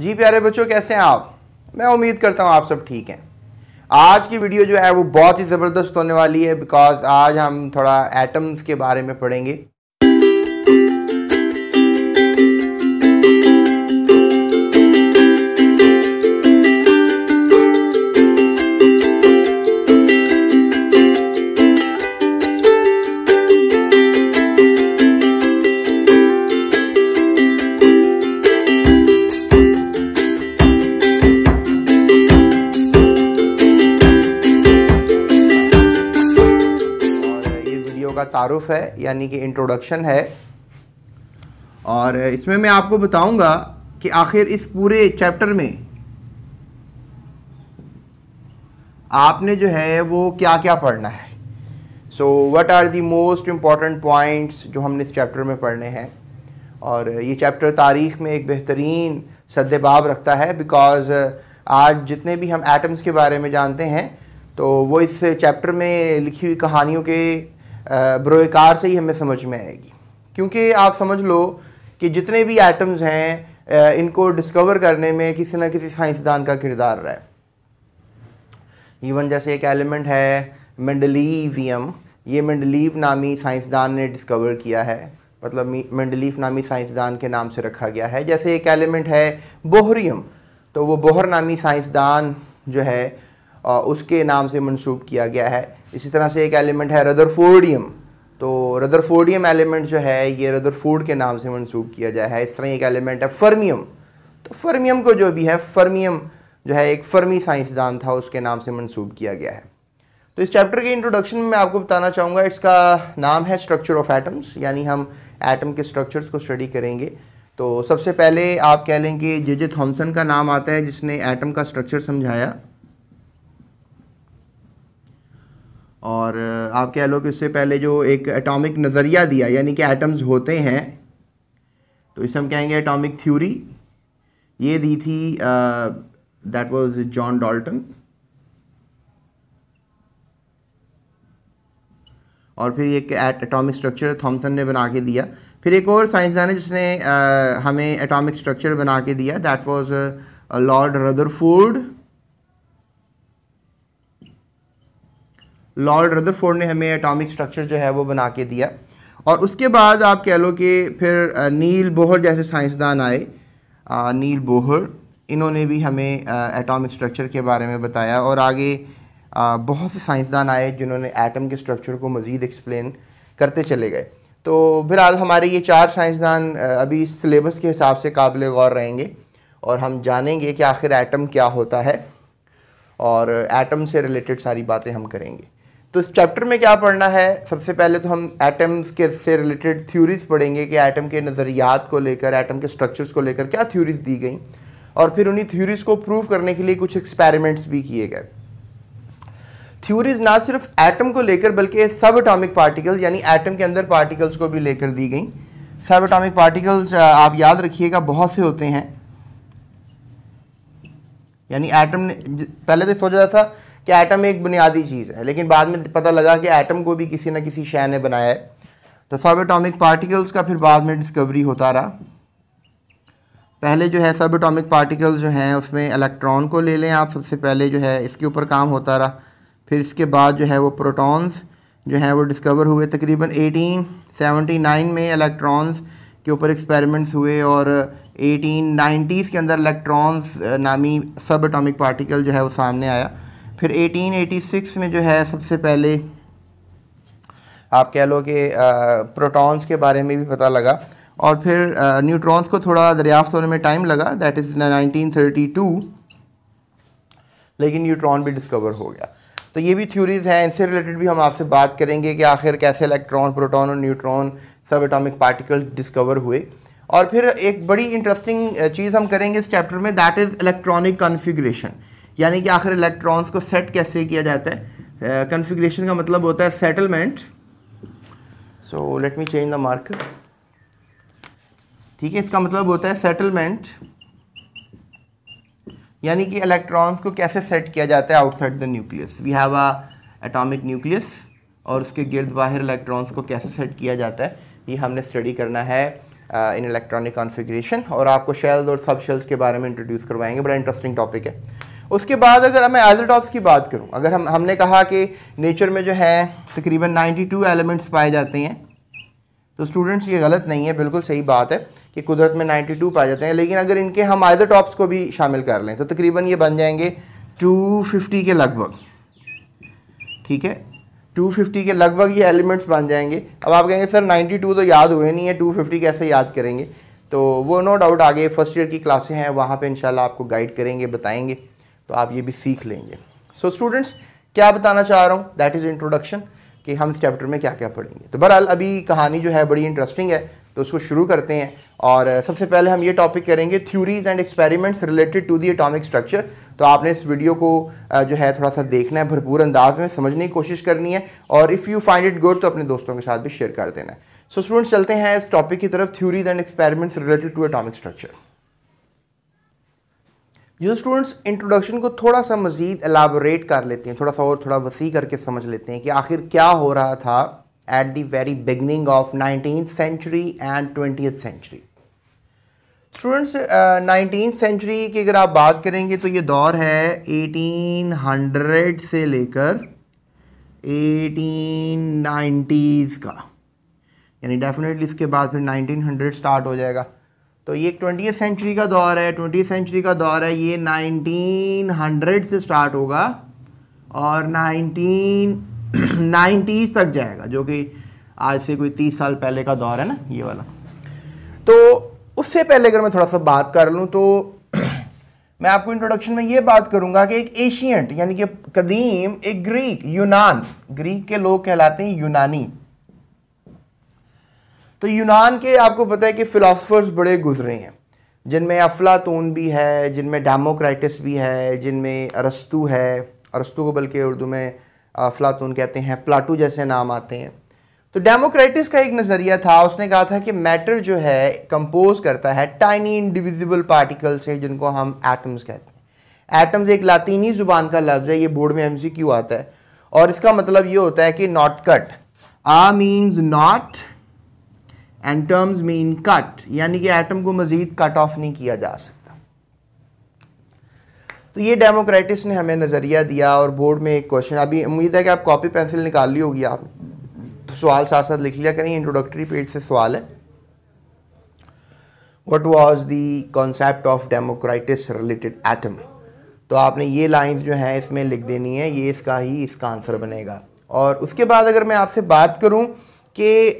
जी प्यारे बच्चों कैसे हैं आप मैं उम्मीद करता हूँ आप सब ठीक हैं आज की वीडियो जो है वो बहुत ही ज़बरदस्त होने वाली है बिकॉज आज हम थोड़ा एटम्स के बारे में पढ़ेंगे का तारुफ है यानी कि इंट्रोडक्शन है और इसमें मैं आपको बताऊंगा कि आखिर इस पूरे चैप्टर में आपने जो है वो क्या क्या पढ़ना है so what are the most important points जो हमने इस चैप्टर में पढ़ने हैं और ये चैप्टर तारीख़ में एक बेहतरीन सदबाब रखता है बिकॉज़ आज जितने भी हम एटम्स के बारे में जानते हैं तो वो इस चैप्टर में लिखी हुई कहानियों के ब्रोयकार से ही हमें समझ में आएगी क्योंकि आप समझ लो कि जितने भी एटम्स हैं इनको डिस्कवर करने में किसी ना किसी साइंसदान का किरदार रहा है इवन जैसे एक एलिमेंट है मंडलीवियम ये मंडलीव नामी साइंसदान ने डिस्कवर किया है मतलब मेंडलीफ नामी साइंसदान के नाम से रखा गया है जैसे एक एलिमेंट है बोहरियम तो वो बोहर नामी साइंसदान जो है उसके नाम से मनसूब किया गया है इसी तरह से एक एलिमेंट है रदरफोर्डियम तो रदरफोर्डियम एलिमेंट जो है ये रदरफोर्ड के नाम से मनसूब किया गया है इस तरह एक एलिमेंट है फर्मियम तो फर्मियम को जो भी है फर्मियम जो है एक फर्मी साइंसदान था उसके नाम से मनसूब किया गया है तो इस चैप्टर के इंट्रोडक्शन में आपको बताना चाहूँगा इसका नाम है स्ट्रक्चर ऑफ एटम्स यानी हम एटम के स्ट्रक्चर्स को स्टडी करेंगे तो सबसे पहले आप कह लेंगे जे जे थॉम्सन का नाम आता है जिसने एटम का स्ट्रक्चर समझाया और आप कह लो कि उससे पहले जो एक एटॉमिक नज़रिया दिया यानी कि एटम्स होते हैं तो इसे हम कहेंगे एटॉमिक थ्योरी ये दी थी दैट वाज जॉन डाल्टन और फिर एक एटॉमिक स्ट्रक्चर थॉमसन ने बना के दिया फिर एक और साइंसदान है जिसने आ, हमें एटॉमिक स्ट्रक्चर बना के दिया that was Lord Rutherford Lord Rutherford ने हमें एटॉमिक स्ट्रक्चर जो है वो बना के दिया और उसके बाद आप कह लो कि फिर नील बोहर जैसे साइंसदान आए नील बोहर इन्होंने भी हमें एटॉमिक स्ट्रक्चर के बारे में बताया और आगे आ, बहुत से साइंसदान आए जिन्होंने एटम के स्ट्रक्चर को मज़ीद एक्सप्लेन करते चले गए तो बहरहाल हमारे ये चार साइंसदान अभी सिलेबस के हिसाब से काबिल गौर रहेंगे और हम जानेंगे कि आखिर एटम क्या होता है और एटम से रिलेटेड सारी बातें हम करेंगे तो इस चैप्टर में क्या पढ़ना है सबसे पहले तो हम एटम्स के से रिलेटेड थ्योरीज पढ़ेंगे कि एटम के नज़रियात को लेकर एटम के स्ट्रक्चर्स को लेकर क्या थ्योरीज दी गई और फिर उन्हीं थ्योरीज को प्रूव करने के लिए कुछ एक्सपेरिमेंट्स भी किए गए थ्योरीज ना सिर्फ एटम को लेकर बल्कि सब अटोमिक पार्टिकल्स यानी एटम के अंदर पार्टिकल्स को भी लेकर दी गई सब अटोमिक पार्टिकल्स आप याद रखिएगा बहुत से होते हैं यानी एटम ने पहले तो सोचा था कि आइटम एक बुनियादी चीज़ है लेकिन बाद में पता लगा कि आइटम को भी किसी ना किसी शय ने बनाया है तो सब एटॉमिक पार्टिकल्स का फिर बाद में डिस्कवरी होता रहा पहले जो है सब एटॉमिक पार्टिकल्स जो हैं उसमें इलेक्ट्रॉन को ले लें आप सबसे पहले जो है इसके ऊपर काम होता रहा फिर इसके बाद जो है वो प्रोटॉन्स जो हैं वो डिस्कवर हुए तकरीबन 1879 में इलेक्ट्रॉन्स के ऊपर एक्सपेरिमेंट्स हुए और 1890s के अंदर इलेक्ट्रॉन्स नामी सब एटॉमिक पार्टिकल जो है वो सामने आया फिर 1886 में जो है सबसे पहले आप कह लो कि प्रोटॉन्स के बारे में भी पता लगा और फिर न्यूट्रॉन्स को थोड़ा दरियाफ्त होने में टाइम लगा that is nineteen thirty two लेकिन न्यूट्रॉन भी डिस्कवर हो गया तो ये भी थ्योरीज़ हैं इनसे रिलेटेड भी हम आपसे बात करेंगे कि आखिर कैसे इलेक्ट्रॉन प्रोटॉन और neutron subatomic particle discover हुए और फिर एक बड़ी इंटरेस्टिंग चीज़ हम करेंगे इस चैप्टर में दैट इज़ इलेक्ट्रॉनिक कॉन्फ़िगरेशन यानी कि आखिर इलेक्ट्रॉन्स को सेट कैसे किया जाता है कन्फिग्रेशन uh, का मतलब होता है settlement so let me change the mark ठीक है इसका मतलब होता है सेटलमेंट यानी कि इलेक्ट्रॉन्स को कैसे सेट किया जाता है outside the nucleus we have a atomic nucleus और उसके गिर्द बाहर इलेक्ट्रॉन्स को कैसे सेट किया जाता है ये हमने स्टडी करना है इन इलेक्ट्रॉनिक कॉन्फ़िगरेशन और आपको शेल्स और सब शेल्स के बारे में इंट्रोड्यूस करवाएंगे बड़ा इंटरेस्टिंग टॉपिक है उसके बाद अगर मैं आइजोटॉप्स की बात करूँ अगर हम हमने कहा कि नेचर में जो है तकरीबन 92 एलिमेंट्स पाए जाते हैं तो स्टूडेंट्स ये गलत नहीं है बिल्कुल सही बात है कि कुदरत में 92 पाए जाते हैं लेकिन अगर इनके हम आइजोटॉप्स को भी शामिल कर लें तो तकरीबन ये बन जाएंगे 250 के लगभग ठीक है 250 के लगभग ये एलिमेंट्स बन जाएंगे अब आप कहेंगे सर 92 तो याद हुए नहीं है 250 कैसे याद करेंगे तो वो नो डाउट आगे फर्स्ट ईयर की क्लासें हैं वहाँ पर इनशाला आपको गाइड करेंगे बताएँगे तो आप ये भी सीख लेंगे सो so, स्टूडेंट्स क्या बताना चाह रहा हूँ दैट इज़ इंट्रोडक्शन कि हम इस चैप्टर में क्या क्या पढ़ेंगे तो बहरहाल अभी कहानी जो है बड़ी इंटरेस्टिंग है तो उसको शुरू करते हैं और सबसे पहले हम ये टॉपिक करेंगे theories and experiments related to the atomic structure तो आपने इस वीडियो को जो है थोड़ा सा देखना है भरपूर अंदाज में समझने की कोशिश करनी है और if you find it good तो अपने दोस्तों के साथ भी शेयर कर देना है सो so, स्टूडेंट्स चलते हैं इस टॉपिक की तरफ theories and experiments related to atomic structure जो स्टूडेंट्स इंट्रोडक्शन को थोड़ा सा मज़ीद एलाबोरेट कर लेते हैं थोड़ा सा और थोड़ा वसी करके समझ लेते हैं कि आखिर क्या हो रहा था at the very beginning of nineteen century and twenty century students nineteen century की अगर आप बात करेंगे तो ये दौर है 1800 से लेकर 1890s का यानी डेफिनेटली इसके बाद फिर 1900 स्टार्ट हो जाएगा तो ये ट्वेंटी सेंचुरी का दौर है ट्वेंटी सेंचुरी का दौर है ये 1900 से स्टार्ट होगा और नाइन्टीज तक जाएगा जो कि आज से कोई तीस साल पहले का दौर है ना ये वाला तो उससे पहले अगर मैं थोड़ा सा बात कर लूँ तो मैं आपको इंट्रोडक्शन में ये बात करूँगा कि एक एशियंट यानी कि कदीम एक ग्रीक यूनान ग्रीक के लोग कहलाते हैं यूनानी तो यूनान के आपको पता है कि फ़िलासफ़र्स बड़े गुजरे हैं जिनमें अफलातून भी है जिनमें डेमोक्रेटिस भी है जिनमें अरस्तू है अरस्तू को बल्कि उर्दू में अफलातून कहते हैं प्लाटू जैसे नाम आते हैं तो डेमोक्रेटिस का एक नज़रिया था उसने कहा था कि मैटर जो है कंपोज करता है टाइनी इंडिविजिबल पार्टिकल से जिनको हम एटम्स कहते हैं एटम्स एक लातीनी ज़ुबान का लफ्ज़ है ये बोर्ड में एम आता है और इसका मतलब ये होता है कि not cut a means not and terms mean cut यानी कि एटम को मज़ीद कट ऑफ नहीं किया जा सकता तो ये डेमोक्रेटिस ने हमें नज़रिया दिया और बोर्ड में एक क्वेश्चन अभी उम्मीद है कि आप कॉपी पेंसिल निकाल ली होगी आप तो सवाल साथ साथ लिख लिया करें इंट्रोडक्टरी पेज से सवाल है what was the concept of Democritus related atom तो आपने ये लाइन जो हैं इसमें लिख देनी है ये इसका ही इसका आंसर बनेगा और उसके बाद अगर मैं आपसे बात करूँ कि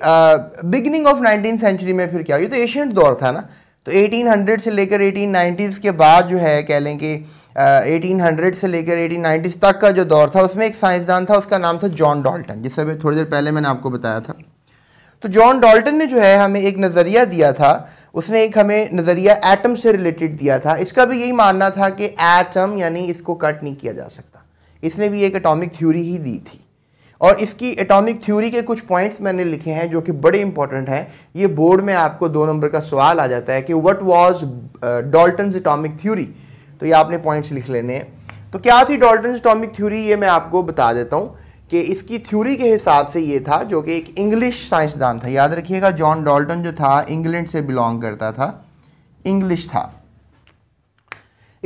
बिगनिंग ऑफ नाइनटीन सेंचुरी में फिर क्या ये तो एशियंट दौर था ना तो 1800 से लेकर 1890s के बाद जो है कह लें कि एटीन हंड्रेड से लेकर एटीन 1890s तक का जो दौर था उसमें एक साइंसदान था उसका नाम था जॉन डॉल्टन जिससे अभी थोड़ी देर पहले मैंने आपको बताया था तो जॉन डाल्टन ने जो है हमें एक नज़रिया दिया था उसने एक हमें नज़रिया एटम से रिलेटेड दिया था इसका भी यही मानना था कि एटम यानी इसको कट नहीं किया जा सकता इसने भी एक एटॉमिक थ्योरी ही दी थी और इसकी एटॉमिक थ्योरी के कुछ पॉइंट्स मैंने लिखे हैं जो कि बड़े इंपॉर्टेंट हैं ये बोर्ड में आपको दो नंबर का सवाल आ जाता है कि what was Dalton's atomic theory तो ये आपने पॉइंट्स लिख लेने हैं तो क्या थी डॉल्टन एटॉमिक थ्योरी ये मैं आपको बता देता हूँ कि इसकी थ्योरी के हिसाब से ये था जो कि एक इंग्लिश साइंसदान था याद रखिएगा जॉन डॉल्टन जो था इंग्लैंड से बिलोंग करता था इंग्लिश था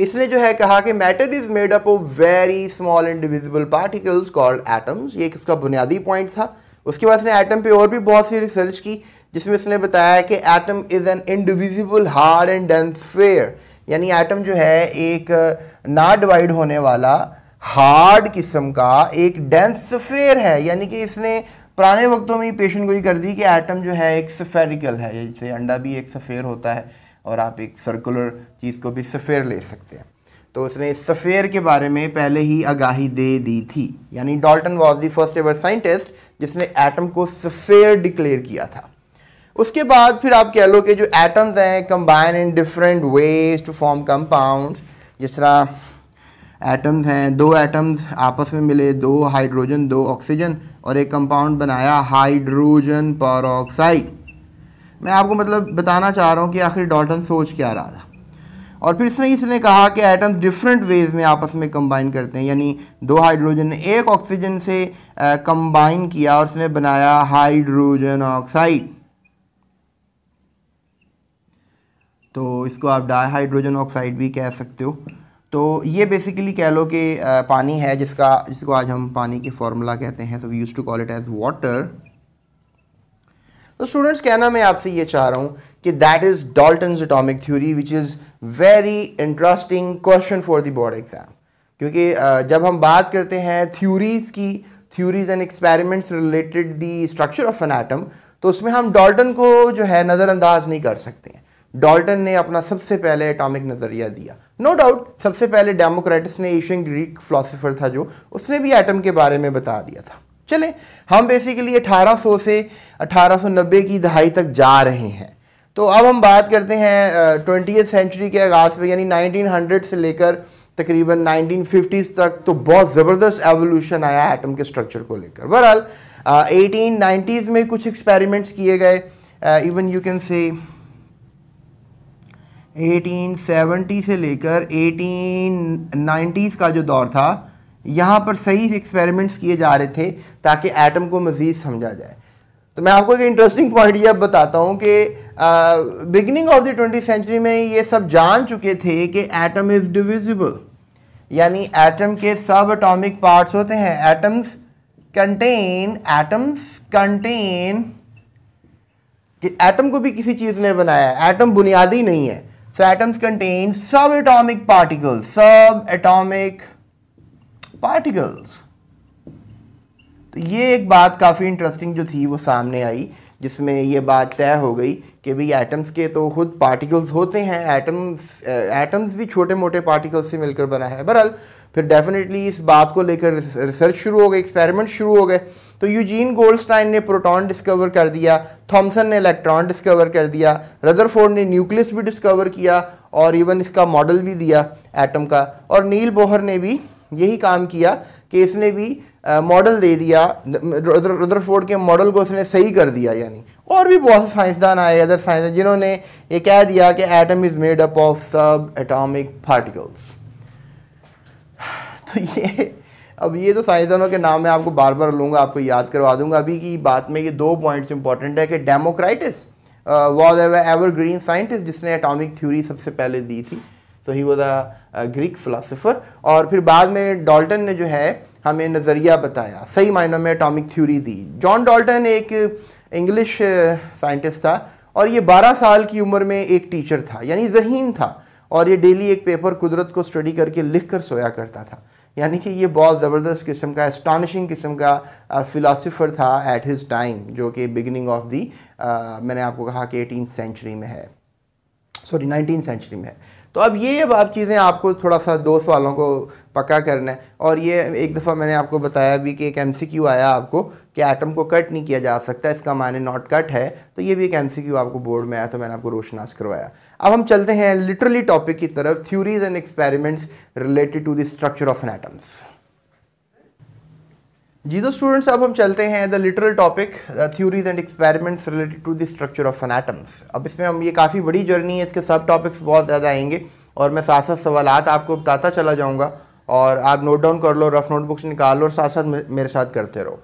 इसने जो है कहा कि matter is made up of very small indivisible particles called atoms ये इसका बुनियादी पॉइंट था उसके बाद इसने एटम पे और भी बहुत सी रिसर्च की जिसमें इसने बताया कि atom is an indivisible hard and dense sphere यानी एटम जो है एक ना डिवाइड होने वाला हार्ड किस्म का एक डेंस फेयर है यानी कि इसने पुराने वक्तों में ही पेशन गोई कर दी कि एटम जो है एक सफेरिकल है जैसे अंडा भी एक सफ़ेयर होता है और आप एक सर्कुलर चीज़ को भी सफ़ेर ले सकते हैं तो उसने सफ़ेर के बारे में पहले ही आगाही दे दी थी यानी Dalton was the first ever scientist जिसने एटम को सफ़ेर डिक्लेयर किया था उसके बाद फिर आप कह लो कि जो एटम्स हैं combine in different ways to form compounds जिस तरह एटम्स हैं दो एटम्स आपस में मिले दो हाइड्रोजन दो ऑक्सीजन और एक कंपाउंड बनाया हाइड्रोजन पर मैं आपको मतलब बताना चाह रहा हूँ कि आखिर डॉल्टन सोच क्या रहा था और फिर इसने इसने कहा कि एटम्स डिफरेंट वेज में आपस में कंबाइन करते हैं यानी दो हाइड्रोजन ने एक ऑक्सीजन से कंबाइन किया और इसने बनाया हाइड्रोजन ऑक्साइड तो इसको आप डाई हाइड्रोजन ऑक्साइड भी कह सकते हो तो ये बेसिकली कह लो कि पानी है जिसका जिसको आज हम पानी के फार्मूला कहते हैं so we use to call it as water तो स्टूडेंट्स कहना मैं आपसे ये चाह रहा हूँ कि that is Dalton atomic theory which is very interesting question for the board exam क्योंकि जब हम बात करते हैं थ्योरीज़ की theories and experiments related the structure of an atom तो उसमें हम डॉल्टन को जो है नज़रअंदाज नहीं कर सकते हैं डॉल्टन ने अपना सबसे पहले एटॉमिक नज़रिया दिया नो no डाउट सबसे पहले डेमोक्रेटिस ने एशियन ग्रीक फिलोसोफर था जो उसने भी एटम के बारे में बता दिया था चले हम बेसिकली 1800 से 1890 की दहाई तक जा रहे हैं तो अब हम बात करते हैं ट्वेंटी सेंचुरी के आगाज़ पे यानी 1900 से लेकर तकरीबन 1950s तक तो बहुत ज़बरदस्त एवोल्यूशन आया एटम के स्ट्रक्चर को लेकर बहरहाल एटीन नाइन्टीज़ में कुछ एक्सपेरिमेंट्स किए गए इवन यू कैन से 1870 से लेकर 1890s का जो दौर था यहाँ पर सही एक्सपेरिमेंट्स किए जा रहे थे ताकि एटम को मज़ीद समझा जाए तो मैं आपको एक इंटरेस्टिंग पॉइंट ये बताता हूँ कि beginning of the twenty century में ये सब जान चुके थे कि एटम इज़ डिविजिबल यानी एटम के सब एटॉमिक पार्ट्स होते हैं atoms contain atoms contain atom को भी किसी चीज़ ने बनाया है एटम बुनियादी नहीं है so atoms contain subatomic particles subatomic particles तो ये एक बात काफ़ी इंटरेस्टिंग जो थी वो सामने आई जिसमें ये बात तय हो गई कि भाई एटम्स के तो खुद पार्टिकल्स होते हैं एटम्स एटम्स भी छोटे मोटे पार्टिकल्स से मिलकर बना है बहरहाल फिर डेफिनेटली इस बात को लेकर रिसर्च शुरू हो गए एक्सपेरिमेंट शुरू हो गए तो यूजीन गोल्डस्टाइन ने प्रोटॉन डिस्कवर कर दिया थॉमसन ने इलेक्ट्रॉन डिस्कवर कर दिया रदरफोर्ड ने न्यूक्लियस भी डिस्कवर किया और इवन इसका मॉडल भी दिया एटम का और नील बोहर ने भी यही काम किया कि इसने भी मॉडल दे दिया रदरफोर्ड के मॉडल को उसने सही कर दिया यानी और भी बहुत से साइंसदान आए अदर साइंसदान जिन्होंने ये कह दिया कि atom is made up of subatomic particles तो ये अब ये तो साइंसदानों के नाम मैं आपको बार बार लूँगा आपको याद करवा दूंगा अभी की बात में ये दो पॉइंट्स इंपॉर्टेंट है कि Democritus was evergreen scientist जिसने एटॉमिक थ्योरी सबसे पहले दी थी सो तो he was a Greek philosopher और फिर बाद में डॉल्टन ने जो है हमें नज़रिया बताया सही मायनों में एटॉमिक थ्यूरी दी जॉन डॉल्टन एक इंग्लिश साइंटिस्ट था और ये 12 साल की उम्र में एक टीचर था यानी जहीन था और ये डेली एक पेपर कुदरत को स्टडी करके लिख कर सोया करता था यानी कि ये बहुत ज़बरदस्त किस्म का एस्टॉनिशिंग किस्म का फ़िलासफ़र था एट हिज़ टाइम जो कि बिगिनिंग ऑफ दी मैंने आपको कहा कि एटीन सेंचुरी में है सॉरी नाइनटीन सेंचुरी में है तो अब ये अब आप चीज़ें आपको थोड़ा सा दोस्त वालों को पक्का करना है और ये एक दफ़ा मैंने आपको बताया भी कि एक एम आया आपको कि एटम को कट नहीं किया जा सकता इसका माने नॉट कट है तो ये भी एक एम आपको बोर्ड में आया तो मैंने आपको रोशनास करवाया अब हम चलते हैं लिटरली टॉपिक की तरफ theories and experiments related to the structure of an atoms जी तो स्टूडेंट्स अब हम चलते हैं the literal topic theories and experiments related to the structure of an atoms अब इसमें हम ये काफ़ी बड़ी जर्नी है इसके सब टॉपिक्स बहुत ज़्यादा आएंगे और मैं साथ साथ सवाल आपको बताता चला जाऊँगा और आप नोट डाउन कर लो रफ नोटबुक्स निकाल लो और साथ साथ मेरे साथ करते रहो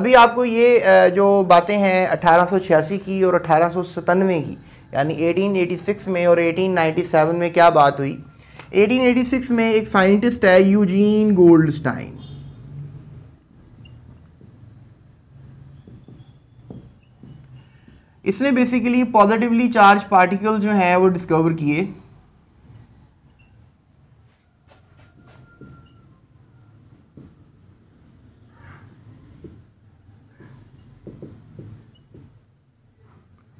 अभी आपको ये जो बातें हैं अठारह की और अठारह की यानी एटीन में और एटीन में क्या बात हुई एटीन में एक साइंटिस्ट है यूजीन गोल्डस्टाइन इसने बेसिकली पॉजिटिवली चार्ज पार्टिकल जो हैं वो डिस्कवर किए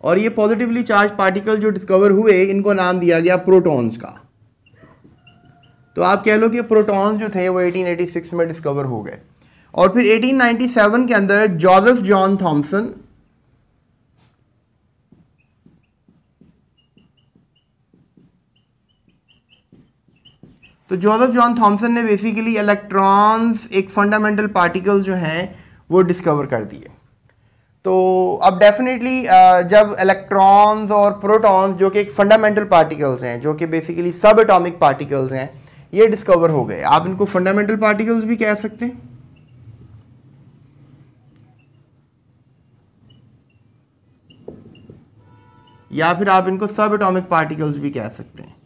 और ये पॉजिटिवली चार्ज पार्टिकल जो डिस्कवर हुए इनको नाम दिया गया प्रोटॉन्स का तो आप कह लो कि प्रोटॉन्स जो थे वो 1886 में डिस्कवर हो गए और फिर 1897 के अंदर जॉर्जफ जॉन थॉम्सन तो जोसफ जॉन थॉम्सन ने बेसिकली इलेक्ट्रॉन्स एक फंडामेंटल पार्टिकल जो हैं वो डिस्कवर कर दिए तो अब डेफिनेटली uh, जब इलेक्ट्रॉन्स और प्रोटॉन्स जो कि एक फंडामेंटल पार्टिकल्स हैं जो कि बेसिकली सब एटॉमिक पार्टिकल्स हैं ये डिस्कवर हो गए आप इनको फंडामेंटल पार्टिकल्स भी कह सकते हैं या फिर आप इनको सब एटॉमिक पार्टिकल्स भी कह सकते हैं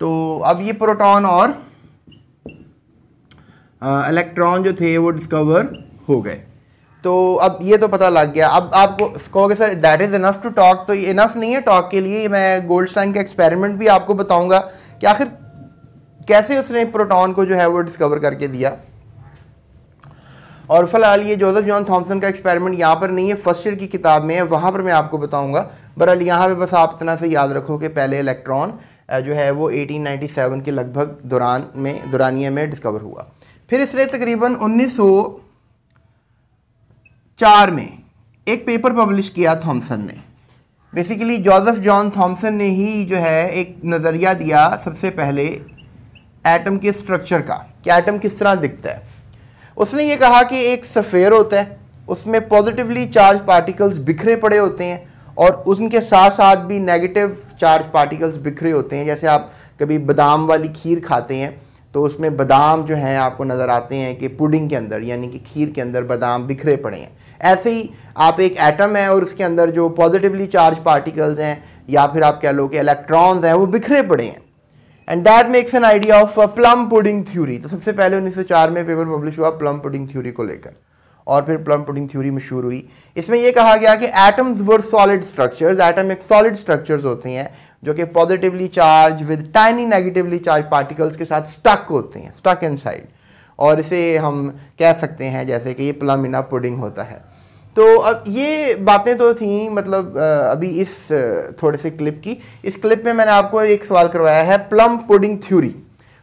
तो अब ये प्रोटॉन और इलेक्ट्रॉन जो थे वो डिस्कवर हो गए तो अब ये तो पता लग गया अब आपको कहोगे sir that is enough to talk तो ये इनफ नहीं है टॉक के लिए मैं गोल्डस्टाइन का एक्सपेरिमेंट भी आपको बताऊंगा कि आखिर कैसे उसने प्रोटॉन को जो है वो डिस्कवर करके दिया और फिलहाल ये जोसेफ जॉन थॉमसन का एक्सपेरिमेंट यहाँ पर नहीं है फर्स्ट ईयर की किताब में है वहाँ पर मैं आपको बताऊँगा बरअल यहाँ पर बस आप इतना से याद रखो कि पहले इलेक्ट्रॉन जो है वो 1897 के लगभग दौरान में दौरानिया में डिस्कवर हुआ फिर इसने तकरीबन 1904 में एक पेपर पब्लिश किया थॉमसन ने बेसिकली जोसेफ जॉन थॉमसन ने ही जो है एक नज़रिया दिया सबसे पहले एटम के स्ट्रक्चर का कि एटम किस तरह दिखता है उसने ये कहा कि एक सफ़ेर होता है उसमें पॉजिटिवली चार्ज पार्टिकल्स बिखरे पड़े होते हैं और उनके साथ साथ भी नेगेटिव चार्ज पार्टिकल्स बिखरे होते हैं जैसे आप कभी बादाम वाली खीर खाते हैं तो उसमें बादाम जो हैं आपको नज़र आते हैं कि पुडिंग के अंदर यानी कि खीर के अंदर बादाम बिखरे पड़े हैं ऐसे ही आप एक एटम है और उसके अंदर जो पॉजिटिवली चार्ज पार्टिकल्स हैं या फिर आप कह लो कि इलेक्ट्रॉन्स हैं वो बिखरे पड़े हैं and that makes an idea of plum pudding theory तो सबसे पहले 1904 में पेपर पब्लिश हुआ प्लम पुडिंग थ्योरी को लेकर और फिर प्लम पुडिंग थ्योरी मशहूर हुई इसमें यह कहा गया कि atoms were solid structures atom एक सॉलिड स्ट्रक्चर्स होती हैं जो कि positively charge with tiny negatively charge particles के साथ स्टक होते हैं स्टक इनसाइड और इसे हम कह सकते हैं जैसे कि ये प्लम इना पुडिंग होता है तो अब ये बातें तो थी मतलब अभी इस थोड़े से क्लिप की इस क्लिप में मैंने आपको एक सवाल करवाया है प्लम पुडिंग थ्योरी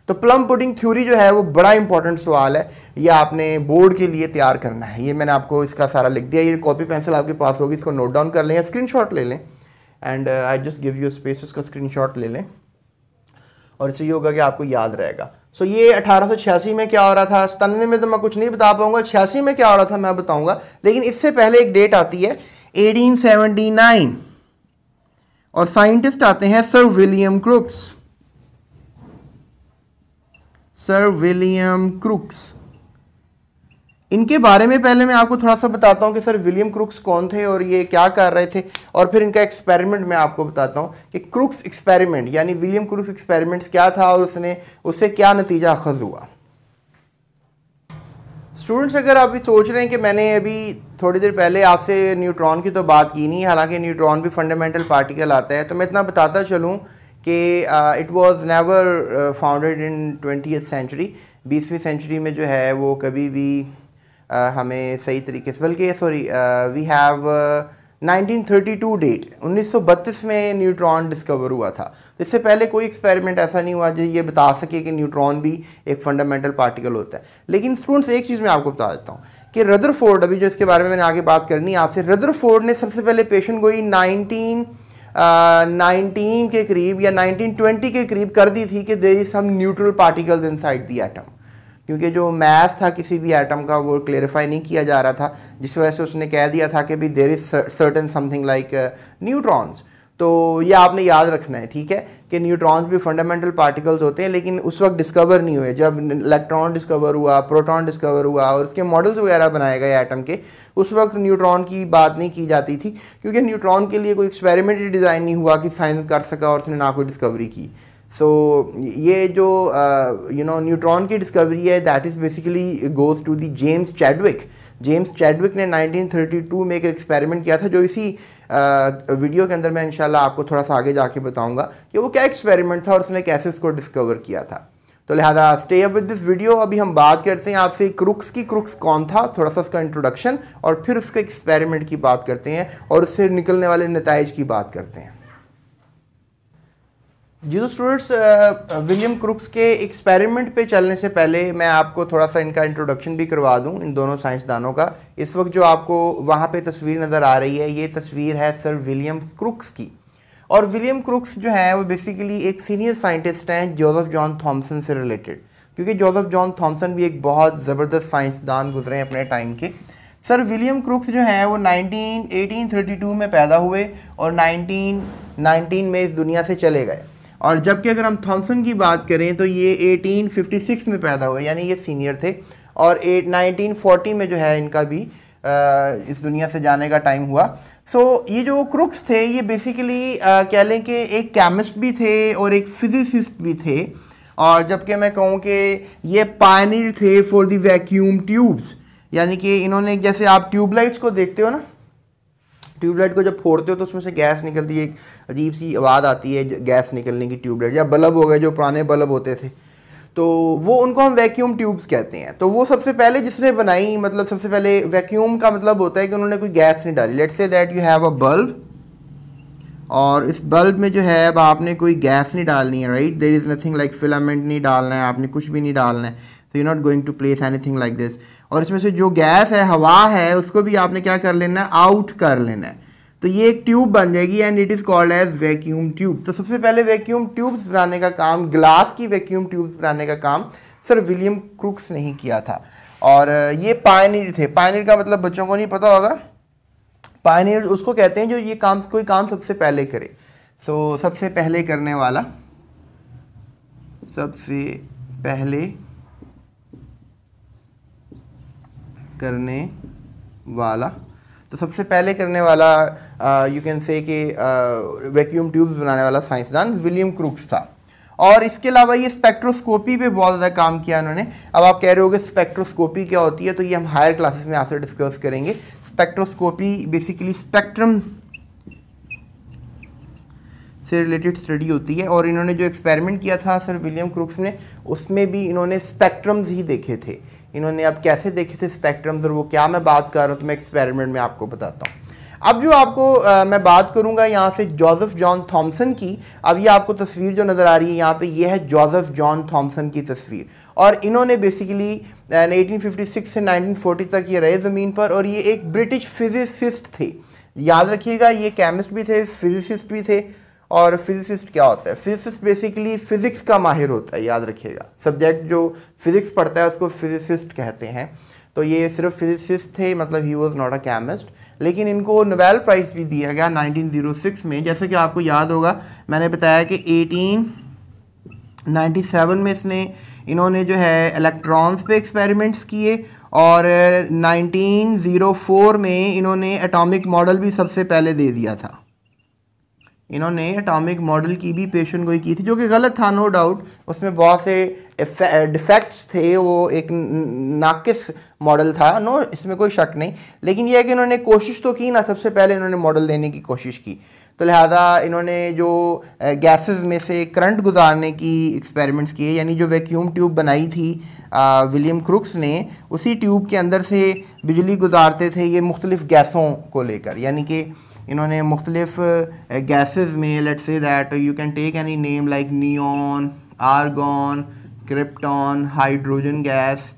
तो प्लम पुडिंग थ्योरी जो है वो बड़ा इंपॉर्टेंट सवाल है ये आपने बोर्ड के लिए तैयार करना है ये मैंने आपको इसका सारा लिख दिया ये कॉपी पेंसिल आपके पास होगी इसको नोट डाउन कर लें या स्क्रीन ले लें and I just give you space इसका स्क्रीन ले लें और इससे ये होगा कि आपको याद रहेगा सो so, ये 1886 में क्या हो रहा था सतानवे में तो मैं कुछ नहीं बता पाऊंगा छियासी में क्या हो रहा था मैं बताऊंगा लेकिन इससे पहले एक डेट आती है 1879 और साइंटिस्ट आते हैं sir William Crookes sir William Crookes इनके बारे में पहले मैं आपको थोड़ा सा बताता हूँ कि सर विलियम क्रुक्स कौन थे और ये क्या कर रहे थे और फिर इनका एक्सपेरिमेंट मैं आपको बताता हूँ कि क्रुक्स एक्सपेरिमेंट यानी विलियम क्रुक्स एक्सपेरिमेंट्स क्या था और उसने उससे क्या नतीजा अखज हुआ स्टूडेंट्स अगर आप भी सोच रहे हैं कि मैंने अभी थोड़ी देर पहले आपसे न्यूट्रॉन की तो बात की नहीं हालांकि न्यूट्रॉन भी फंडामेंटल पार्टिकल आता है तो मैं इतना बताता चलूँ कि it was never founded in twenty century बीसवीं सेंचुरी में जो है वो कभी भी uh, हमें सही तरीके से बल्कि सॉरी वी हैव 1932 डेट 1932 में न्यूट्रॉन डिस्कवर हुआ था तो इससे पहले कोई एक्सपेरिमेंट ऐसा नहीं हुआ जो ये बता सके कि न्यूट्रॉन भी एक फंडामेंटल पार्टिकल होता है लेकिन स्टूडेंट्स एक चीज़ मैं आपको बता देता हूँ कि रदरफोर्ड अभी जो इसके बारे में मैंने आगे बात करनी है आपसे रदरफोर्ड ने सबसे पहले पेशेंट गोई नाइनटीन नाइनटीन के करीब या नाइनटीन ट्वेंटी के करीब कर दी थी कि there is some neutral particles side the atom क्योंकि जो मैथ था किसी भी एटम का वो क्लेरिफाई नहीं किया जा रहा था जिस वजह से उसने कह दिया था कि भी there is certain something like neutrons तो ये आपने याद रखना है ठीक है कि न्यूट्रॉन्स भी फंडामेंटल पार्टिकल्स होते हैं लेकिन उस वक्त डिस्कवर नहीं हुए जब इलेक्ट्रॉन डिस्कवर हुआ प्रोटॉन डिस्कवर हुआ और उसके मॉडल्स वगैरह बनाए गए एटम के उस वक्त न्यूट्रॉन की बात नहीं की जाती थी क्योंकि न्यूट्रॉन के लिए कोई एक्सपेरिमेंट डिज़ाइन नहीं हुआ कि साइंस कर सका और उसने ना कोई डिस्कवरी की सो so, ये जो यू नो न्यूट्रॉन की डिस्कवरी है that is basically goes to the James Chadwick James Chadwick ने 1932 में एक एक्सपेरिमेंट किया था जो इसी आ, वीडियो के अंदर मैं इंशाल्लाह आपको थोड़ा सा आगे जाके बताऊंगा कि वो क्या एक्सपेरिमेंट था और उसने कैसे उसको डिस्कवर किया था तो लिहाजा stay up with this video अभी हम बात करते हैं आपसे क्रुक्स की क्रुक्स कौन था थोड़ा सा उसका इंट्रोडक्शन और फिर उसके एक्सपेरिमेंट की बात करते हैं और उससे निकलने वाले नतज की बात करते हैं जी तो स्टूडेंट्स विलियम क्रुक्स के एक्सपेरिमेंट पे चलने से पहले मैं आपको थोड़ा सा इनका इंट्रोडक्शन भी करवा दूं इन दोनों साइंसदानों का इस वक्त जो आपको वहाँ पे तस्वीर नज़र आ रही है ये तस्वीर है सर विलियम क्रुक्स की और विलियम क्रुक्स जो है वो बेसिकली एक सीनियर साइंटिस्ट हैं जोजफ़ जॉन थॉमसन से रिलेटेड क्योंकि जोजफ़ जॉन थॉमसन भी एक बहुत ज़बरदस्त साइंसदान गुजरे हैं अपने टाइम के सर विलियम क्रुक्स जो हैं वो नाइनटीन में पैदा हुए और नाइनटीन में इस दुनिया से चले गए और जबकि अगर हम थॉमसन की बात करें तो ये 1856 में पैदा हुए यानी ये सीनियर थे और एट 1940 में जो है इनका भी इस दुनिया से जाने का टाइम हुआ सो so, ये जो क्रुक्स थे ये बेसिकली कह लें कि एक केमिस्ट भी थे और एक फिजिसिस्ट भी थे और जबकि मैं कहूँ कि ये पायनियर थे फॉर दी वैक्यूम ट्यूब्स यानी कि इन्होंने जैसे आप ट्यूबलाइट्स को देखते हो ना ट्यूबलाइट को जब फोड़ते हो तो उसमें से गैस निकलती है एक अजीब सी आवाज़ आती है गैस निकलने की ट्यूबलाइट या बल्ब हो गए जो पुराने बल्ब होते थे तो वो उनको हम वैक्यूम ट्यूब्स कहते हैं तो वो सबसे पहले जिसने बनाई मतलब सबसे पहले वैक्यूम का मतलब होता है कि उन्होंने कोई गैस नहीं डाली let say that you have a bulb और इस बल्ब में जो है अब आपने कोई गैस नहीं डालनी है right there is nothing like filament नहीं डालना है आपने कुछ भी नहीं डालना है so you not going to place anything like this और इसमें से जो गैस है हवा है उसको भी आपने क्या कर लेना है आउट कर लेना है तो ये एक ट्यूब बन जाएगी and it is called as vacuum tube तो सबसे पहले वैक्यूम ट्यूब्स बनाने का काम ग्लास की वैक्यूम ट्यूब्स बनाने का काम सर विलियम क्रुक्स ने ही किया था और ये पायनियर थे पायनियर का मतलब बच्चों को नहीं पता होगा पायनियर उसको कहते हैं जो ये काम कोई काम सबसे पहले करे सो so, सबसे पहले करने वाला सबसे पहले करने वाला तो सबसे पहले करने वाला यू कैन से कि वैक्यूम ट्यूब्स बनाने वाला साइंसदान विलियम क्रूक्स था और इसके अलावा ये स्पेक्ट्रोस्कोपी पे बहुत ज़्यादा काम किया उन्होंने अब आप कह रहे हो कि स्पेक्ट्रोस्कोपी क्या होती है तो ये हम हायर क्लासेस में आपसे डिस्कस करेंगे स्पेक्ट्रोस्कोपी बेसिकली स्पेक्ट्रम से रिलेटेड स्टडी होती है और इन्होंने जो एक्सपेरिमेंट किया था सर विलियम क्रूक्स ने उसमें भी इन्होंने स्पेक्ट्रम्स ही देखे थे इन्होंने अब कैसे देखे थे स्पेक्ट्रम्स और वो क्या मैं बात कर रहा हूँ तो मैं एक्सपेरिमेंट में आपको बताता हूँ अब जो आपको आ, मैं बात करूंगा यहाँ से जोसेफ जॉन थॉमसन की अब ये आपको तस्वीर जो नज़र आ रही है यहाँ पे ये है जोसेफ जॉन थॉमसन की तस्वीर और इन्होंने बेसिकली 1856 से 1940 तक ये रहे ज़मीन पर और ये एक ब्रिटिश फिजिसिस्ट थे याद रखिएगा ये केमिस्ट भी थे फिजिसिस्ट भी थे और फिजिसिस्ट क्या होता है फिजिसिस्ट बेसिकली फिज़िक्स का माहिर होता है याद रखिएगा सब्जेक्ट जो फिज़िक्स पढ़ता है उसको फिजिसिस्ट कहते हैं तो ये सिर्फ फिजिसिस्ट थे मतलब he was not a chemist लेकिन इनको नोबेल प्राइज़ भी दिया गया 1906 में जैसे कि आपको याद होगा मैंने बताया कि 1897 में इसने इन्होंने जो है इलेक्ट्रॉन्स पे एक्सपेरिमेंट्स किए और 1904 में इन्होंने एटॉमिक मॉडल भी सबसे पहले दे दिया था इन्होंने एटॉमिक मॉडल की भी पेशन गोई की थी जो कि गलत था नो डाउट उसमें बहुत से डिफेक्ट्स थे वो एक नाकिस मॉडल था नो इसमें कोई शक नहीं लेकिन यह है कि इन्होंने कोशिश तो की ना सबसे पहले इन्होंने मॉडल देने की कोशिश की तो लिहाजा इन्होंने जो गैसेस में से करंट गुजारने की एक्सपेरिमेंट्स किए यानी जो वैक्यूम ट्यूब बनाई थी विलियम क्रुक्स ने उसी ट्यूब के अंदर से बिजली गुजारते थे ये मुख्तलिफ़ गैसों को लेकर यानी कि इन्होंने मुख्तलिफ गैसेज में let say that you can take any name like neon argon krypton hydrogen gas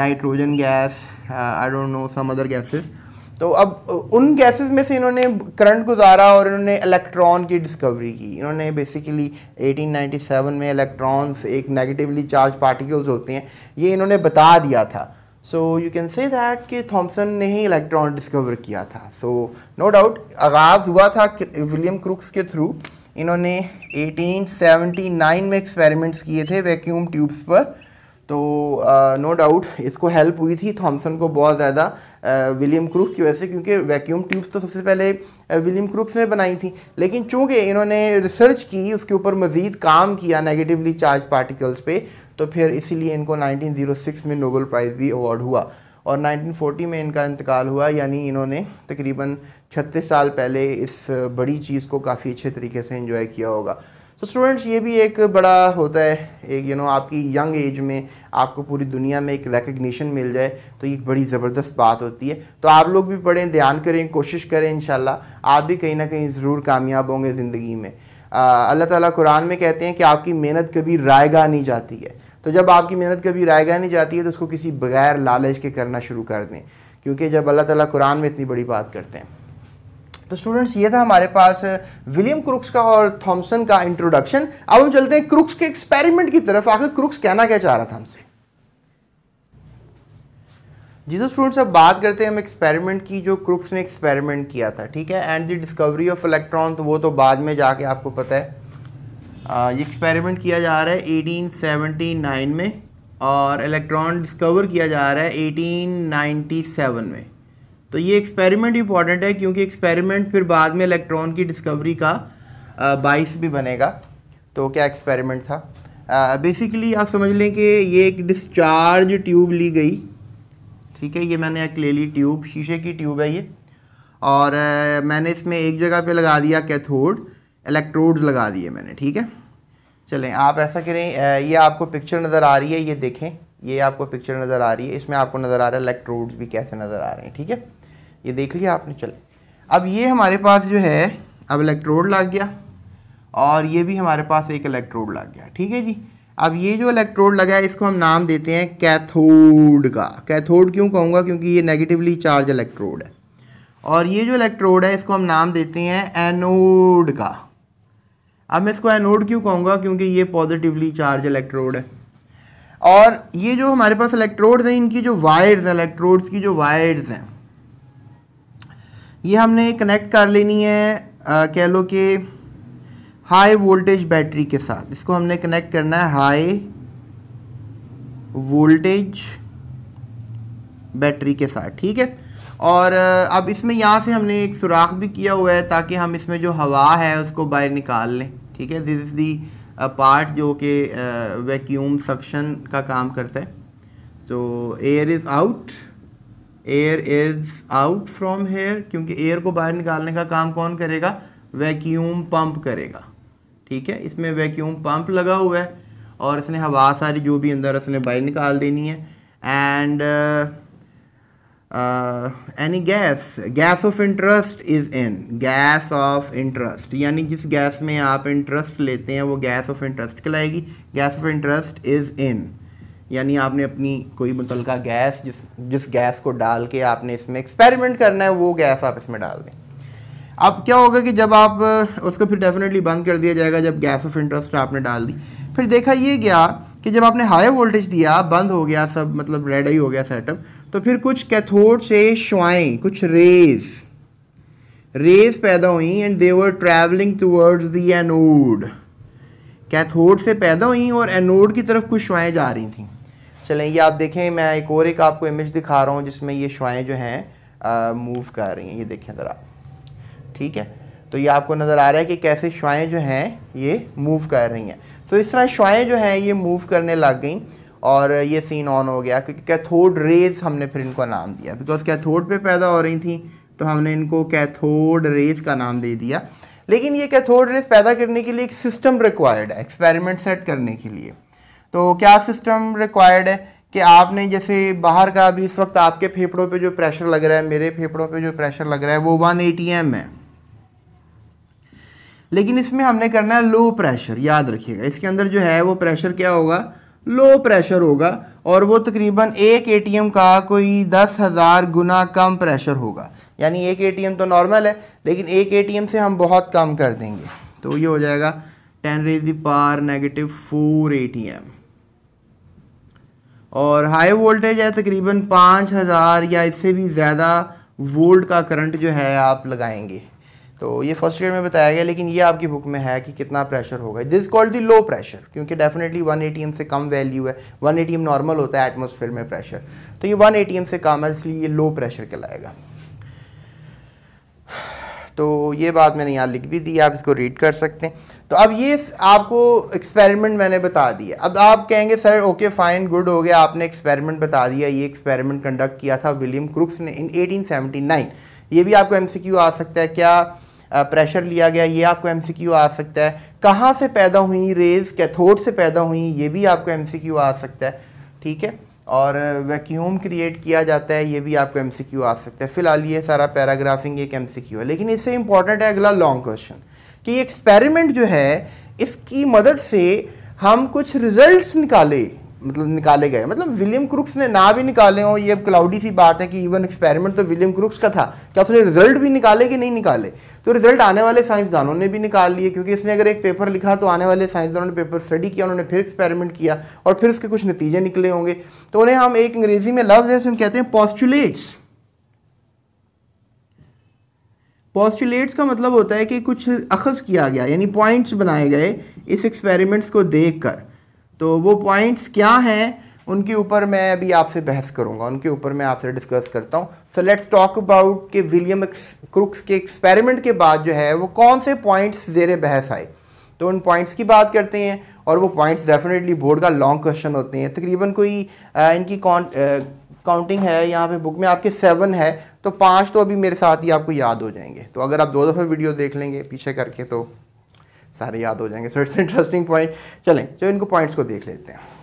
nitrogen gas I don't know some other gases तो अब उन गैसेस में से इन्होंने करंट गुजारा और इन्होंने इलेक्ट्रॉन की डिस्कवरी की इन्होंने बेसिकली 1897 में इलेक्ट्रॉन्स एक नेगेटिवली चार्ज पार्टिकल्स होते हैं ये इन्होंने बता दिया था so you can say that कि थॉम्सन ने ही इलेक्ट्रॉन डिस्कवर किया था सो नो डाउट आगाज़ हुआ था विलियम क्रुक्स के थ्रू इन्होंने 1879 में एक्सपेरिमेंट्स किए थे वैक्यूम ट्यूब्स पर तो नो uh, डाउट no इसको हेल्प हुई थी थॉमसन को बहुत ज़्यादा विलियम क्रूक्स की वजह से क्योंकि वैक्यूम ट्यूब्स तो सबसे पहले विलियम क्रूक्स ने बनाई थी लेकिन चूँकि इन्होंने रिसर्च की उसके ऊपर मज़ीद काम किया नेगेटिवली चार्ज पार्टिकल्स पे तो फिर इसीलिए इनको 1906 में नोबल प्राइज़ भी अवार्ड हुआ और 1940 में इनका इंतकाल हुआ यानी इन्होंने तकरीबन छत्तीस साल पहले इस बड़ी चीज़ को काफ़ी अच्छे तरीके से इन्जॉय किया होगा तो स्टूडेंट्स ये भी एक बड़ा होता है एक यू नो आपकी यंग एज में आपको पूरी दुनिया में एक रिकग्निशन मिल जाए तो ये बड़ी ज़बरदस्त बात होती है तो आप लोग भी पढ़ें ध्यान करें कोशिश करें इन आप भी कहीं ना कहीं ज़रूर कामयाब होंगे ज़िंदगी में अल्लाह ताला कुरान में कहते हैं कि आपकी मेहनत कभी रायगा नहीं जाती है तो जब आपकी मेहनत कभी रायगा नहीं जाती है तो उसको किसी बगैर लालच के करना शुरू कर दें क्योंकि जब अल्लाह ताली कुरान में इतनी बड़ी बात करते हैं तो स्टूडेंट्स ये था हमारे पास विलियम uh, क्रुक्स का और थॉमसन का इंट्रोडक्शन अब हम चलते हैं क्रुक्स के एक्सपेरिमेंट की तरफ आखिर क्रुक्स कहना क्या चाह रहा था हमसे जी तो स्टूडेंट्स अब बात करते हैं हम एक्सपेरिमेंट की जो क्रुक्स ने एक्सपेरिमेंट किया था ठीक है and the discovery of electron तो वो तो बाद में जाके आपको पता है uh, ये एक्सपेरिमेंट किया जा रहा है 1879 में और इलेक्ट्रॉन डिस्कवर किया जा रहा है 1897 में तो ये एक्सपेरिमेंट इंपॉर्टेंट है क्योंकि एक्सपेरिमेंट फिर बाद में इलेक्ट्रॉन की डिस्कवरी का बाइस भी बनेगा तो क्या एक्सपेरिमेंट था बेसिकली आप समझ लें कि ये एक डिस्चार्ज ट्यूब ली गई ठीक है ये मैंने एक ले ली ट्यूब शीशे की ट्यूब है ये और आ, मैंने इसमें एक जगह पे लगा दिया कैथोड इलेक्ट्रोड्स लगा दिए मैंने ठीक है चलें आप ऐसा करें ये आपको पिक्चर नज़र आ रही है ये देखें ये आपको पिक्चर नज़र आ रही है इसमें आपको नज़र आ रहा है इलेक्ट्रोड्स भी कैसे नज़र आ रहे हैं ठीक है ये देख लिया आपने चलो अब ये हमारे पास जो है अब इलेक्ट्रोड लग गया और ये भी हमारे पास एक इलेक्ट्रोड लग गया ठीक है जी अब ये जो इलेक्ट्रोड लगा है इसको हम नाम देते हैं कैथोड का कैथोड क्यों कहूँगा क्योंकि ये नेगेटिवली चार्ज इलेक्ट्रोड है और ये जो इलेक्ट्रोड है इसको हम नाम देते हैं एनोड का अब मैं इसको एनोड क्यों कहूँगा क्योंकि ये पॉजिटिवली चार्ज इलेक्ट्रोड है और ये जो हमारे पास इलेक्ट्रोड्स हैं इनकी जो वायर्स हैं इलेक्ट्रोड्स की जो वायर्स हैं ये हमने कनेक्ट कर लेनी है कह लो कि हाई वोल्टेज बैटरी के साथ इसको हमने कनेक्ट करना है हाई वोल्टेज बैटरी के साथ ठीक है और अब इसमें यहाँ से हमने एक सुराख भी किया हुआ है ताकि हम इसमें जो हवा है उसको बाहर निकाल लें ठीक है दिस इज़ दी पार्ट जो कि वैक्यूम सक्शन का काम करता है so air is out air is out from here क्योंकि एयर को बाहर निकालने का काम कौन करेगा वैक्यूम पंप करेगा ठीक है इसमें वैक्यूम पंप लगा हुआ है और इसने हवा सारी जो भी अंदर उसने बाहर निकाल देनी है and any gas gas of interest is in gas of interest यानी जिस गैस में आप इंटरेस्ट लेते हैं वो गैस ऑफ इंटरेस्ट कहलाएगी gas of interest is in यानी आपने अपनी कोई मुतलका गैस जिस जिस गैस को डाल के आपने इसमें एक्सपेरिमेंट करना है वो गैस आप इसमें डाल दें अब क्या होगा कि जब आप उसको फिर डेफिनेटली बंद कर दिया जाएगा जब गैस ऑफ इंटरेस्ट आपने डाल दी फिर देखा ये गया कि जब आपने हाई वोल्टेज दिया बंद हो गया सब मतलब रेड ही हो गया सेटअप तो फिर कुछ कैथोड से शुआएँ कुछ रेज रेज पैदा हुई and they were travelling towards the anode cathode से पैदा हुई और एनोड की तरफ कुछ शुआएँ जा रही थी चलें ये आप देखें मैं एक और एक आपको इमेज दिखा रहा हूँ जिसमें ये शुआएँ जो हैं मूव कर रही हैं ये देखें ज़रा ठीक है तो ये आपको नज़र आ रहा है कि कैसे शुआएँ जो हैं ये मूव कर रही हैं तो इस तरह शुआएँ जो हैं ये मूव करने लग गई और ये सीन ऑन हो गया क्योंकि कैथोड रेज हमने फिर इनको नाम दिया बिकॉज कैथोड पे पैदा हो रही थी तो हमने इनको कैथोड रेज का नाम दे दिया लेकिन ये कैथोड रेज पैदा करने के लिए एक सिस्टम रिक्वायर्ड है एक्सपेरिमेंट सेट करने के लिए तो क्या सिस्टम रिक्वायर्ड है कि आपने जैसे बाहर का अभी इस वक्त आपके फेफड़ों पे जो प्रेशर लग रहा है मेरे फेफड़ों पे जो प्रेशर लग रहा है वो वन ए है लेकिन इसमें हमने करना है लो प्रेशर याद रखिएगा इसके अंदर जो है वो प्रेशर क्या होगा लो प्रेशर होगा और वो तकरीबन एक एटीएम का कोई दस हज़ार गुना कम प्रेशर होगा यानी एक एटीएम तो नॉर्मल है लेकिन एक एटीएम से हम बहुत कम कर देंगे तो ये हो जाएगा ten raise the power negative four atm और हाई वोल्टेज है तकरीबन पाँच हज़ार या इससे भी ज़्यादा वोल्ट का करंट जो है आप लगाएंगे तो ये फर्स्ट ईयर में बताया गया लेकिन ये आपकी बुक में है कि कितना प्रेशर होगा this called the low pressure क्योंकि डेफिनेटली 1 एम से कम वैल्यू है 1 एम नॉर्मल होता है एटमोसफेयर में प्रेशर तो ये 1 एम से कम है इसलिए ये लो प्रेशर कहलाएगा तो ये बात मैंने यहाँ लिख भी दी आप इसको रीड कर सकते हैं तो अब ये आपको एक्सपेरिमेंट मैंने बता दिया अब आप कहेंगे सर ओके फाइन गुड हो गया आपने एक्सपेरिमेंट बता दिया ये एक्सपेरिमेंट कंडक्ट किया था विलियम क्रुक्स ने इन 1879 ये भी आपको एमसीक्यू आ सकता है क्या प्रेशर लिया गया ये आपको एमसीक्यू आ सकता है कहाँ से पैदा हुई रेज कैथोड से पैदा हुई ये भी आपको एम आ सकता है ठीक है और वैक्यूम क्रिएट किया जाता है ये भी आपको एम आ सकता है फिलहाल ये सारा पैराग्राफिंग एक एम है लेकिन इससे इंपॉर्टेंट है अगला लॉन्ग क्वेश्चन कि एक्सपेरिमेंट जो है इसकी मदद से हम कुछ रिजल्ट्स निकाले मतलब निकाले गए मतलब विलियम क्रुक्स ने ना भी निकाले हो ये अब क्लाउडी सी बात है कि इवन एक्सपेरिमेंट तो विलियम क्रुक्स का था क्या उसने रिजल्ट भी निकाले कि नहीं निकाले तो रिजल्ट आने वाले साइंसदानों ने भी निकाल लिए क्योंकि इसने अगर एक पेपर लिखा तो आने वाले साइंसदानों ने पेपर स्टडी किया उन्होंने फिर एक्सपेरिमेंट किया और फिर उसके कुछ नतीजे निकले होंगे तो उन्हें हम एक अंग्रेजी में लफ्ज है उसमें कहते हैं पॉस्टुलेट्स पॉस्टुलेट्स का मतलब होता है कि कुछ अखज़ किया गया यानी पॉइंट्स बनाए गए इस एक्सपेरिमेंट्स को देख कर तो वो पॉइंट्स क्या हैं उनके ऊपर मैं अभी आपसे बहस करूँगा उनके ऊपर मैं आपसे डिस्कस करता हूँ सो लेट्स टॉक अबाउट के विलियम क्रुक्स के एक्सपेरिमेंट के बाद जो है वो कौन से पॉइंट्स जेर बहस आए तो उन पॉइंट्स की बात करते हैं और वो पॉइंट्स डेफिनेटली बोर्ड का लॉन्ग क्वेश्चन होते हैं तकरीबन कोई आ, इनकी कॉन काउंटिंग है यहाँ पे बुक में आपके सेवन है तो पांच तो अभी मेरे साथ ही आपको याद हो जाएंगे तो अगर आप दो दफ़े वीडियो देख लेंगे पीछे करके तो सारे याद हो जाएंगे सो इट्स इंटरेस्टिंग पॉइंट चलें जो इनको पॉइंट्स को देख लेते हैं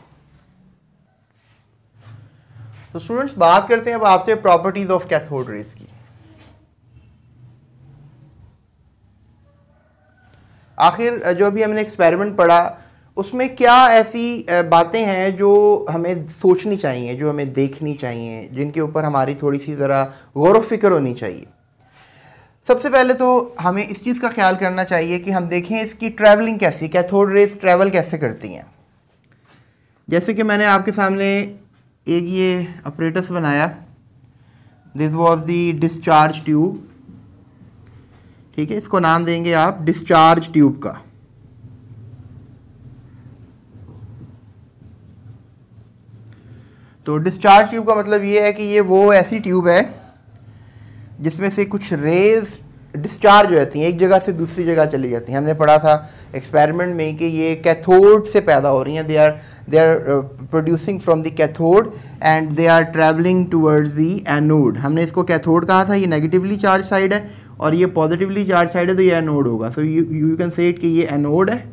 तो स्टूडेंट्स बात करते हैं अब आपसे प्रॉपर्टीज ऑफ कैथोड रेज की आखिर जो भी हमने एक्सपेरिमेंट पढ़ा उसमें क्या ऐसी बातें हैं जो हमें सोचनी चाहिए जो हमें देखनी चाहिए जिनके ऊपर हमारी थोड़ी सी ज़रा गौर फिक्र होनी चाहिए सबसे पहले तो हमें इस चीज़ का ख्याल करना चाहिए कि हम देखें इसकी ट्रैवलिंग कैसी कैथोड रेस ट्रैवल कैसे करती हैं जैसे कि मैंने आपके सामने एक ये अपरेटस बनाया this was the discharge tube ठीक है इसको नाम देंगे आप डिस्चार्ज ट्यूब का तो डिस्चार्ज ट्यूब का मतलब ये है कि ये वो ऐसी ट्यूब है जिसमें से कुछ रेज डिस्चार्ज हो जाती हैं एक जगह से दूसरी जगह चली जाती हैं हमने पढ़ा था एक्सपेरिमेंट में कि ये कैथोड से पैदा हो रही हैं they are they are producing from the cathode and they are travelling towards the anode हमने इसको कैथोड कहा था ये नेगेटिवली चार्ज साइड है और ये पॉजिटिवली चार्ज साइड है तो ये एनोड होगा so you you can say it कि ये एनोड है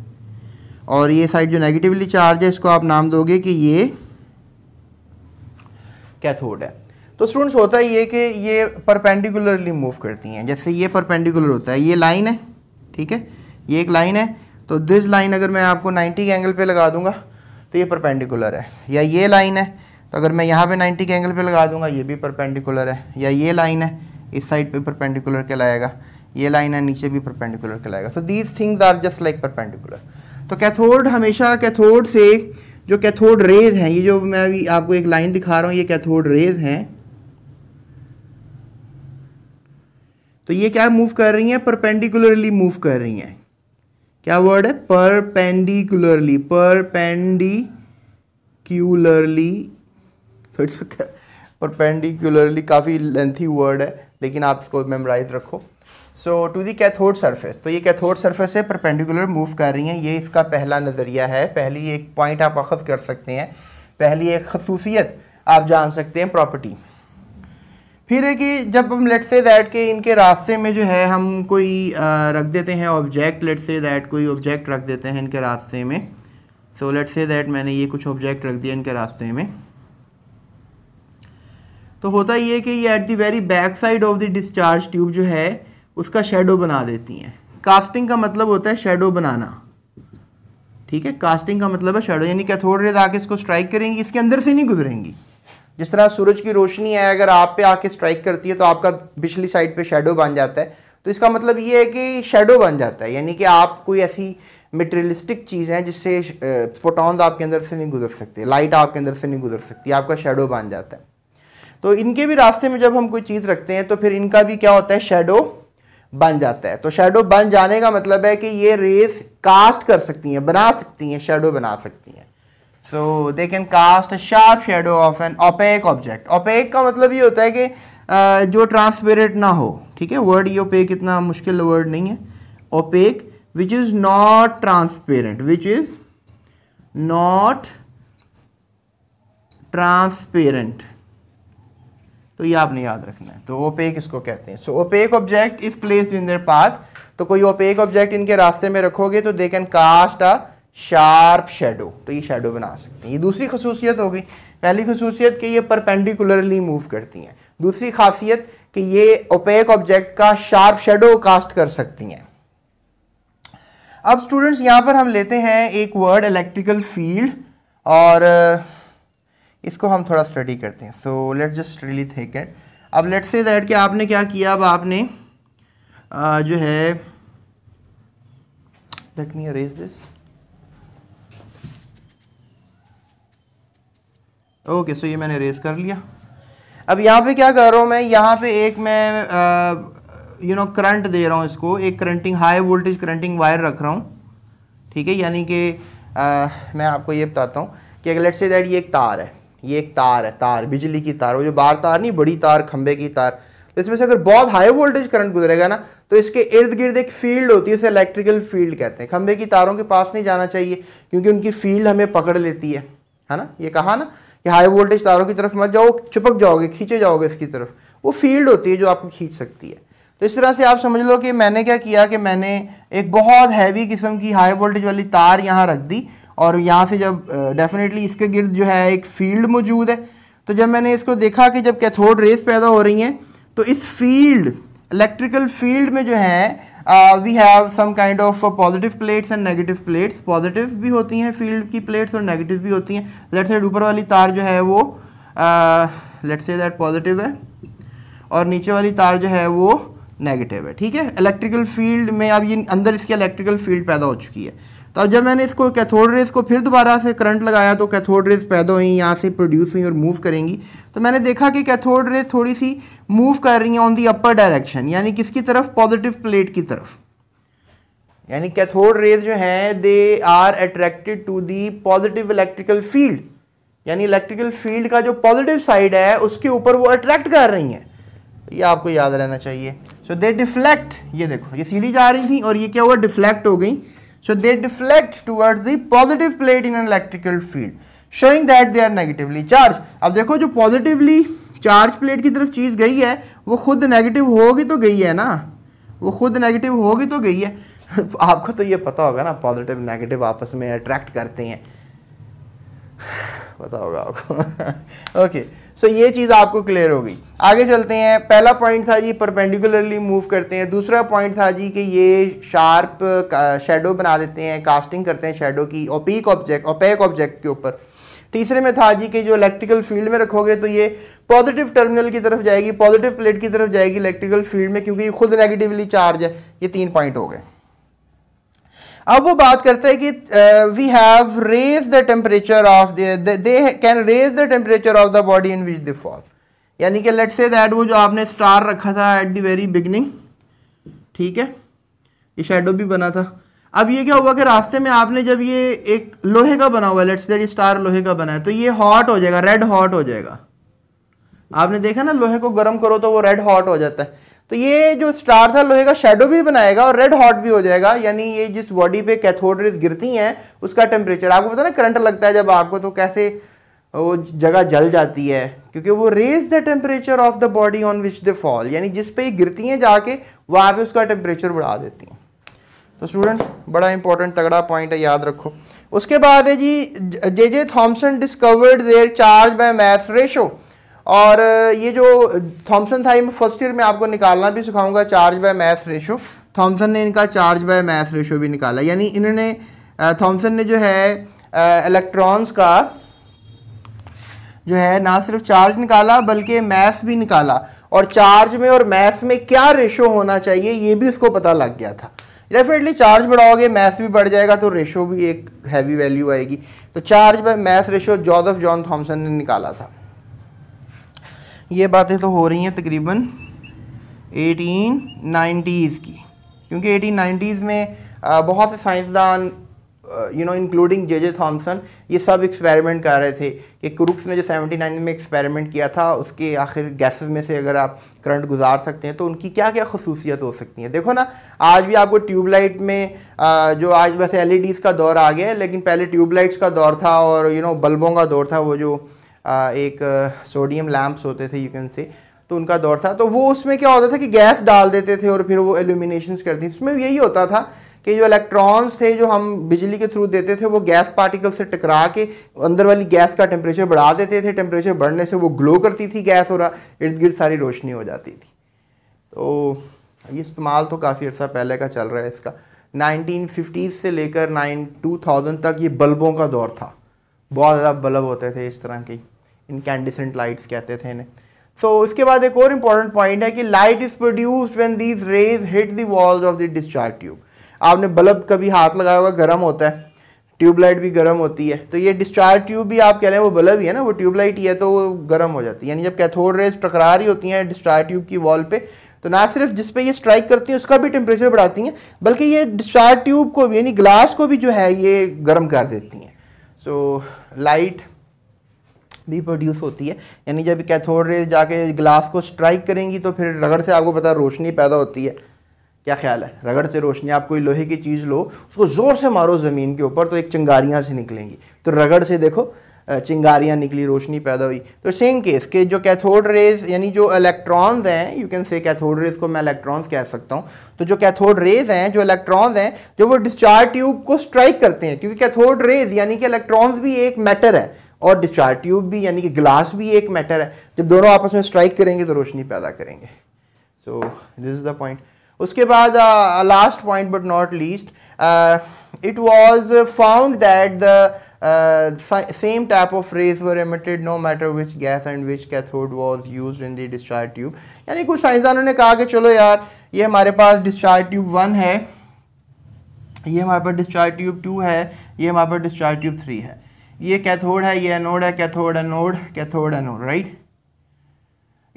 और ये साइड जो नेगेटिवली चार्ज है इसको आप नाम दोगे कि ये कैथोड है तो स्टूडेंट्स होता है ये कि ये परपेंडिकुलरली मूव करती हैं जैसे ये परपेंडिकुलर होता है ये लाइन है ठीक है ये एक लाइन है तो दिस लाइन अगर मैं आपको 90 के एंगल पे लगा दूंगा तो ये परपेंडिकुलर है या ये लाइन है तो अगर मैं यहाँ पे 90 के एंगल पे लगा दूंगा ये भी परपेंडिकुलर है या ये लाइन है इस साइड पे परपेंडिकुलर कहलाएगा ये लाइन है नीचे भी परपेंडिकुलर कहलाएगा so these things are just like perpendicular तो कैथोड हमेशा कैथोड से जो कैथोड रेज हैं ये जो मैं अभी आपको एक लाइन दिखा रहा हूँ ये कैथोड रेज हैं तो ये क्या मूव कर रही हैं परपेंडिकुलरली मूव कर रही हैं क्या वर्ड है परपेंडिकुलरली परपेंडिकुलरली फिर से परपेंडिकुलरली काफ़ी लेंथी वर्ड है लेकिन आप इसको मेमोराइज रखो so to the cathode surface तो ये कैथोड सरफेस है परपेंडिकुलर मूव कर रही हैं ये इसका पहला नज़रिया है पहली एक पॉइंट आप अखद कर सकते हैं पहली एक खसूसियत आप जान सकते हैं प्रॉपर्टी फिर है कि जब हम लेट से दैट के इनके रास्ते में जो है हम कोई रख देते हैं ऑब्जेक्ट लेट से दैट कोई ऑब्जेक्ट रख देते हैं इनके रास्ते में सो लेट से दैट मैंने ये कुछ ऑब्जेक्ट रख दिया इनके रास्ते में तो होता ये कि ये at the very back side of the discharge tube जो है उसका शेडो बना देती हैं कास्टिंग का मतलब होता है शेडो बनाना ठीक है कास्टिंग का मतलब है शेडो यानी कैथोड रेज आके इसको स्ट्राइक करेंगी इसके अंदर से नहीं गुजरेंगी जिस तरह सूरज की रोशनी है अगर आप पे आके स्ट्राइक करती है तो आपका पिछली साइड पे शेडो बन जाता है तो इसका मतलब ये है कि शेडो बन जाता है यानी कि आप कोई ऐसी मटेरियलिस्टिक चीज़ है जिससे फोटॉन्स आपके अंदर से नहीं गुजर सकते लाइट आपके अंदर से नहीं गुजर सकती आपका शेडो बन जाता है तो इनके भी रास्ते में जब हम कोई चीज़ रखते हैं तो फिर इनका भी क्या होता है शेडो बन जाता है तो शेडो बन जाने का मतलब है कि ये रेस कास्ट कर सकती हैं बना सकती हैं शेडो बना सकती हैं so they can cast a sharp shadow of an opaque object opaque का मतलब ये होता है कि जो ट्रांसपेरेंट ना हो ठीक है वर्ड ये ओपेक इतना मुश्किल वर्ड नहीं है opaque which is not transparent which is not transparent तो ये आपने याद रखना है तो ओपेक इसको कहते हैं so opaque object if place in their path तो कोई ओपेक ऑब्जेक्ट इनके रास्ते में रखोगे तो they can cast a sharp shadow तो ये शेडो बना सकते हैं ये दूसरी खसूसियत हो गई पहली खसूसियत कि ये परपेंडिकुलरली मूव करती हैं दूसरी खासियत कि ये ओपेक ऑब्जेक्ट का शार्प शेडो कास्ट कर सकती हैं अब स्टूडेंट्स यहाँ पर हम लेते हैं एक वर्ड इलेक्ट्रिकल फील्ड और इसको हम थोड़ा स्टडी करते हैं so let just really think it अब लेट से दैट कि आपने क्या किया अब आपने आ, जो है let me arrange this okay so ये मैंने अरेज कर लिया अब यहाँ पे क्या कर रहा हूँ मैं यहाँ पे एक मैं यू नो करंट दे रहा हूँ इसको एक करंटिंग हाई वोल्टेज करंटिंग वायर रख रहा हूँ ठीक है यानी कि मैं आपको ये बताता हूँ कि अगर लेट से दैट ये एक तार है ये एक तार है तार बिजली की तार वो जो बार तार नहीं बड़ी तार खंबे की तार तो इसमें से अगर बहुत हाई वोल्टेज करंट गुजरेगा ना तो इसके इर्द गिर्द एक फील्ड होती है इसे इलेक्ट्रिकल फील्ड कहते हैं खंबे की तारों के पास नहीं जाना चाहिए क्योंकि उनकी फील्ड हमें पकड़ लेती है है ना ये कहा ना कि हाई वोल्टेज तारों की तरफ मत जाओ चिपक जाओगे खींचे जाओगे इसकी तरफ वो फील्ड होती है जो आपको खींच सकती है तो इस तरह से आप समझ लो कि मैंने क्या किया कि मैंने एक बहुत हैवी किस्म की हाई वोल्टेज वाली तार यहाँ रख दी और यहाँ से जब डेफिनेटली इसके गिर्द जो है एक फील्ड मौजूद है तो जब मैंने इसको देखा कि जब कैथोड रेस पैदा हो रही हैं तो इस फील्ड इलेक्ट्रिकल फील्ड में जो है we have some kind of positive plates and negative plates positive भी होती हैं फील्ड की प्लेट्स और नेगेटिव भी होती हैं लेट्स साइड ऊपर वाली तार जो है वो लेट्स से दैट पॉजिटिव है और नीचे वाली तार जो है वो नेगेटिव है ठीक है इलेक्ट्रिकल फील्ड में अब ये अंदर इसके इलेक्ट्रिकल फील्ड पैदा हो चुकी है तो अब जब मैंने इसको कैथोड रेस को फिर दोबारा से करंट लगाया तो कैथोड रेस पैदा हुई यहाँ से प्रोड्यूस हुई और मूव करेंगी तो मैंने देखा कि कैथोड रेस थोड़ी सी मूव कर रही हैं ऑन दी अपर डायरेक्शन यानी किसकी तरफ पॉजिटिव प्लेट की तरफ यानी कैथोड रेज जो हैं they are attracted to the positive electrical field यानी इलेक्ट्रिकल फील्ड का जो पॉजिटिव साइड है उसके ऊपर वो अट्रैक्ट कर रही हैं ये आपको याद रहना चाहिए सो दे डिफ्लेक्ट ये देखो ये सीधी जा रही थी और ये क्या हुआ डिफ्लेक्ट हो गई So they deflect towards the positive plate in an electrical field, showing that they are negatively charged. अब देखो जो positively चार्ज प्लेट की तरफ चीज़ गई है वो खुद नेगेटिव होगी तो गई है ना वो खुद नेगेटिव होगी तो गई है आपको तो ये पता होगा ना पॉजिटिव नेगेटिव आपस में अट्रैक्ट करते हैं पता होगा आपको ओके सो ये चीज़ आपको क्लियर हो गई आगे चलते हैं पहला पॉइंट था जी परपेंडिकुलरली मूव करते हैं दूसरा पॉइंट था जी कि ये शार्प शेडो uh, बना देते हैं कास्टिंग करते हैं शेडो की ओपीक ऑब्जेक्ट ओपेक ऑब्जेक्ट के ऊपर तीसरे में था जी कि जो इलेक्ट्रिकल फील्ड में रखोगे तो ये पॉजिटिव टर्मिनल की तरफ जाएगी पॉजिटिव प्लेट की तरफ जाएगी इलेक्ट्रिकल फील्ड में क्योंकि ये खुद नेगेटिवली चार्ज है ये तीन पॉइंट हो गए अब वो बात करते हैं कि we have raise the temperature of they can raise the temperature of the body in which the fall यानी कि लेट से दैट वो जो आपने स्टार रखा था एट द वेरी बिगनिंग ठीक है ये शेडो भी बना था अब ये क्या हुआ कि रास्ते में आपने जब ये एक लोहे का बना हुआ लेट्स दैट स्टार लोहे का बना है तो ये हॉट हो जाएगा रेड हॉट हो जाएगा आपने देखा ना लोहे को गर्म करो तो वो रेड हॉट हो जाता है तो ये जो स्टार था लोहे का शेडो भी बनाएगा और रेड हॉट भी हो जाएगा यानी ये जिस बॉडी पे कैथोड रेज गिरती हैं उसका टेम्परेचर आपको पता ना करंट लगता है जब आपको तो कैसे वो जगह जल जाती है क्योंकि वो raise the temperature of the body on which the fall यानी जिस पे ये गिरती हैं जाके वहाँ पे उसका टेम्परेचर बढ़ा देती हैं तो स्टूडेंट्स बड़ा इंपॉर्टेंट तगड़ा पॉइंट है याद रखो उसके बाद है जी J J Thomson discovered their charge by mass ratio और ये जो थॉमसन था ये फर्स्ट ईयर में आपको निकालना भी सिखाऊंगा charge by mass ratio Thomson ने इनका चार्ज बाय मैथ रेशो भी निकाला यानी इन्होंने थॉमसन ने जो है इलेक्ट्रॉन्स का जो है ना सिर्फ चार्ज निकाला बल्कि मैथ भी निकाला और चार्ज में और मैथ में क्या रेशो होना चाहिए ये भी उसको पता लग गया था डेफिनेटली चार्ज बढ़ाओगे मैथ भी बढ़ जाएगा तो रेशो भी एक हैवी वैल्यू आएगी तो charge by mass ratio Joseph John Thomson ने निकाला था ये बातें तो हो रही हैं तकरीबन एटीन नाइन्टीज़ की क्योंकि एटीन नाइन्टीज़ में बहुत से साइंसदान you know including J J Thomson ये सब एक्सपेरिमेंट कर रहे थे कि क्रुक्स ने जो 79 में एक्सपेरिमेंट किया था उसके आखिर गैसेस में से अगर आप करंट गुजार सकते हैं तो उनकी क्या क्या खसूसियत हो सकती है देखो ना आज भी आपको ट्यूबलाइट में आ, जो आज वैसे एल e का दौर आ गया है लेकिन पहले ट्यूबलाइट्स का दौर था और यू नो बल्बों का दौर था वो जो एक सोडियम लैम्प्स होते थे यू कैन से तो उनका दौर था तो वो उसमें क्या होता था कि गैस डाल देते थे और फिर वो एल्यूमिनेशन करती थी उसमें यही होता था कि जो इलेक्ट्रॉन्स थे जो हम बिजली के थ्रू देते थे वो गैस पार्टिकल से टकरा के अंदर वाली गैस का टेम्परेचर बढ़ा देते थे टेम्परेचर बढ़ने से वो ग्लो करती थी गैस और इर्द गिर्द सारी रोशनी हो जाती थी तो ये इस्तेमाल तो काफ़ी अर्सा पहले का चल रहा है इसका 1950s से लेकर नाइन थाउजेंड तक ये बल्बों का दौर था बहुत ज़्यादा बल्ब होते थे इस तरह के इनकैंडिसेंट लाइट्स कहते थे इन्हें सो so, इसके बाद एक और इंपॉर्टेंट पॉइंट है कि light is produced when these rays hit the walls of the discharge tube आपने बल्ब कभी हाथ लगाया होगा गर्म होता है ट्यूबलाइट भी गर्म होती है तो ये डिस्चार्ज ट्यूब भी आप कह रहे हैं वो बल्ब ही है ना वो ट्यूबलाइट ही है तो वो गर्म हो जाती है यानी जब कैथोड रेज टकरा रही होती हैं डिस्चार्ज ट्यूब की वॉल पे तो ना सिर्फ जिस पे ये स्ट्राइक करती हैं उसका भी टेम्परेचर बढ़ाती हैं बल्कि ये डिस्चार्ज ट्यूब को भी यानी ग्लास को भी जो है ये गर्म कर देती हैं सो लाइट भी प्रोड्यूस होती है यानी जब कैथोड रे जाके ग्लास को स्ट्राइक करेंगी तो फिर रगड़ से आपको पता रोशनी पैदा होती है क्या ख्याल है रगड़ से रोशनी आप कोई लोहे की चीज़ लो उसको ज़ोर से मारो ज़मीन के ऊपर तो एक चिंगारियाँ से निकलेंगी तो रगड़ से देखो चिंगारियाँ निकली रोशनी पैदा हुई तो सेम केस के जो कैथोड रेज यानी जो इलेक्ट्रॉन्स हैं you can say cathode rays को मैं इलेक्ट्रॉन्स कह सकता हूँ तो जो कैथोड रेज हैं जो इलेक्ट्रॉन्स हैं जो वो डिस्चार्ज ट्यूब को स्ट्राइक करते हैं क्योंकि कैथोड रेज यानी कि इलेक्ट्रॉन्स भी एक मैटर है और डिस्चार्ज ट्यूब भी यानी कि ग्लास भी एक मैटर है जब दोनों आपस में स्ट्राइक करेंगे तो रोशनी पैदा करेंगे so this is the point उसके बाद last point but not least it was found that the same type of rays were emitted no matter which gas and which cathode was use in the discharge tube यानी कुछ साइंसदानों ने कहा कि चलो यार ये हमारे पास डिस्चार्ज ट्यूब वन है ये हमारे पास डिस्चार्ज ट्यूब टू है ये हमारे पास डिस्चार्ज ट्यूब थ्री है ये कैथोड है ये एनोड है cathode anode cathode anode right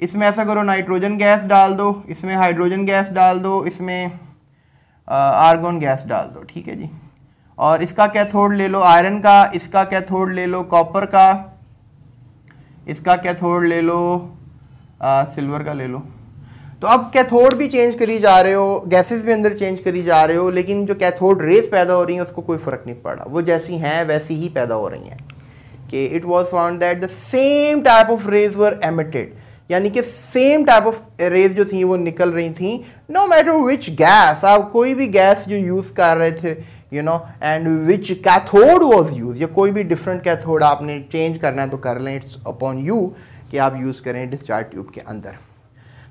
इसमें ऐसा करो नाइट्रोजन गैस डाल दो इसमें हाइड्रोजन गैस डाल दो इसमें आर्गोन गैस डाल दो ठीक है जी और इसका कैथोड ले लो आयरन का इसका कैथोड ले लो कॉपर का इसका कैथोड ले लो आ, सिल्वर का ले लो तो अब कैथोड भी चेंज करी जा रहे हो गैसेस भी अंदर चेंज करी जा रहे हो लेकिन जो कैथोड रेस पैदा हो रही हैं उसको कोई फ़र्क नहीं पड़ रहा वो जैसी हैं वैसी ही पैदा हो रही हैं कि it was found that the same type of rays were emitted यानी कि सेम टाइप ऑफ रेज जो थी वो निकल रही थी नो मैटर विच गैस आप कोई भी गैस जो यूज़ कर रहे थे you know and which cathode was use या कोई भी डिफरेंट कैथोड आपने चेंज करना है तो कर लें इट्स अपॉन यू कि आप यूज़ करें डिस्चार्ज ट्यूब के अंदर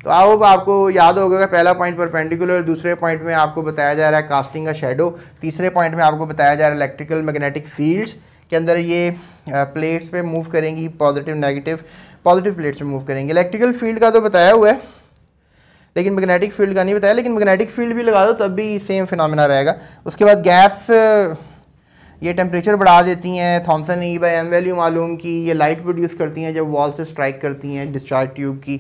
तो आई आपको याद होगा कि पहला पॉइंट परपेंडिकुलर दूसरे पॉइंट में आपको बताया जा रहा है कास्टिंग का शेडो तीसरे पॉइंट में आपको बताया जा रहा है इलेक्ट्रिकल मैग्नेटिक फील्ड्स के अंदर ये प्लेट्स पे मूव करेंगी पॉजिटिव नेगेटिव पॉजिटिव प्लेट्स पे मूव करेंगी इलेक्ट्रिकल फील्ड का तो बताया हुआ है लेकिन मैग्नेटिक फील्ड का नहीं बताया लेकिन मैग्नेटिक फील्ड भी लगा दो तब भी सेम फिनमिना रहेगा उसके बाद गैस ये टेम्परेचर बढ़ा देती हैं Thomson e by m value मालूम की ये लाइट प्रोड्यूस करती हैं जब वॉल से स्ट्राइक करती हैं डिस्चार्ज ट्यूब की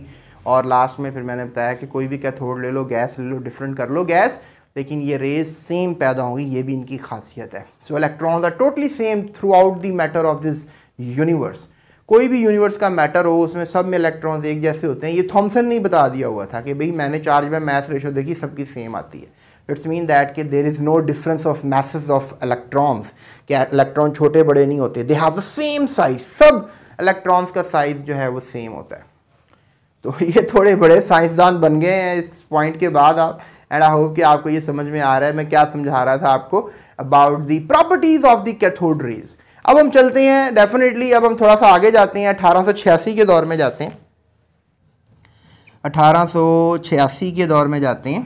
और लास्ट में फिर मैंने बताया कि कोई भी कैथोड ले लो गैस ले लो डिफरेंट कर लो गैस लेकिन ये रेज सेम पैदा होंगी ये भी इनकी खासियत है so electrons are totally same throughout the matter of this universe कोई भी यूनिवर्स का मैटर हो उसमें सब में इलेक्ट्रॉन्स एक जैसे होते हैं ये थॉमसन ने बता दिया हुआ था कि भाई मैंने चार्ज में मैथ रेशो देखी सबकी सेम आती है इट्स मीन दैट कि there is no difference of masses of electrons कि इलेक्ट्रॉन छोटे बड़े नहीं होते they have the same size सब इलेक्ट्रॉन्स का साइज जो है वो सेम होता है तो ये थोड़े बड़े साइंसदान बन गए हैं इस पॉइंट के बाद आप एंड आई होप कि आपको ये समझ में आ रहा है मैं क्या समझा रहा था आपको about the properties of the cathode rays अब हम चलते हैं डेफिनेटली अब हम थोड़ा सा आगे जाते हैं अठारह के दौर में जाते हैं अठारह के दौर में जाते हैं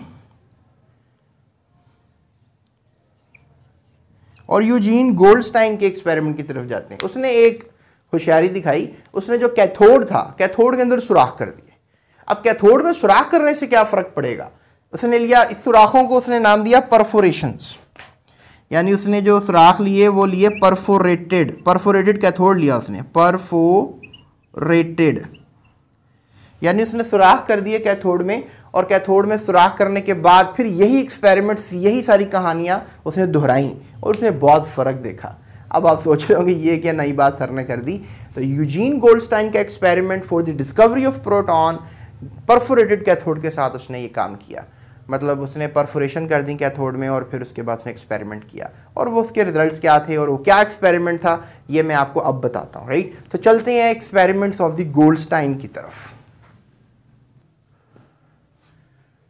और यूजीन गोल्डस्टाइन के एक्सपेरिमेंट की तरफ जाते हैं उसने एक होशियारी दिखाई उसने जो कैथोड था कैथोड के अंदर सुराख कर दिया अब कैथोड में सुराख करने से क्या फ़र्क पड़ेगा उसने लिया इस सुराखों को उसने नाम दिया परफोरेशन यानी उसने जो सुराख लिए वो लिए परफोरेटेड परफोरेटेड कैथोड लिया उसने परफोरेटेड यानी उसने सुराख कर दिए कैथोड में और कैथोड में सुराख करने के बाद फिर यही एक्सपेरिमेंट्स यही सारी कहानियां उसने दोहराई और उसने बहुत फ़र्क देखा अब आप सोच रहे होंगे ये क्या नई बात सर ने कर दी तो यूजीन गोल्डस्टाइन का experiment for the discovery of proton perforated cathode के साथ उसने ये काम किया मतलब उसने परफोरेशन कर दी कैथोड में और फिर उसके बाद उसने एक्सपेरिमेंट किया और वो उसके रिजल्ट्स क्या थे और वो क्या एक्सपेरिमेंट था ये मैं आपको अब बताता हूँ राइट तो चलते हैं एक्सपेरिमेंट्स ऑफ द गोल्डस्टाइन की तरफ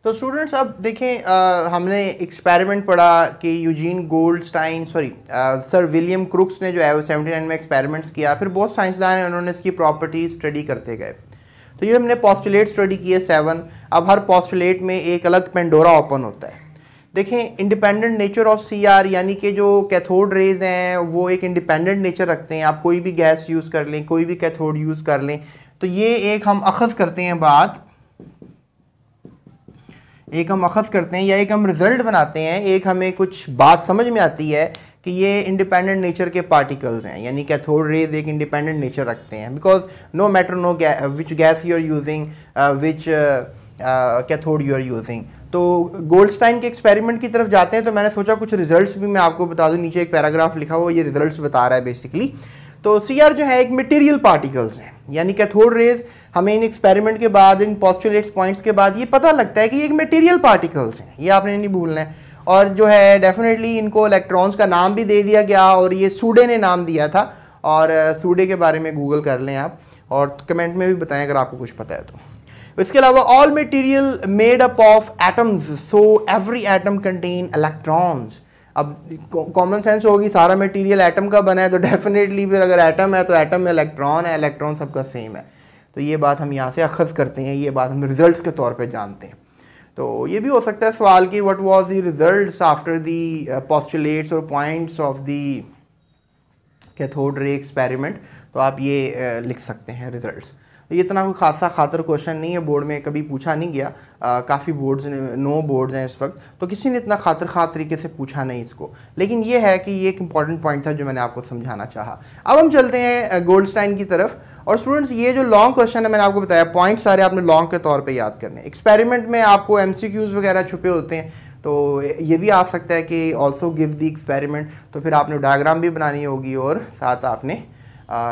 तो स्टूडेंट्स अब देखें आ, हमने एक्सपेरिमेंट पढ़ा कि Eugene Goldstein sorry sir William Crookes ने जो है वो सेवेंटी नाइन में एक्सपेरिमेंट्स किया फिर बहुत साइंसदान हैं उन्होंने इसकी प्रॉपर्टीज स्टडी करते गए तो ये हमने पॉस्टुलेट स्टडी किए सेवन अब हर पॉस्टुलेट में एक अलग पेंडोरा ओपन होता है देखें independent nature of C R यानी कि जो कैथोड रेज हैं वो एक इंडिपेंडेंट नेचर रखते हैं आप कोई भी गैस यूज़ कर लें कोई भी कैथोड यूज़ कर लें तो ये एक हम अखज़ करते हैं बात एक हम अखज़ करते हैं या एक हम रिज़ल्ट बनाते हैं एक हमें कुछ बात समझ में आती है कि ये इंडिपेंडेंट नेचर के पार्टिकल्स हैं यानी कैथोड रेज एक इंडिपेंडेंट नेचर रखते हैं because no matter no which gas you are using which cathode you are using तो गोल्डस्टाइन के एक्सपेरिमेंट की तरफ जाते हैं तो मैंने सोचा कुछ रिजल्ट्स भी मैं आपको बता दूं नीचे एक पैराग्राफ लिखा हुआ ये रिजल्ट्स बता रहा है बेसिकली तो सी जो है एक मटेरियल पार्टिकल्स हैं यानी कैथोड रेज हमें इन एक्सपेरिमेंट के बाद इन पॉस्टुलेट्स पॉइंट्स के बाद ये पता लगता है कि ये एक मटेरियल पार्टिकल्स हैं ये आपने नहीं भूलना है और जो है डेफिनेटली इनको इलेक्ट्रॉन्स का नाम भी दे दिया गया और ये सूडे ने नाम दिया था और सूडे के बारे में गूगल कर लें आप और कमेंट में भी बताएं अगर आपको कुछ पता है तो इसके अलावा all material made up of atoms so every atom contain electrons अब कॉमन सेंस होगी सारा मटेरियल एटम का बना है तो डेफिनेटली फिर अगर एटम है तो एटम में इलेक्ट्रॉन है इलेक्ट्रॉन सबका सेम है तो ये बात हम यहाँ से अखज़ करते हैं ये बात हम रिजल्ट्स के तौर पर जानते हैं तो ये भी हो सकता है सवाल कि what was the results after the postulates और points of the cathode ray experiment तो आप ये uh, लिख सकते हैं रिजल्ट्स ये इतना कोई खासा खातर क्वेश्चन नहीं है बोर्ड में कभी पूछा नहीं गया काफ़ी बोर्ड्स नो बोर्ड्स हैं इस वक्त तो किसी ने इतना खातर खा तरीके से पूछा नहीं इसको लेकिन ये है कि ये एक इंपॉर्टेंट पॉइंट था जो मैंने आपको समझाना चाहा अब हम चलते हैं गोल्डस्टाइन की तरफ और स्टूडेंट्स ये जो लॉन्ग क्वेश्चन है मैंने आपको बताया पॉइंट सारे आपने लॉन्ग के तौर पर याद करने एक्सपेरिमेंट में आपको एम वगैरह छुपे होते हैं तो ये भी आ सकता है कि ऑल्सो गिव दी एक्सपेरिमेंट तो फिर आपने डायग्राम भी बनानी होगी और साथ आपने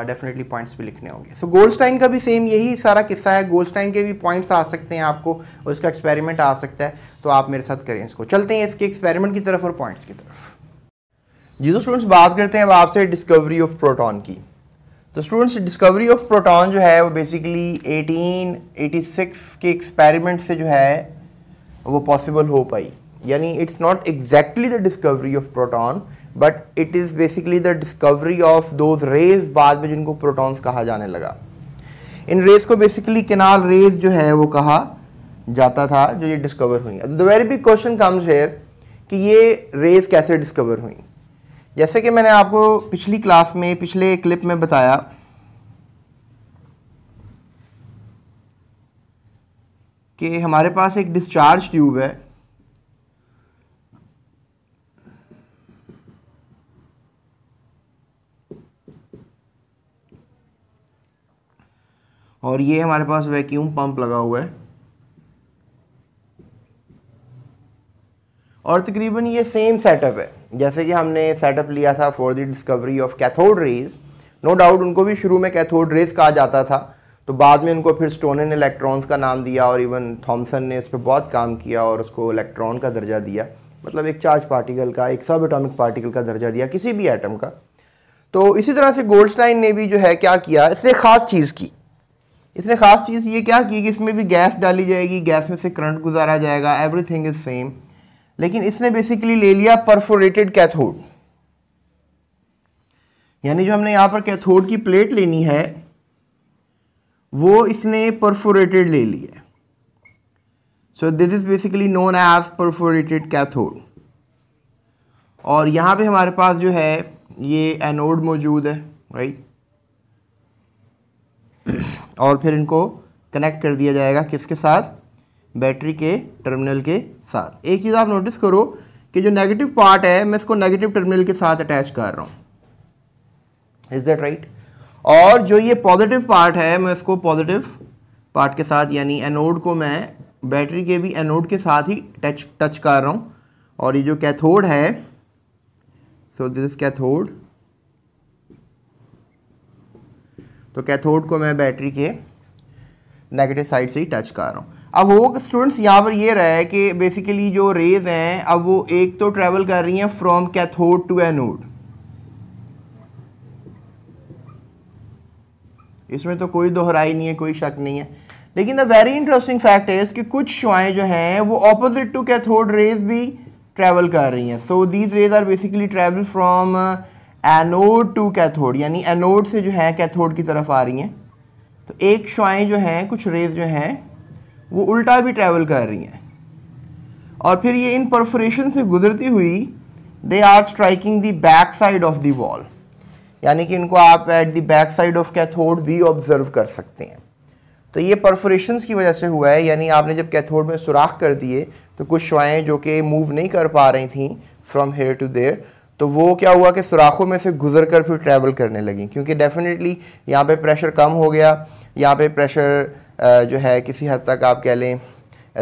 डेफिनेटली पॉइंट्स भी लिखने होंगे सो गोल्डस्टाइन का भी सेम यही सारा किस्सा है गोल्डस्टाइन के भी पॉइंट्स आ सकते हैं आपको उसका एक्सपेरिमेंट आ सकता है तो आप मेरे साथ करें इसको चलते हैं इसके एक्सपेरिमेंट की तरफ और पॉइंट्स की तरफ जी तो स्टूडेंट्स बात करते हैं अब आपसे डिस्कवरी ऑफ प्रोटॉन की तो स्टूडेंट्स डिस्कवरी ऑफ प्रोटॉन जो है वो बेसिकली सिक्स के एक्सपेरिमेंट से जो है वो पॉसिबल हो पाई यानी it's not exactly the discovery of proton but it is basically the discovery of those rays बाद में जिनको प्रोटॉन्स कहा जाने लगा इन रेज को बेसिकली केनाल रेज जो है वो कहा जाता था जो ये डिस्कवर हुई the very big question comes here कि ये रेज कैसे डिस्कवर हुई जैसे कि मैंने आपको पिछली क्लास में पिछले क्लिप में बताया कि हमारे पास एक डिस्चार्ज ट्यूब है और ये हमारे पास वैक्यूम पंप लगा हुआ है और तकरीबन ये सेम सेटअप है जैसे कि हमने सेटअप लिया था for the discovery of cathode rays no doubt उनको भी शुरू में कैथोड रेज कहा जाता था तो बाद में उनको फिर ने इलेक्ट्रॉन्स का नाम दिया और इवन थॉमसन ने इस पर बहुत काम किया और उसको इलेक्ट्रॉन का दर्जा दिया मतलब एक चार्ज पार्टिकल का एक सब एटॉमिक पार्टिकल का दर्जा दिया किसी भी एटम का तो इसी तरह से गोल्डस्टाइन ने भी जो है क्या किया इसने ख़ास चीज़ की इसने ख़ास चीज़ ये क्या की कि इसमें भी गैस डाली जाएगी गैस में से करंट गुजारा जाएगा एवरीथिंग इज़ सेम लेकिन इसने बेसिकली ले लिया परफोरेटेड कैथोड यानी जो हमने यहाँ पर कैथोड की प्लेट लेनी है वो इसने परफोरेटेड ले लिया so this is basically known as perforated cathode और यहाँ पे हमारे पास जो है ये एनोड मौजूद है राइट right? और फिर इनको कनेक्ट कर दिया जाएगा किसके साथ बैटरी के टर्मिनल के साथ एक चीज़ आप नोटिस करो कि जो नेगेटिव पार्ट है मैं इसको नेगेटिव टर्मिनल के साथ अटैच कर रहा हूँ इज़ दैट राइट और जो ये पॉजिटिव पार्ट है मैं इसको पॉजिटिव पार्ट के साथ यानी एनोड को मैं बैटरी के भी एनोड के साथ ही टच टच कर रहा हूँ और ये जो कैथोड है सो दिस इज कैथोड तो कैथोड को मैं बैटरी के नेगेटिव साइड से ही टच कर रहा हूँ अब वो स्टूडेंट्स यहाँ पर ये रहा है कि बेसिकली जो रेज हैं अब वो एक तो ट्रेवल कर रही हैं फ्रॉम कैथोड टू एनोड इसमें तो कोई दोहराई नहीं है कोई शक नहीं है लेकिन द वेरी इंटरेस्टिंग फैक्ट है कि कुछ शुआएं जो हैं वो ऑपोजिट टू कैथोड रेज भी ट्रैवल कर रही हैं so these rays are basically travel from anode to cathode यानी एनोड से जो है कैथोड की तरफ आ रही हैं तो एक श्वाएँ जो हैं कुछ रेज जो हैं वो उल्टा भी ट्रैवल कर रही हैं और फिर ये इन परफोरेशन से गुजरती हुई they are striking the back side of the wall यानी कि इनको आप at the back side of cathode भी ऑब्जर्व कर सकते हैं तो ये परफोरेशन की वजह से हुआ है यानी आपने जब कैथोड में सुराख कर दिए तो कुछ श्वाएँ जो कि मूव नहीं कर पा रही थी फ्रॉम हेयर टू देयर तो वो क्या हुआ कि सुराखों में से गुजर कर फिर ट्रैवल करने लगी क्योंकि डेफिनेटली यहाँ पे प्रेशर कम हो गया यहाँ पे प्रेशर जो है किसी हद तक आप कह लें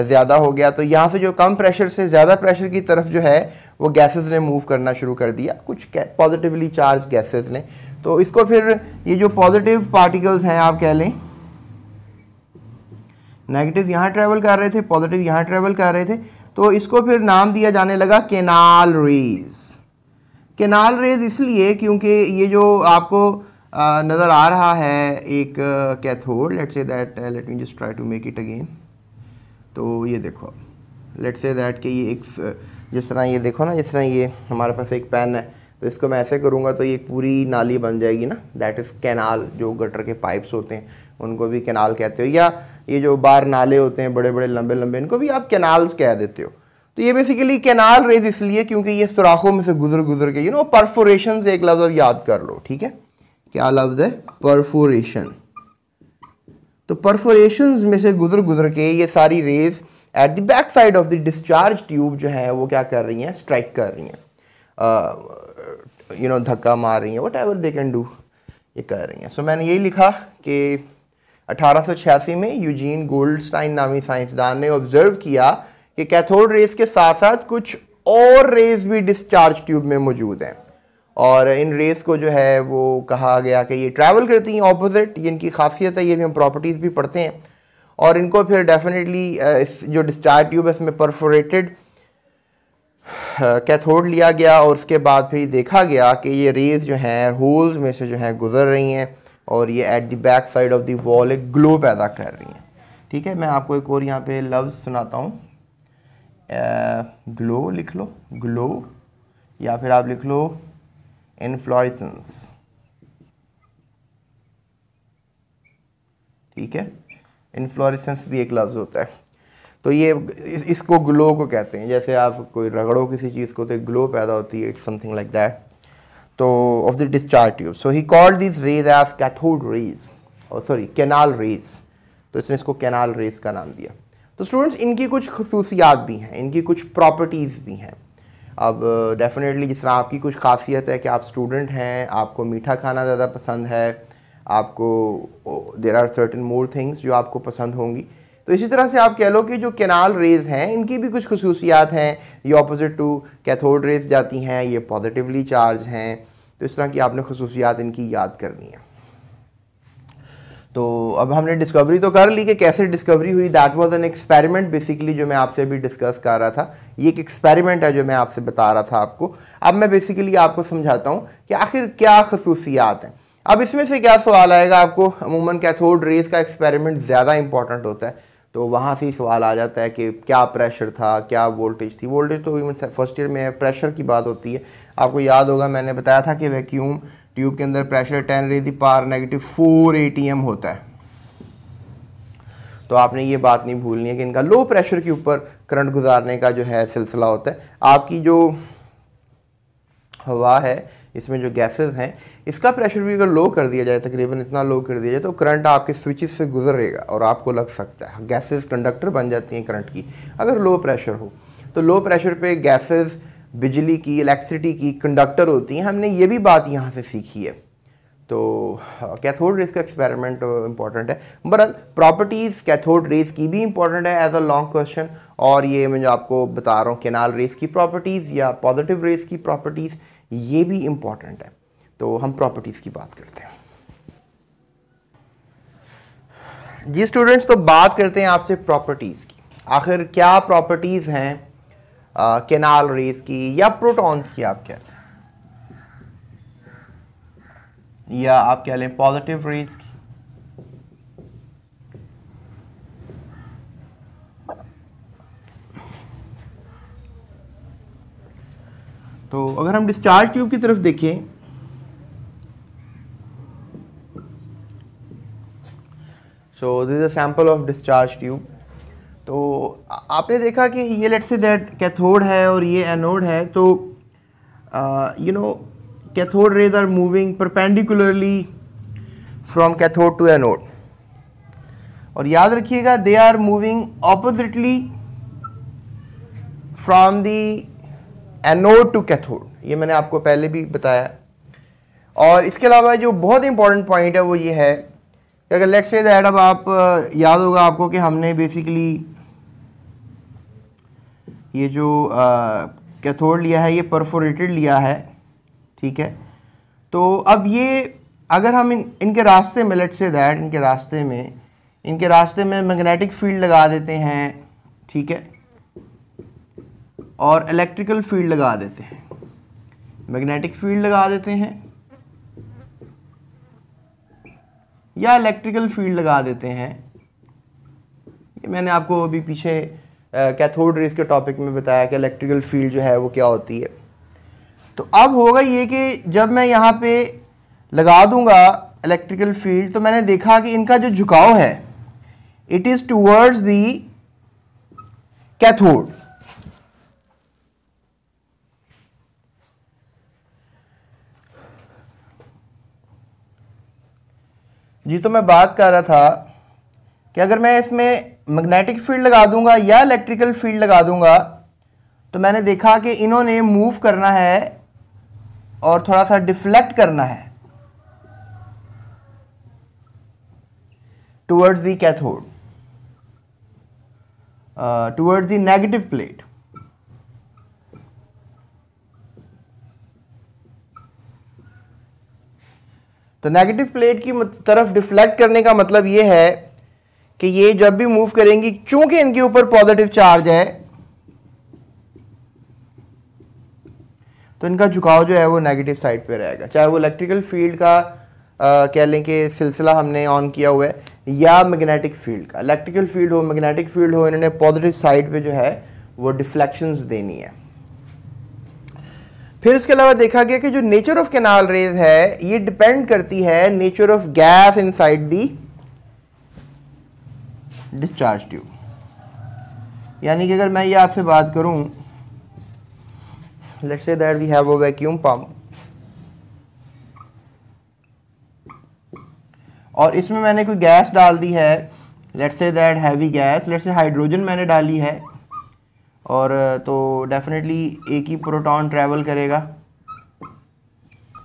ज़्यादा हो गया तो यहाँ से जो कम प्रेशर से ज़्यादा प्रेशर की तरफ जो है वो गैसेस ने मूव करना शुरू कर दिया कुछ पॉजिटिवली चार्ज गैसेस ने तो इसको फिर ये जो पॉजिटिव पार्टिकल्स हैं आप कह लें नेगेटिव यहाँ ट्रैवल कर रहे थे पॉजिटिव यहाँ ट्रैवल कर रहे थे तो इसको फिर नाम दिया जाने लगा केनाल रेज़ केनाल रेज इसलिए क्योंकि ये जो आपको नज़र आ रहा है एक cathode let say that let me just try to make it again तो ये देखो लेट से दैट कि ये एक जिस तरह ये देखो ना जिस तरह ये हमारे पास एक पेन है तो इसको मैं ऐसे करूँगा तो ये एक पूरी नाली बन जाएगी ना दैट इज़ कैनाल जो गटर के पाइप्स होते हैं उनको भी कैनाल कहते हो या ये जो बाहर नाले होते हैं बड़े बड़े लंबे लंबे इनको भी आप कैनाल्स कह देते हो तो ये बेसिकली कैनाल रेज इसलिए क्योंकि ये सुराखों में से गुजर गुजर के यू नो परफोरेशन एक लफ्ज़ और याद कर लो ठीक है क्या लफ्ज़ है परफोरेशन तो परफोरेशन में से गुजर गुजर के ये सारी rays at the back side of the discharge tube जो है वो क्या कर रही हैं स्ट्राइक कर रही हैं यू नो धक्का मार रही हैं whatever they can do ये कर रही हैं सो so, मैंने यही लिखा कि छियासी में यूजीन गोल्डस्टाइन नामी साइंसदान ने ऑब्ज़र्व किया कि कैथोड रेज के साथ साथ कुछ और रेज भी डिस्चार्ज ट्यूब में मौजूद हैं और इन रेस को जो है वो कहा गया कि ये ट्रैवल करती हैं ऑपोजिट ये इनकी खासियत है ये भी हम प्रॉपर्टीज़ भी पढ़ते हैं और इनको फिर डेफिनेटली इस जो डिस्चार्ज ट्यूब है इसमें परफोरेटेड कैथोड लिया गया और उसके बाद फिर देखा गया कि ये रेज जो हैं होल्स में से जो है गुजर रही हैं और ये at the back side of the wall एक ग्लो पैदा कर रही हैं ठीक है मैं आपको एक और यहाँ पे लफ्ज़ सुनाता हूँ ग्लो लिख लो ग्लो या फिर आप लिख लो इनफ्लोरिसंस ठीक है इनफ्लोरिसंस भी एक लफ्ज़ होता है तो ये इसको ग्लो को कहते हैं जैसे आप कोई रगड़ो किसी चीज़ को तो ग्लो पैदा होती है इट्स समथिंग लाइक दैट तो of the discharge tube so he call this rays as cathode rays और सॉरी कैनाल रेज तो इसने इसको कैनाल रेज का नाम दिया तो स्टूडेंट्स इनकी कुछ खसूसियात भी हैं इनकी कुछ प्रॉपर्टीज़ भी हैं अब डेफ़िनेटली uh, जिस तरह आपकी कुछ खासियत है कि आप स्टूडेंट हैं आपको मीठा खाना ज़्यादा पसंद है आपको there are certain more things जो आपको पसंद होंगी तो इसी तरह से आप कह लो कि जो कैनाल रेज़ हैं इनकी भी कुछ खसूसियात हैं ये अपोजिट टू कैथोड रेज़ जाती हैं ये पॉजिटिवली चार्ज हैं तो इस तरह की आपने खसूसियात इनकी याद करनी है तो अब हमने डिस्कवरी तो कर ली कि कैसे डिस्कवरी हुई that was an experiment basically जो मैं आपसे भी डिस्कस कर रहा था ये एक एक्सपेरिमेंट है जो मैं आपसे बता रहा था आपको अब मैं बेसिकली आपको समझाता हूँ कि आखिर क्या खसूसियात हैं अब इसमें से क्या सवाल आएगा आपको अमूमन कैथोड रेस का एक्सपेरिमेंट ज़्यादा इंपॉर्टेंट होता है तो वहाँ से ही सवाल आ जाता है कि क्या प्रेशर था क्या वोल्टेज थी वोल्टेज तो फर्स्ट ईयर में प्रेशर की बात होती है आपको याद होगा मैंने बताया था कि वैक्यूम ट्यूब के अंदर प्रेशर टेन रही थी पार नेगेटिव फोर ए होता है तो आपने ये बात नहीं भूलनी है कि इनका लो प्रेशर के ऊपर करंट गुजारने का जो है सिलसिला होता है आपकी जो हवा है इसमें जो गैसेस हैं इसका प्रेशर भी अगर लो कर दिया जाए तकरीबन इतना लो कर दिया जाए तो करंट आपके स्विचेस से गुजरेगा और आपको लग सकता है गैसेस कंडक्टर बन जाती हैं करंट की अगर लो प्रेशर हो तो लो प्रेशर पे गैसेस बिजली की इलेक्ट्रिसिटी की कंडक्टर होती हैं हमने ये भी बात यहाँ से सीखी है तो कैथोड हाँ, रेस का एक्सपेरिमेंट इंपॉर्टेंट है बरअल प्रॉपर्टीज़ कैथोड रेस की भी इंपॉर्टेंट है एज अ लॉन्ग क्वेश्चन और ये मैं जो आपको बता रहा हूँ केनाल रेस की प्रॉपर्टीज़ या पॉजिटिव रेस की प्रॉपर्टीज़ ये भी इम्पॉर्टेंट है तो हम प्रॉपर्टीज़ की बात करते हैं जी स्टूडेंट्स तो बात करते हैं आपसे प्रॉपर्टीज़ की आखिर क्या प्रॉपर्टीज़ हैं केनाल रेस की या प्रोटॉन्स की आप कह लें या आप कह लें पॉजिटिव रेस की तो अगर हम डिस्चार्ज ट्यूब की तरफ देखें so this is a sample of discharge तो आपने देखा कि ये लेट्स से दैट कैथोड है और ये एनोड है तो you know cathode rays are moving perpendicularly from cathode to anode और याद रखिएगा they are moving oppositely from the anode to cathode ये मैंने आपको पहले भी बताया और इसके अलावा जो बहुत इंपॉर्टेंट पॉइंट है वो ये है कि अगर लेट्स से दैट अब आप याद होगा आपको कि हमने बेसिकली ये जो कैथोड लिया है ये परफोरेटेड लिया है ठीक है तो अब ये अगर हम इन इनके रास्ते में लेट से दैट इनके रास्ते में इनके रास्ते में मैग्नेटिक फील्ड लगा देते हैं ठीक है और इलेक्ट्रिकल फील्ड लगा देते हैं मैग्नेटिक फील्ड लगा देते हैं या इलेक्ट्रिकल फील्ड लगा देते हैं ये मैंने आपको अभी पीछे कैथोड रेस के टॉपिक में बताया कि इलेक्ट्रिकल फील्ड जो है वो क्या होती है तो अब होगा ये कि जब मैं यहाँ पे लगा दूंगा इलेक्ट्रिकल फील्ड तो मैंने देखा कि इनका जो झुकाव है it is towards the cathode जी तो मैं बात कर रहा था कि अगर मैं इसमें मैग्नेटिक फील्ड लगा दूंगा या इलेक्ट्रिकल फील्ड लगा दूंगा तो मैंने देखा कि इन्होंने मूव करना है और थोड़ा सा डिफ्लेक्ट करना है towards the cathode uh, the negative plate तो नेगेटिव प्लेट की तरफ डिफ्लेक्ट करने का मतलब यह है कि ये जब भी मूव करेंगी क्योंकि इनके ऊपर पॉजिटिव चार्ज है तो इनका झुकाव जो है वो नेगेटिव साइड पे रहेगा चाहे वो इलेक्ट्रिकल फील्ड का कह लें कि सिलसिला हमने ऑन किया हुआ है या मैग्नेटिक फील्ड का इलेक्ट्रिकल फील्ड हो मैग्नेटिक फील्ड हो इन्होंने पॉजिटिव साइड पे जो है वो डिफ्लेक्शंस देनी है फिर इसके अलावा देखा गया कि जो नेचर ऑफ कैनाल रेज है ये डिपेंड करती है nature of gas inside the discharge tube यानी कि अगर मैं ये आपसे बात करूं let's say that we have a vacuum pump और इसमें मैंने कोई गैस डाल दी है let's say that heavy gas let's say hydrogen मैंने डाली है और uh, तो डेफिनेटली एक ही प्रोटॉन ट्रैवल करेगा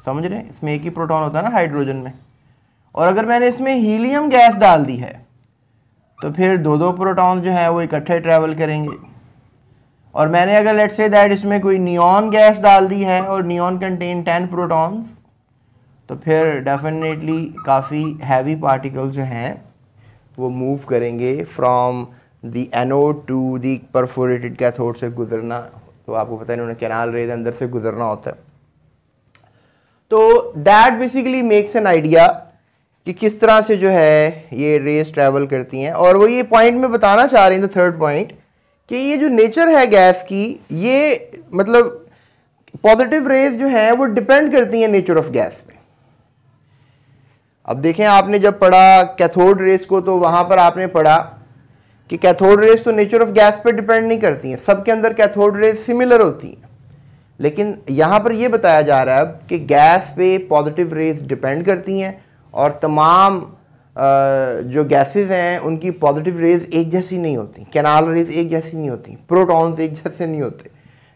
समझ रहे हैं इसमें एक ही प्रोटॉन होता है ना हाइड्रोजन में और अगर मैंने इसमें हीलियम गैस डाल दी है तो फिर दो दो प्रोटॉन जो हैं वो इकट्ठे ट्रैवल करेंगे और मैंने अगर लेट्स से दैट इसमें कोई नियॉन गैस डाल दी है और नियॉन कंटेन टेन प्रोटॉन्स तो फिर डेफिनेटली काफ़ी हैवी पार्टिकल जो हैं वो मूव करेंगे from the anode to the perforated cathode से गुजरना तो आपको पता है उन्हें कैनाल रेज अंदर से गुजरना होता है तो that basically makes an idea कि किस तरह से जो है ये रेस ट्रैवल करती हैं और वो ये पॉइंट में बताना चाह रही हैं थर्ड पॉइंट कि ये जो नेचर है गैस की ये मतलब पॉजिटिव रेज जो है वो डिपेंड करती हैं नेचर ऑफ गैस पे अब देखें आपने जब पढ़ा कैथोड रेस को तो वहाँ पर आपने पढ़ा कि कैथोड रेस तो नेचर ऑफ गैस पे डिपेंड नहीं करती हैं सबके अंदर कैथोड रेस सिमिलर होती हैं लेकिन यहाँ पर यह बताया जा रहा है कि गैस पे पॉजिटिव रेस डिपेंड करती हैं और तमाम जो गैसेस हैं उनकी पॉजिटिव रेज एक जैसी नहीं होती कैनाल रेज एक जैसी नहीं होती प्रोटॉन्स एक जैसे नहीं होते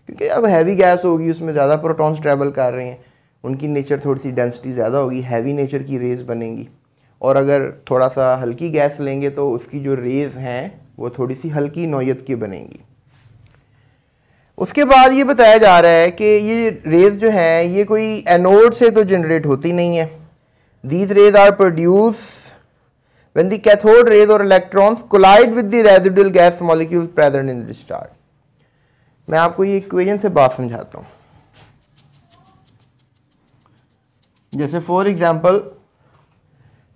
क्योंकि अब हैवी गैस होगी उसमें ज़्यादा प्रोटॉन्स ट्रैवल कर रहे हैं उनकी नेचर थोड़ी सी डेंसिटी ज़्यादा होगी हैवी नेचर की रेज बनेंगी और अगर थोड़ा सा हल्की गैस लेंगे तो उसकी जो रेज़ हैं वो थोड़ी सी हल्की नोयत की बनेंगी उसके बाद ये बताया जा रहा है कि ये रेज़ जो है ये कोई एनोड से तो जनरेट होती नहीं है These rays are produced when the cathode rays or electrons collide with the residual gas molecules present in the discharge. मैं आपको ये इक्वेशन से बात समझाता हूँ जैसे फॉर एग्जांपल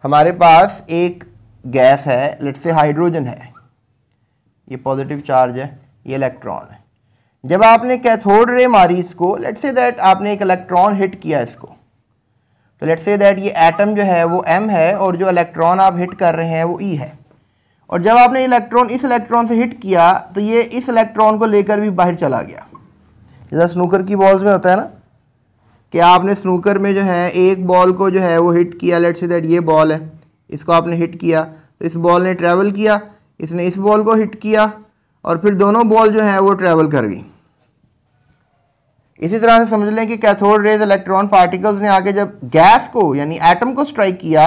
हमारे पास एक गैस है लेट से हाइड्रोजन है ये पॉजिटिव चार्ज है ये इलेक्ट्रॉन है जब आपने कैथोड रे मारी इसको लेट से दैट आपने एक इलेक्ट्रॉन हिट किया इसको तो लेट्स से दैट ये एटम जो है वो एम है और जो इलेक्ट्रॉन आप हिट कर रहे हैं वो ई e है और जब आपने इलेक्ट्रॉन इस इलेक्ट्रॉन से हिट किया तो ये इस इलेक्ट्रॉन को लेकर भी बाहर चला गया जैसा स्नूकर की बॉल्स में होता है ना कि आपने स्नूकर में जो है एक बॉल को जो है वो हिट किया लेट से दैट ये बॉल है इसको आपने हिट किया तो इस बॉल ने ट्रैवल किया इसने इस बॉल को हिट किया और फिर दोनों बॉल जो है वो ट्रैवल कर गई इसी तरह से समझ लें कि कैथोड रेज इलेक्ट्रॉन पार्टिकल्स ने आगे जब गैस को यानी एटम को स्ट्राइक किया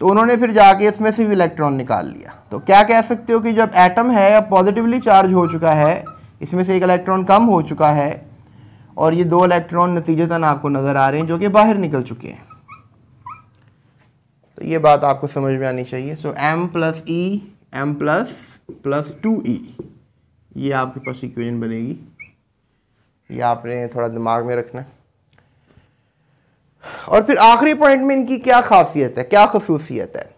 तो उन्होंने फिर जाके इसमें से भी इलेक्ट्रॉन निकाल लिया तो क्या कह सकते हो कि जब एटम है या पॉजिटिवली चार्ज हो चुका है इसमें से एक इलेक्ट्रॉन कम हो चुका है और ये दो इलेक्ट्रॉन नतीजतन आपको नज़र आ रहे हैं जो कि बाहर निकल चुके हैं तो ये बात आपको समझ में आनी चाहिए so m plus e m plus plus two e ये आपके पास इक्वेशन बनेगी ये आपने थोड़ा दिमाग में रखना और फिर आखिरी पॉइंट में इनकी क्या खासियत है क्या खसूसियत है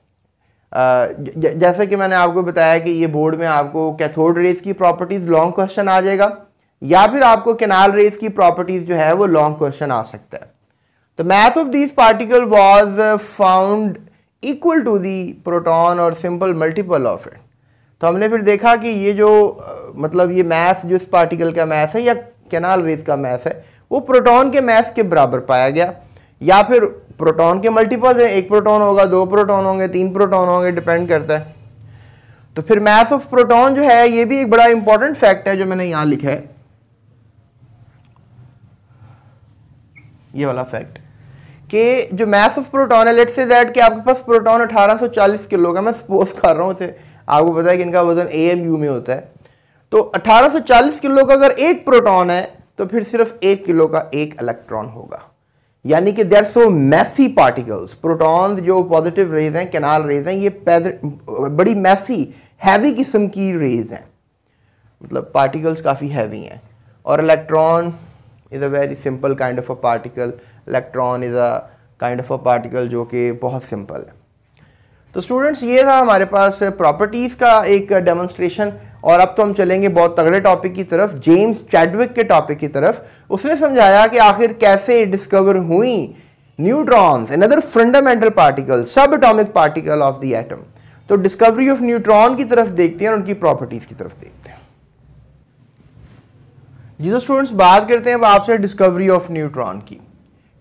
जैसे कि मैंने आपको बताया कि ये बोर्ड में आपको कैथोड रेस की प्रॉपर्टीज़ लॉन्ग क्वेश्चन आ जाएगा या फिर आपको कैनाल रेस की प्रॉपर्टीज़ जो है वो लॉन्ग क्वेश्चन आ सकता है तो mass of this particle was found equal to the proton और सिंपल मल्टीपल ऑफ इट तो हमने फिर देखा कि ये जो मतलब ये मैथ जो इस पार्टिकल का मैथ है या कैनाल रेज का मैस है वो प्रोटॉन के मैस के बराबर पाया गया या फिर प्रोटॉन के मल्टीपल है एक प्रोटॉन होगा दो प्रोटॉन होंगे तीन प्रोटॉन होंगे डिपेंड करता है तो फिर मैस ऑफ प्रोटॉन जो है ये भी एक बड़ा इंपॉर्टेंट फैक्ट है जो मैंने यहाँ लिखा है ये वाला फैक्ट कि जो मैस ऑफ प्रोटॉन है लेट से दैट कि आपके पास प्रोटॉन 1840 किलो का मैं सपोज कर रहा हूं उसे आपको पता है कि इनका वजन ए में होता है तो 18 से 40 किलो का अगर एक प्रोटॉन है तो फिर सिर्फ एक किलो का एक इलेक्ट्रॉन होगा यानी कि there so massy particles proton जो पॉजिटिव रेज हैं कैनाल रेज हैं ये बड़ी मैसी हैवी किस्म की रेज हैं मतलब पार्टिकल्स काफ़ी हैवी हैं और electron is a very simple kind of a particle electron is a kind of a particle जो कि बहुत सिंपल है तो स्टूडेंट्स ये था हमारे पास प्रॉपर्टीज़ का एक डेमोन्स्ट्रेशन और अब तो हम चलेंगे बहुत तगड़े टॉपिक की तरफ जेम्स चैडविक के टॉपिक की तरफ उसने समझाया कि आखिर कैसे डिस्कवर हुई neutrons an other fundamental particle subatomic particle of the atom तो डिस्कवरी ऑफ न्यूट्रॉन की तरफ देखते हैं और उनकी प्रॉपर्टीज की तरफ देखते हैं जी तो स्टूडेंट्स बात करते हैं अब आपसे डिस्कवरी ऑफ न्यूट्रॉन की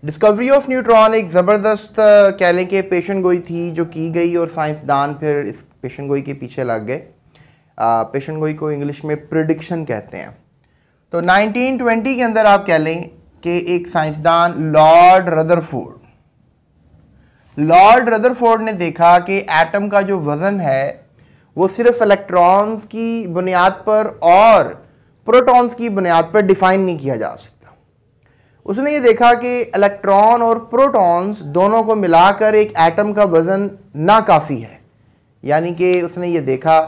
डिस्कवरी ऑफ न्यूट्रॉन एक ज़बरदस्त कह लें कि पेशन गोई थी जो की गई और साइंसदान फिर इस पेशन गोई के पीछे लग गए पेशन गोई को इंग्लिश में प्रिडिक्शन कहते हैं तो 1920 के अंदर आप कह लें कि एक साइंसदान लॉर्ड रदरफोर्ड लॉर्ड रदरफोर्ड ने देखा कि एटम का जो वज़न है वो सिर्फ इलेक्ट्रॉन्स की बुनियाद पर और प्रोटॉन्स की बुनियाद पर डिफाइन नहीं किया जा सकता उसने ये देखा कि इलेक्ट्रॉन और प्रोटॉन्स दोनों को मिलाकर एक एटम का वज़न नाकाफ़ी है यानी कि उसने ये देखा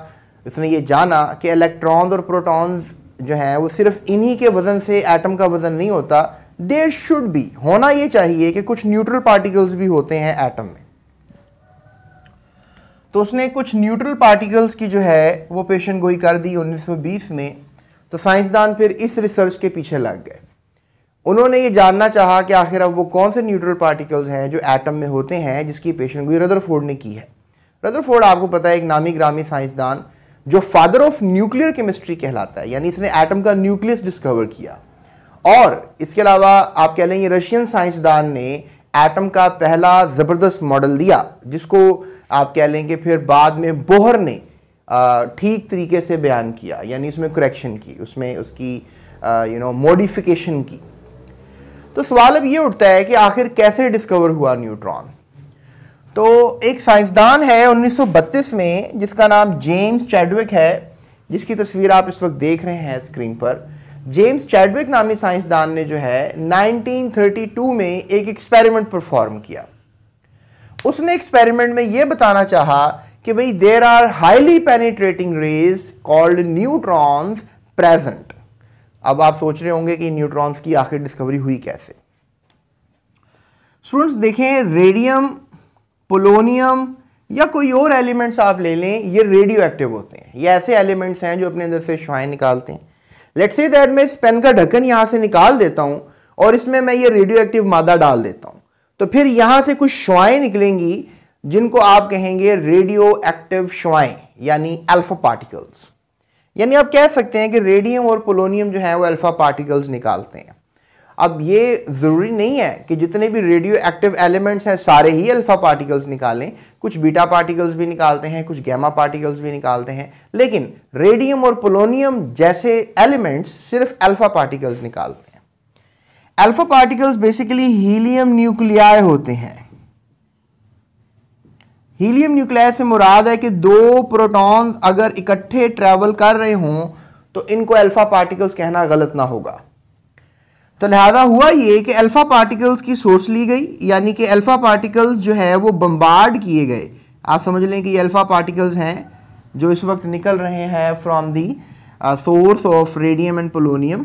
उसने ये जाना कि इलेक्ट्रॉन्स और प्रोटॉन्स जो हैं वो सिर्फ इन्हीं के वज़न से एटम का वज़न नहीं होता देर शुड भी होना ये चाहिए कि कुछ न्यूट्रल पार्टिकल्स भी होते हैं एटम में तो उसने कुछ न्यूट्रल पार्टिकल्स की जो है वो पेशन गोई कर दी 1920 में तो साइंसदान फिर इस रिसर्च के पीछे लग गए उन्होंने ये जानना चाहा कि आखिर अब वो कौन से न्यूट्रल पार्टिकल्स हैं जो एटम में होते हैं जिसकी पेशन गोई रदरफोर्ड ने की है रदरफोर्ड आपको पता है एक नामी ग्रामी साइंसदान जो फादर ऑफ न्यूक्लियर केमिस्ट्री कहलाता है यानी इसने एटम का न्यूक्लियस डिस्कवर किया और इसके अलावा आप कह लेंगे रशियन साइंसदान ने एटम का पहला ज़बरदस्त मॉडल दिया जिसको आप कह लेंगे फिर बाद में बोहर ने ठीक तरीके से बयान किया यानी उसमें करेक्शन की उसमें उसकी यू नो मॉडिफिकेशन की तो सवाल अब ये उठता है कि आखिर कैसे डिस्कवर हुआ न्यूट्रॉन तो एक साइंसदान है 1932 में जिसका नाम जेम्स चैडविक है जिसकी तस्वीर आप इस वक्त देख रहे हैं स्क्रीन पर जेम्स चैडविक नामी साइंसदान ने जो है 1932 में एक एक्सपेरिमेंट परफॉर्म किया उसने एक्सपेरिमेंट में यह बताना चाहा कि भाई there are highly penetrating rays called neutrons present अब आप सोच रहे होंगे कि न्यूट्रॉन्स की आखिर डिस्कवरी हुई कैसे स्टूडेंट्स देखें रेडियम पोलोनियम या कोई और एलिमेंट्स आप ले लें ये रेडियो एक्टिव होते हैं ये ऐसे एलिमेंट्स हैं जो अपने अंदर से श्वाएँ निकालते हैं लेट से दैट मैं इस पेन का ढक्कन यहाँ से निकाल देता हूँ और इसमें मैं ये रेडियो एक्टिव मादा डाल देता हूँ तो फिर यहाँ से कुछ श्वाएँ निकलेंगी जिनको आप कहेंगे रेडियो एक्टिव श्वाएँ यानी अल्फा पार्टिकल्स यानी आप कह सकते हैं कि रेडियम और पोलोनियम जो है वो अल्फा पार्टिकल्स निकालते हैं अब ये ज़रूरी नहीं है कि जितने भी रेडियो एक्टिव एलिमेंट्स हैं सारे ही अल्फ़ा पार्टिकल्स निकालें कुछ बीटा पार्टिकल्स भी निकालते हैं कुछ गैमा पार्टिकल्स भी निकालते हैं लेकिन रेडियम और पोलोनियम जैसे एलिमेंट्स सिर्फ अल्फ़ा पार्टिकल्स निकालते हैं alpha particles basically helium nuclei होते हैं हीलियम न्यूक्लियाई से मुराद है कि दो प्रोटॉन्स अगर इकट्ठे ट्रैवल कर रहे हों तो इनको अल्फ़ा पार्टिकल्स कहना गलत ना होगा तो लिहाजा हुआ ये कि अल्फ़ा पार्टिकल्स की सोर्स ली गई यानी कि अल्फ़ा पार्टिकल्स जो है वो बम्बार्ड किए गए आप समझ लें कि ये अल्फ़ा पार्टिकल्स हैं जो इस वक्त निकल रहे हैं from the source of radium and polonium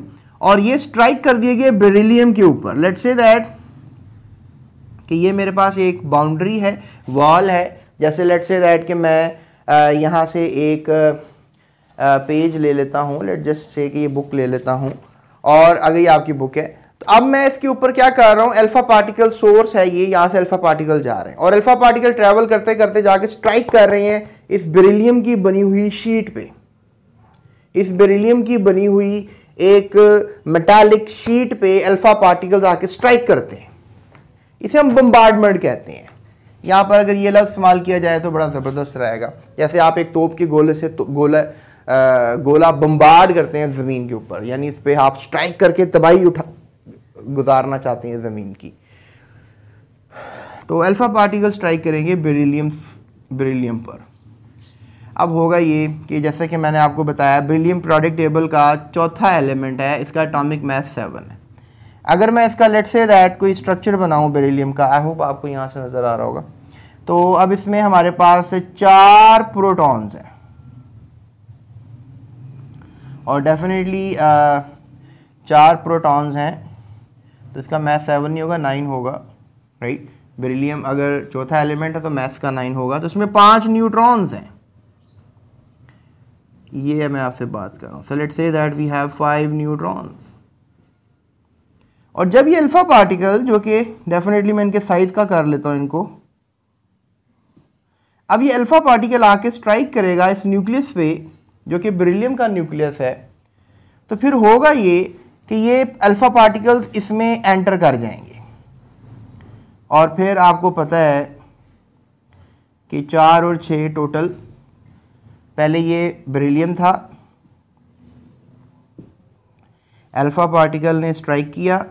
और ये स्ट्राइक कर दिए गए बेरिलियम के ऊपर लेट से दैट कि ये मेरे पास एक बाउंड्री है वॉल है जैसे लेट से दैट कि मैं uh, यहाँ से एक पेज uh, uh, ले लेता हूँ लेट जस्ट से कि ये बुक ले लेता हूँ और अगर ये आपकी बुक है तो अब मैं इसके ऊपर क्या कर रहा हूँ अल्फा पार्टिकल सोर्स है ये यहाँ से अल्फा पार्टिकल जा रहे हैं और अल्फा पार्टिकल ट्रैवल करते करते जाके स्ट्राइक कर रहे हैं इस बेरिलियम की बनी हुई शीट पे इस बेरिलियम की बनी हुई एक मेटालिक शीट पे अल्फा पार्टिकल आके स्ट्राइक करते हैं इसे हम बम्बार्डमेंट कहते हैं यहाँ पर अगर ये लफ्ज़ इस्तेमाल किया जाए तो बड़ा ज़बरदस्त रहेगा जैसे आप एक तोप के गोले से तो, गोला गोला बम्बार्ड करते हैं ज़मीन के ऊपर यानी इस पर आप स्ट्राइक करके तबाही उठा गुजारना चाहते हैं ज़मीन की तो अल्फ़ा पार्टिकल स्ट्राइक करेंगे बेरिलियम बेरिलियम पर अब होगा ये कि जैसे कि मैंने आपको बताया ब्रिलियम प्रोडक्ट टेबल का चौथा एलिमेंट है इसका एटॉमिक मास सेवन है अगर मैं इसका लेट से दैट कोई स्ट्रक्चर बनाऊं बेरिलियम का आई होप आपको यहाँ से नज़र आ रहा होगा तो अब इसमें हमारे पास चार प्रोटॉन्स हैं और डेफिनेटली uh, चार प्रोटॉन्स हैं तो इसका मैथ सेवन नहीं होगा नाइन होगा राइट बेरिलियम अगर चौथा एलिमेंट है तो मैथ्स का नाइन होगा तो इसमें पांच न्यूट्रॉन्स हैं ये है मैं आपसे बात कर रहा हूँ so let say that we have five neutrons और जब ये अल्फ़ा पार्टिकल जो कि डेफिनेटली मैं इनके साइज़ का कर लेता हूँ इनको अब ये अल्फ़ा पार्टिकल आके स्ट्राइक करेगा इस न्यूक्लियस पे जो कि ब्रिलियम का न्यूक्लियस है तो फिर होगा ये कि ये अल्फ़ा पार्टिकल्स इसमें एंटर कर जाएंगे और फिर आपको पता है कि चार और छः टोटल पहले ये ब्रिलियम था अल्फ़ा पार्टिकल ने स्ट्राइक किया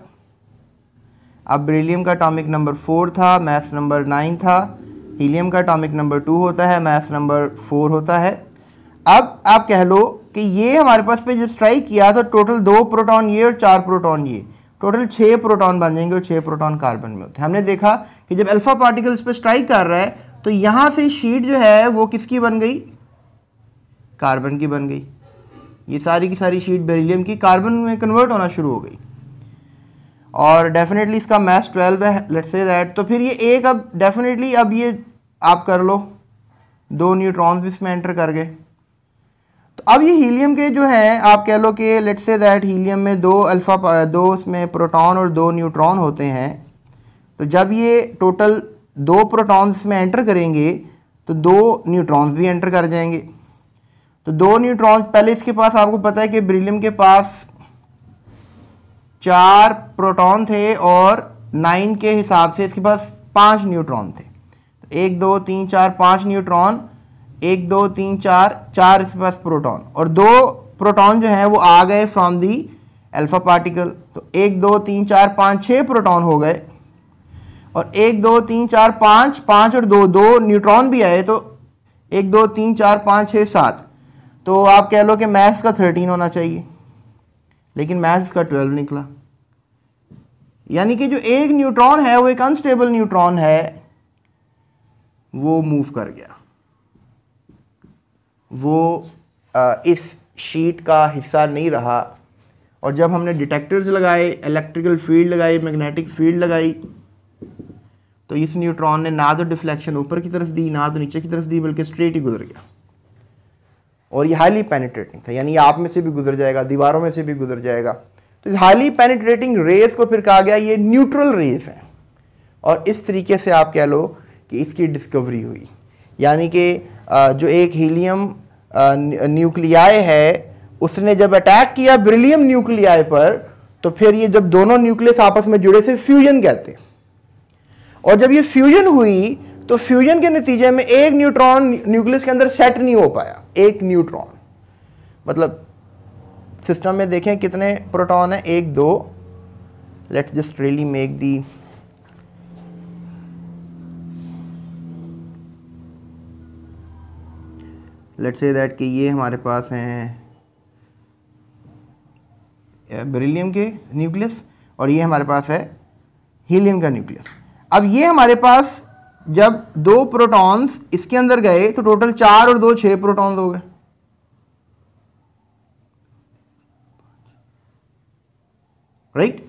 अब ब्रिलियम का टॉमिक नंबर फोर था मैथ नंबर नाइन था हीलियम का टॉमिक नंबर टू होता है मैथ नंबर फोर होता है अब आप कह लो कि ये हमारे पास पे जब स्ट्राइक किया तो टोटल दो प्रोटॉन ये और चार प्रोटॉन ये टोटल छः प्रोटॉन बन जाएंगे और छः प्रोटॉन कार्बन में होते हैं हमने देखा कि जब अल्फा पार्टिकल्स पर स्ट्राइक कर रहा है तो यहाँ से शीट जो है वो किसकी बन गई कार्बन की बन गई ये सारी की सारी शीट बेरिलियम की कार्बन में कन्वर्ट होना शुरू हो गई और डेफिनेटली इसका मैस ट्वेल्व है लेट से दैट तो फिर ये एक अब डेफिनेटली अब ये आप कर लो दो न्यूट्रॉन्स भी इसमें एंटर कर गए तो अब ये हीलियम के जो है आप कह लो कि लेट्स से दैट हीलियम में दो अल्फ़ा दो उसमें प्रोटॉन और दो न्यूट्रॉन होते हैं तो जब ये टोटल दो प्रोटॉन्स में एंटर करेंगे तो दो न्यूट्रॉन्स भी एंटर कर जाएंगे तो दो न्यूट्रॉन्स पहले इसके पास आपको पता है कि ब्रिलियम के पास चार प्रोटॉन थे और नाइन के हिसाब से इसके पास पांच न्यूट्रॉन थे तो एक दो तीन चार पांच न्यूट्रॉन एक दो तीन चार चार इसके पास प्रोटॉन और दो प्रोटॉन जो हैं वो आ गए फ्रॉम दी अल्फा पार्टिकल तो एक दो तीन चार पाँच छः प्रोटॉन हो गए और एक दो तीन चार पाँच पाँच और दो दो न्यूट्रॉन भी आए तो एक दो तीन चार पाँच छः सात तो आप कह लो कि मैथ्स का थर्टीन होना चाहिए लेकिन मैथ्स का ट्वेल्व निकला यानी कि जो एक न्यूट्रॉन है वो एक अनस्टेबल न्यूट्रॉन है वो मूव कर गया वो आ, इस शीट का हिस्सा नहीं रहा और जब हमने डिटेक्टर्स लगाए इलेक्ट्रिकल फील्ड लगाई मैग्नेटिक फील्ड लगाई तो इस न्यूट्रॉन ने ना तो डिफ्लेक्शन ऊपर की तरफ दी ना तो नीचे की तरफ दी बल्कि स्ट्रेट ही गुजर गया और ये हाईली पेनिट्रेटिंग था यानी आप में से भी गुजर जाएगा दीवारों में से भी गुजर जाएगा तो इस हाईली पेनिट्रेटिंग रेस को फिर कहा गया ये न्यूट्रल रेस है और इस तरीके से आप कह लो कि इसकी डिस्कवरी हुई यानी कि जो एक हीलियम न्यूक्लियाय है उसने जब अटैक किया ब्रिलियम न्यूक्लियाय पर तो फिर ये जब दोनों न्यूक्लियस आपस में जुड़े से फ्यूजन कहते और जब ये फ्यूजन हुई तो फ्यूजन के नतीजे में एक न्यूट्रॉन न्यूक्लियस के अंदर सेट नहीं हो पाया एक न्यूट्रॉन मतलब सिस्टम में देखें कितने प्रोटॉन है एक दो let's just really make the let say that कि ये हमारे पास हैं बेरिलियम के न्यूक्लियस और ये हमारे पास है हीलियम का न्यूक्लियस अब ये हमारे पास जब दो प्रोटॉन्स इसके अंदर गए तो टोटल चार और दो छह प्रोटॉन्स हो गए राइट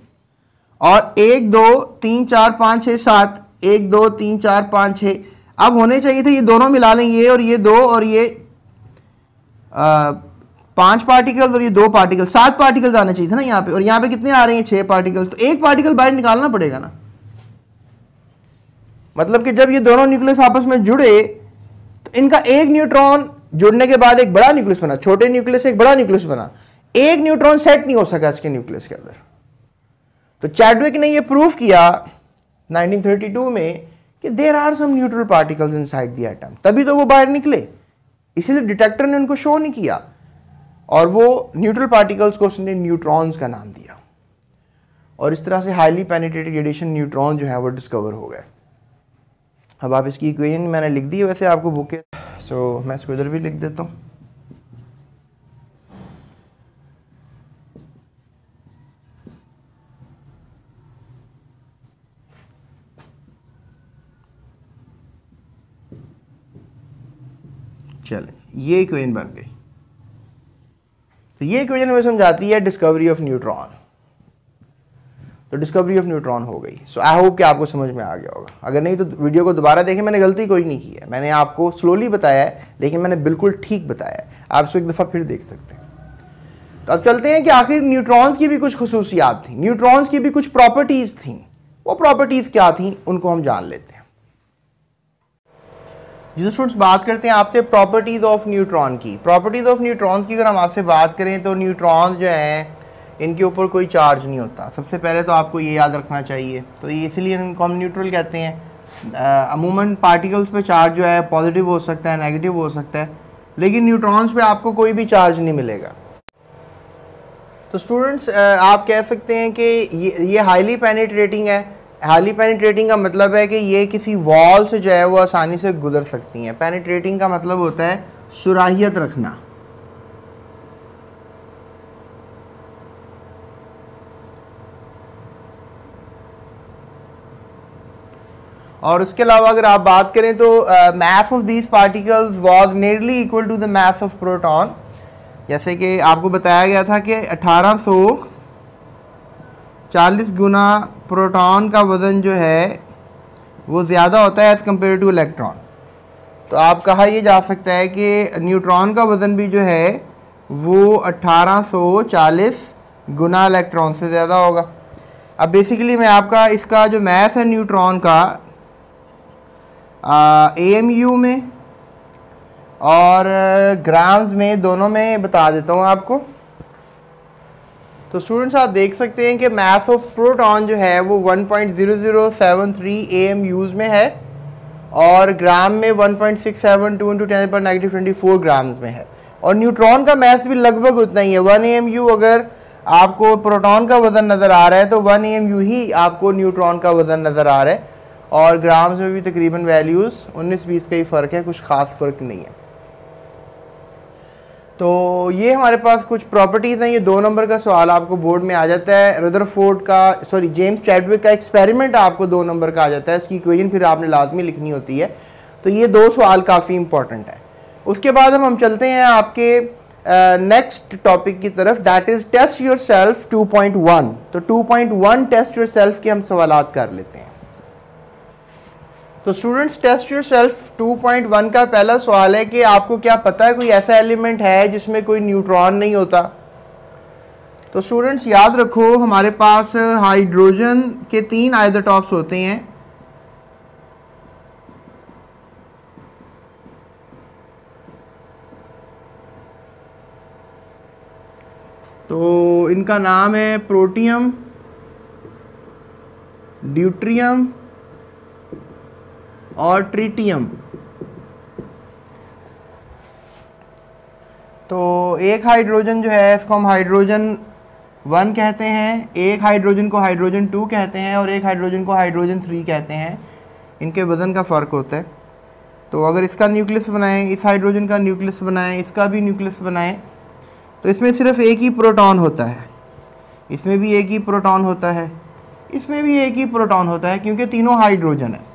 और एक दो तीन चार पाँच छः सात एक दो तीन चार पाँच छः अब होने चाहिए थे ये दोनों मिला लें ये और ये दो और ये पांच पार्टिकल और ये दो पार्टिकल सात पार्टिकल्स आने चाहिए थे ना यहाँ पे और यहाँ पे कितने आ रहे हैं छः पार्टिकल्स तो एक पार्टिकल बाहर निकालना पड़ेगा ना मतलब कि जब ये दोनों न्यूक्लियस आपस में जुड़े तो इनका एक न्यूट्रॉन जुड़ने के बाद एक बड़ा न्यूक्लियस बना छोटे न्यूक्लियस एक बड़ा न्यूक्लियस बना एक न्यूट्रॉन सेट नहीं हो सका इसके न्यूक्लियस के अंदर तो चैडविक ने यह प्रूव किया टू में कि there are some neutral particles inside the atom तभी तो वो बाहर निकले इसीलिए डिटेक्टर ने उनको शो नहीं किया और वो न्यूट्रल पार्टिकल्स को उसने न्यूट्रॉन्स का नाम दिया और इस तरह से हाईली पेनिटेटेड रेडिएशन न्यूट्रॉन जो है वो डिस्कवर हो गए अब आप इसकी इक्वेशन मैंने लिख दी है वैसे आपको बुक है सो so, मैं इसको इधर भी लिख देता हूँ चलें ये इक्वेशन बन गई तो ये इक्वेशन हमें समझाती है डिस्कवरी ऑफ न्यूट्रॉन तो डिस्कवरी ऑफ न्यूट्रॉन हो गई सो आई होप कि आपको समझ में आ गया होगा अगर नहीं तो वीडियो को दोबारा देखें मैंने गलती कोई नहीं की है मैंने आपको स्लोली बताया है लेकिन मैंने बिल्कुल ठीक बताया है आप इसको एक दफ़ा फिर देख सकते हैं तो अब चलते हैं कि आखिर न्यूट्रॉन्स की भी कुछ खसूसियात थी न्यूट्रॉन्स की भी कुछ प्रॉपर्टीज़ थी वो प्रॉपर्टीज़ क्या थी उनको हम जान लेते हैं जी स्टूडेंट्स तो बात करते हैं आपसे प्रॉपर्टीज़ ऑफ न्यूट्रॉन की प्रॉपर्टीज़ ऑफ न्यूट्रॉन्स की अगर हम आपसे बात करें तो न्यूट्रॉन्स जो हैं इनके ऊपर कोई चार्ज नहीं होता सबसे पहले तो आपको ये याद रखना चाहिए तो ये इसलिए इनको हम न्यूट्रल कहते हैं अमूमन पार्टिकल्स पे चार्ज जो है पॉजिटिव हो सकता है नेगेटिव हो सकता है लेकिन न्यूट्रॉन्स पर आपको कोई भी चार्ज नहीं मिलेगा तो स्टूडेंट्स आप कह सकते हैं कि ये ये हाईली पेनिट्रेटिंग है हाली पेनिट्रेटिंग का मतलब है कि ये किसी वॉल से जो है वो आसानी से गुजर सकती हैं पेनिट्रेटिंग का मतलब होता है सुराहियत रखना और उसके अलावा अगर आप बात करें तो mass of these particles was nearly equal to the math of proton जैसे कि आपको बताया गया था कि अठारह 40 गुना प्रोटॉन का वज़न जो है वो ज़्यादा होता है एज़ कम्पेयर टू इलेक्ट्रॉन तो आप कहा यह जा सकता है कि न्यूट्रॉन का वज़न भी जो है वो 1840 गुना इलेक्ट्रॉन से ज़्यादा होगा अब बेसिकली मैं आपका इसका जो मैथ है न्यूट्रॉन का ए एम यू में और ग्राम्स में दोनों में बता देता हूँ आपको तो स्टूडेंट्स आप देख सकते हैं कि मैथ ऑफ प्रोटॉन जो है वो 1.0073 एम यूज़ में है और ग्राम में 1.672 इंटू टेन पर नेगेटिव ट्वेंटी फोर ग्राम्स में है और न्यूट्रॉन का मैथ भी लगभग उतना ही है वन एम यू अगर आपको प्रोटॉन का वज़न नज़र आ रहा है तो वन एम यू ही आपको न्यूट्रॉन का वज़न नज़र आ रहा है और ग्राम्स में भी तकरीबन वैल्यूज़ बीस का ही फ़र्क है कुछ ख़ास फ़र्क नहीं है तो ये हमारे पास कुछ प्रॉपर्टीज़ हैं ये दो नंबर का सवाल आपको बोर्ड में आ जाता है रदरफोर्ड का सॉरी जेम्स चैडविक का एक्सपेरिमेंट आपको दो नंबर का आ जाता है उसकी इक्वेशन फिर आपने लाजमी लिखनी होती है तो ये दो सवाल काफ़ी इंपॉर्टेंट है उसके बाद हम हम चलते हैं आपके नेक्स्ट uh, टॉपिक की तरफ that is test yourself two point one तो two point one test yourself के हम सवाल कर लेते हैं तो students test yourself two point one का पहला सवाल है कि आपको क्या पता है कोई ऐसा एलिमेंट है जिसमें कोई न्यूट्रॉन नहीं होता तो स्टूडेंट्स याद रखो हमारे पास हाइड्रोजन के तीन आइदोटॉप्स होते हैं तो इनका नाम है प्रोटियम ड्यूट्रियम और ट्रिटियम तो एक हाइड्रोजन जो है इसको हम हाइड्रोजन वन कहते हैं एक हाइड्रोजन को हाइड्रोजन टू कहते हैं और एक हाइड्रोजन को हाइड्रोजन थ्री कहते हैं इनके वज़न का फ़र्क होता है तो अगर इसका न्यूक्लियस बनाएं इस हाइड्रोजन का न्यूक्लियस बनाएं इसका भी न्यूक्लियस बनाएं तो इसमें सिर्फ एक ही प्रोटॉन होता है इसमें भी एक ही प्रोटॉन होता है इसमें भी एक ही प्रोटॉन होता है क्योंकि तीनों हाइड्रोजन है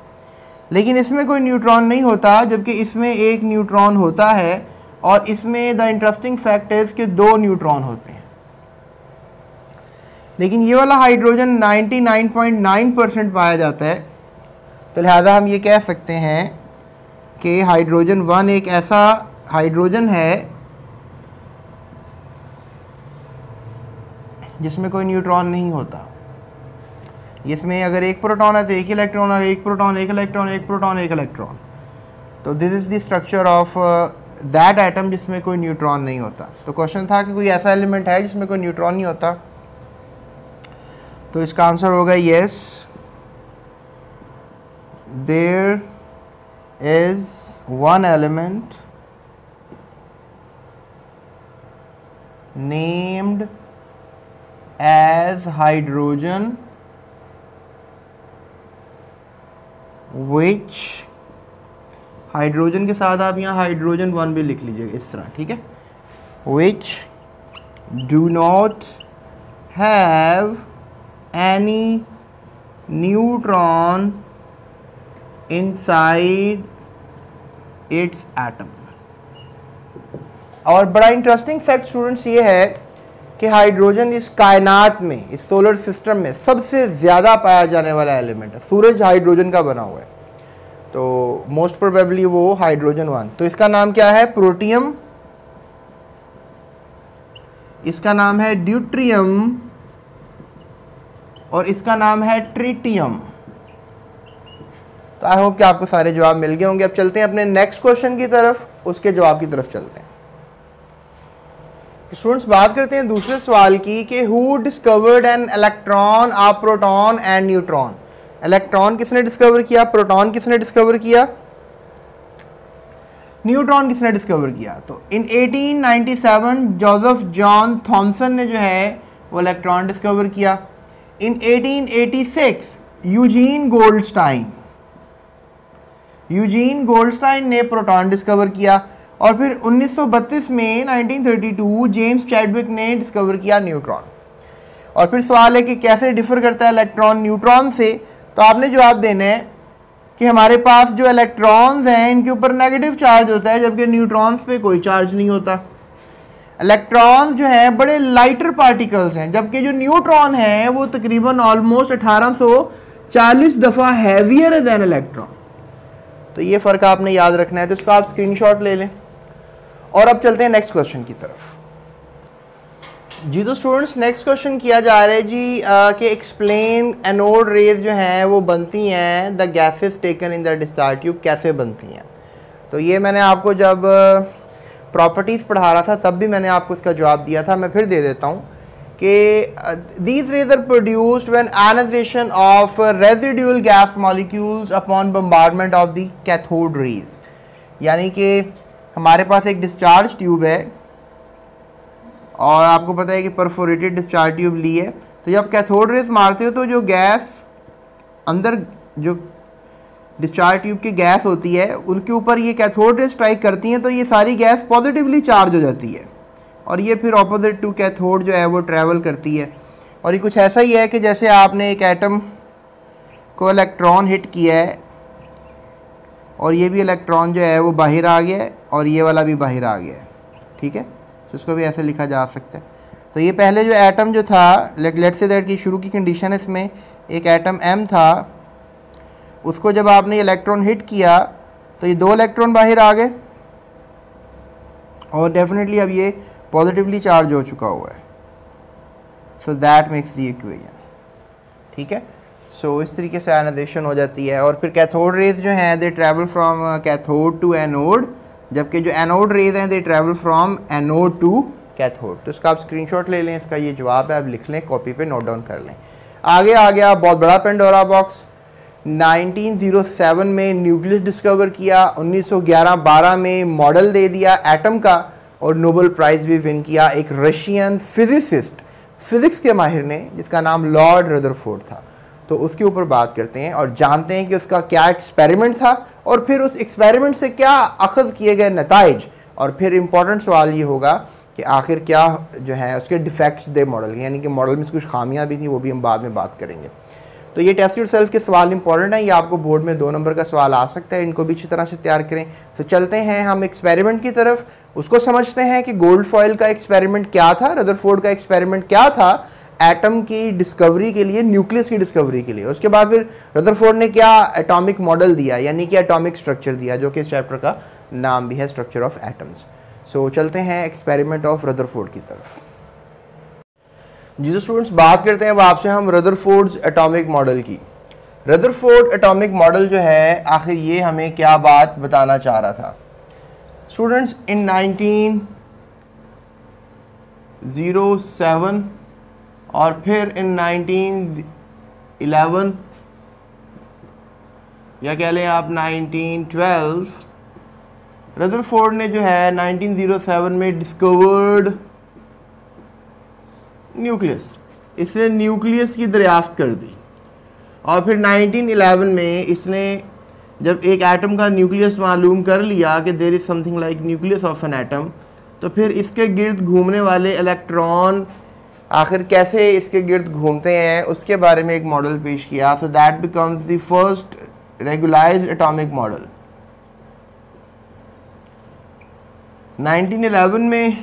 लेकिन इसमें कोई न्यूट्रॉन नहीं होता जबकि इसमें एक न्यूट्रॉन होता है और इसमें द इंटरेस्टिंग फैक्ट है इसके दो न्यूट्रॉन होते हैं लेकिन ये वाला हाइड्रोजन 99.9 परसेंट पाया जाता है तो लिहाजा हम ये कह सकते हैं कि हाइड्रोजन वन एक ऐसा हाइड्रोजन है जिसमें कोई न्यूट्रॉन नहीं होता इसमें अगर एक प्रोटॉन है तो एक इलेक्ट्रॉन है एक प्रोटॉन एक इलेक्ट्रॉन एक प्रोटॉन एक इलेक्ट्रॉन तो this is the structure of that atom जिसमें कोई न्यूट्रॉन नहीं होता तो क्वेश्चन था कि कोई ऐसा एलिमेंट है जिसमें कोई न्यूट्रॉन नहीं होता तो इसका आंसर होगा yes there is one element named as hydrogen which hydrogen के साथ आप यहाँ हाइड्रोजन वन भी लिख लीजिए इस तरह ठीक है which do not have any neutron inside its atom और बड़ा इंटरेस्टिंग फैक्ट स्टूडेंट्स ये है कि हाइड्रोजन इस कायनात में इस सोलर सिस्टम में सबसे ज़्यादा पाया जाने वाला एलिमेंट है सूरज हाइड्रोजन का बना हुआ है तो मोस्ट प्रोबेबली वो हाइड्रोजन वन तो इसका नाम क्या है प्रोटियम इसका नाम है ड्यूट्रियम और इसका नाम है ट्रिटियम तो आई होप कि आपको सारे जवाब मिल गए होंगे अब चलते हैं अपने नेक्स्ट क्वेश्चन की तरफ उसके जवाब की तरफ चलते हैं स्टूडेंट्स बात करते हैं दूसरे सवाल की कि who discovered an electron a proton and neutron electron किसने डिस्कवर किया प्रोटॉन किसने डिस्कवर किया न्यूट्रॉन किसने डिस्कवर किया तो इन 1897 जोसेफ जॉन थॉमसन ने जो है वो इलेक्ट्रॉन डिस्कवर किया in 1886 Eugene Goldstein Eugene Goldstein ने प्रोटॉन डिस्कवर किया और फिर 1932 में 1932 जेम्स चैडविक ने डिस्कवर किया न्यूट्रॉन और फिर सवाल है कि कैसे डिफर करता है इलेक्ट्रॉन न्यूट्रॉन से तो आपने जवाब देना है कि हमारे पास जो इलेक्ट्रॉन्स हैं इनके ऊपर नेगेटिव चार्ज होता है जबकि न्यूट्रॉन्स पे कोई चार्ज नहीं होता इलेक्ट्रॉन्स जो हैं बड़े लाइटर पार्टिकल्स हैं जबकि जो न्यूट्रॉन हैं वो तकरीबन ऑलमोस्ट 1840 दफ़ा हैवियर है दैन इलेक्ट्रॉन तो ये फ़र्क आपने याद रखना है तो उसका आप स्क्रीन ले लें और अब चलते हैं नेक्स्ट क्वेश्चन की तरफ जी तो स्टूडेंट्स नेक्स्ट क्वेश्चन किया जा रहा है जी आ, कि एक्सप्लेन एनोड रेज जो हैं वो बनती हैं the gases taken in the discharge tube कैसे बनती हैं तो ये मैंने आपको जब प्रॉपर्टीज़ पढ़ा रहा था तब भी मैंने आपको इसका जवाब दिया था मैं फिर दे देता हूँ कि these rays are produced when ionisation of residual gas molecules upon bombardment of the cathode rays यानी कि हमारे पास एक डिस्चार्ज ट्यूब है और आपको पता है कि परफोरेटेड डिस्चार्ज ट्यूब ली है तो जब कैथोड रेस मारते हो तो जो गैस अंदर जो डिस्चार्ज ट्यूब की गैस होती है उनके ऊपर ये कैथोड रेस स्ट्राइक करती हैं तो ये सारी गैस पॉजिटिवली चार्ज हो जाती है और ये फिर ऑपोजिट टू कैथोड जो है वो ट्रैवल करती है और ये कुछ ऐसा ही है कि जैसे आपने एक एटम को इलेक्ट्रॉन हिट किया है और ये भी इलेक्ट्रॉन जो है वो बाहर आ गया है और ये वाला भी बाहर आ गया है ठीक है तो इसको भी ऐसे लिखा जा सकता है तो ये पहले जो एटम जो था लेट लेट से दैट की शुरू की कंडीशन है इसमें एक एटम एम था उसको जब आपने इलेक्ट्रॉन हिट किया तो ये दो इलेक्ट्रॉन बाहर आ गए और डेफिनेटली अब ये पॉजिटिवली चार्ज हो चुका हुआ है so that makes the equation ठीक है सो so, इस तरीके से आयनाइजेशन हो जाती है और फिर कैथोड रेज जो हैं they travel from cathode to anode जबकि जो एनोड रेज हैं they travel from anode to cathode तो इसका आप स्क्रीनशॉट ले लें इसका ये जवाब है आप लिख लें कॉपी पे नोट डाउन कर लें आगे आ गया बहुत बड़ा पेंडोरा बॉक्स 1907 में न्यूक्लियस डिस्कवर किया 1911-12 में मॉडल दे दिया एटम का और नोबल प्राइज़ भी विन किया एक रशियन फिजिसिस्ट फिज़िक्स के माहिर ने जिसका नाम लॉर्ड रदरफोर्ड था तो उसके ऊपर बात करते हैं और जानते हैं कि उसका क्या एक्सपेरिमेंट था और फिर उस एक्सपेरिमेंट से क्या अखज़ किए गए नतज और फिर इम्पॉर्टेंट सवाल ये होगा कि आखिर क्या जो है उसके डिफेक्ट्स दे मॉडल के यानी कि मॉडल में कुछ खामियां भी थी वो भी हम बाद में बात करेंगे तो ये टेस्ट यूर सेल्फ के सवाल इंपॉर्टेंट है ये आपको बोर्ड में दो नंबर का सवाल आ सकता है इनको भी अच्छी तरह से तैयार करें तो चलते हैं हम एक्सपेरिमेंट की तरफ उसको समझते हैं कि गोल्ड फॉयल का एक्सपेरिमेंट क्या था रदरफोर्ड का एक्सपेरिमेंट क्या था एटम की डिस्कवरी के लिए न्यूक्लियस की डिस्कवरी के लिए उसके बाद फिर रदरफोर्ड ने क्या एटॉमिक मॉडल दिया यानी कि एटॉमिक स्ट्रक्चर दिया जो कि इस चैप्टर का नाम भी है स्ट्रक्चर ऑफ एटम्स सो चलते हैं एक्सपेरिमेंट ऑफ रदरफोर्ड की तरफ जी जो तो स्टूडेंट्स बात करते हैं वो आपसे हम रदरफोर्ड्स एटॉमिक मॉडल की रदरफोर्ड एटॉमिक मॉडल जो है आखिर ये हमें क्या बात बताना चाह रहा था students in nineteen zero seven और फिर इन 1911 या कह लें आप 1912 रदरफोर्ड ने जो है 1907 में डिस्कवर्ड न्यूक्लियस इसने न्यूक्लियस की दरियाफ्त कर दी और फिर 1911 में इसने जब एक एटम का न्यूक्लियस मालूम कर लिया कि there is something like nucleus of an atom तो फिर इसके गिर्द घूमने वाले इलेक्ट्रॉन आखिर कैसे इसके गिर्द घूमते हैं उसके बारे में एक मॉडल पेश किया so that becomes the first regularise atomic model 1911 में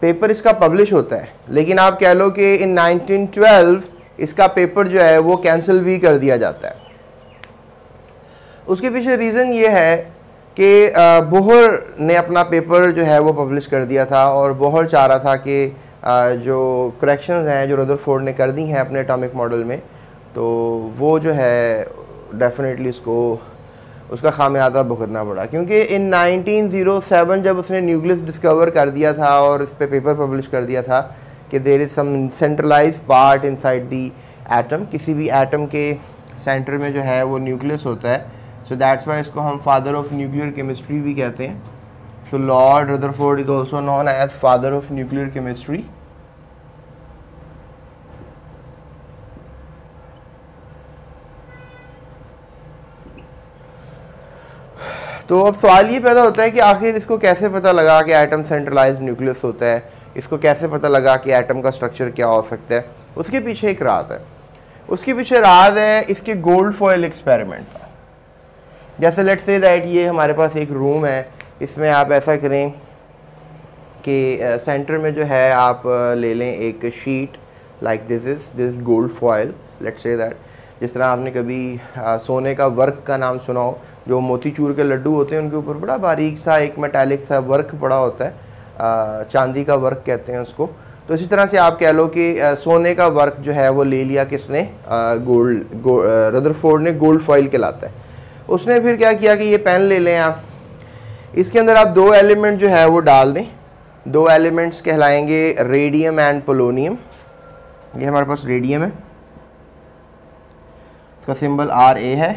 पेपर इसका पब्लिश होता है लेकिन आप कह लो कि इन 1912 इसका पेपर जो है वो कैंसिल भी कर दिया जाता है उसके पीछे रीज़न ये है कि बोहर ने अपना पेपर जो है वो पब्लिश कर दिया था और बोहर चाह रहा था कि जो करेक्शन हैं जो रदरफोर्ड ने कर दी हैं अपने अटामिक मॉडल में तो वो जो है डेफिनेटली इसको उसका खामियाजा भुगतना पड़ा क्योंकि इन 1907 जब उसने न्यूक्लियस डिस्कवर कर दिया था और इस पर पे पेपर पब्लिश कर दिया था कि there is some centralise part inside the atom किसी भी एटम के सेंटर में जो है वो न्यूक्लियस होता है सो दैट्स वाई इसको हम फादर ऑफ न्यूक्लियर केमिस्ट्री भी कहते हैं so lord Rutherford is also known as father of nuclear chemistry तो अब सवाल ये पैदा होता है कि आखिर इसको कैसे पता लगा कि एटम सेंट्रलाइज न्यूक्लियस होता है इसको कैसे पता लगा कि एटम का स्ट्रक्चर क्या हो सकता है उसके पीछे एक राज है उसके पीछे राज है इसके गोल्ड फॉयल एक्सपेरिमेंट का जैसे लेट से दैट ये हमारे पास एक रूम है इसमें आप ऐसा करें कि सेंटर में जो है आप ले लें एक sheet like this is this gold foil let say that जिस तरह आपने कभी आ, सोने का वर्क का नाम सुना हो जो मोतीचूर के लड्डू होते हैं उनके ऊपर बड़ा बारीक सा एक मेटालिक सा वर्क पड़ा होता है आ, चांदी का वर्क कहते हैं उसको तो इसी तरह से आप कह लो कि आ, सोने का वर्क जो है वो ले लिया किसने गोल्ड गो, रदरफोर्ड ने गोल्ड फॉइल के है उसने फिर क्या किया कि ये पेन ले लें आप इसके अंदर आप दो एलिमेंट जो है वो डाल दें दो एलिमेंट्स कहलाएंगे रेडियम एंड पोलोनियम ये हमारे पास रेडियम है इसका सिंबल आर ए है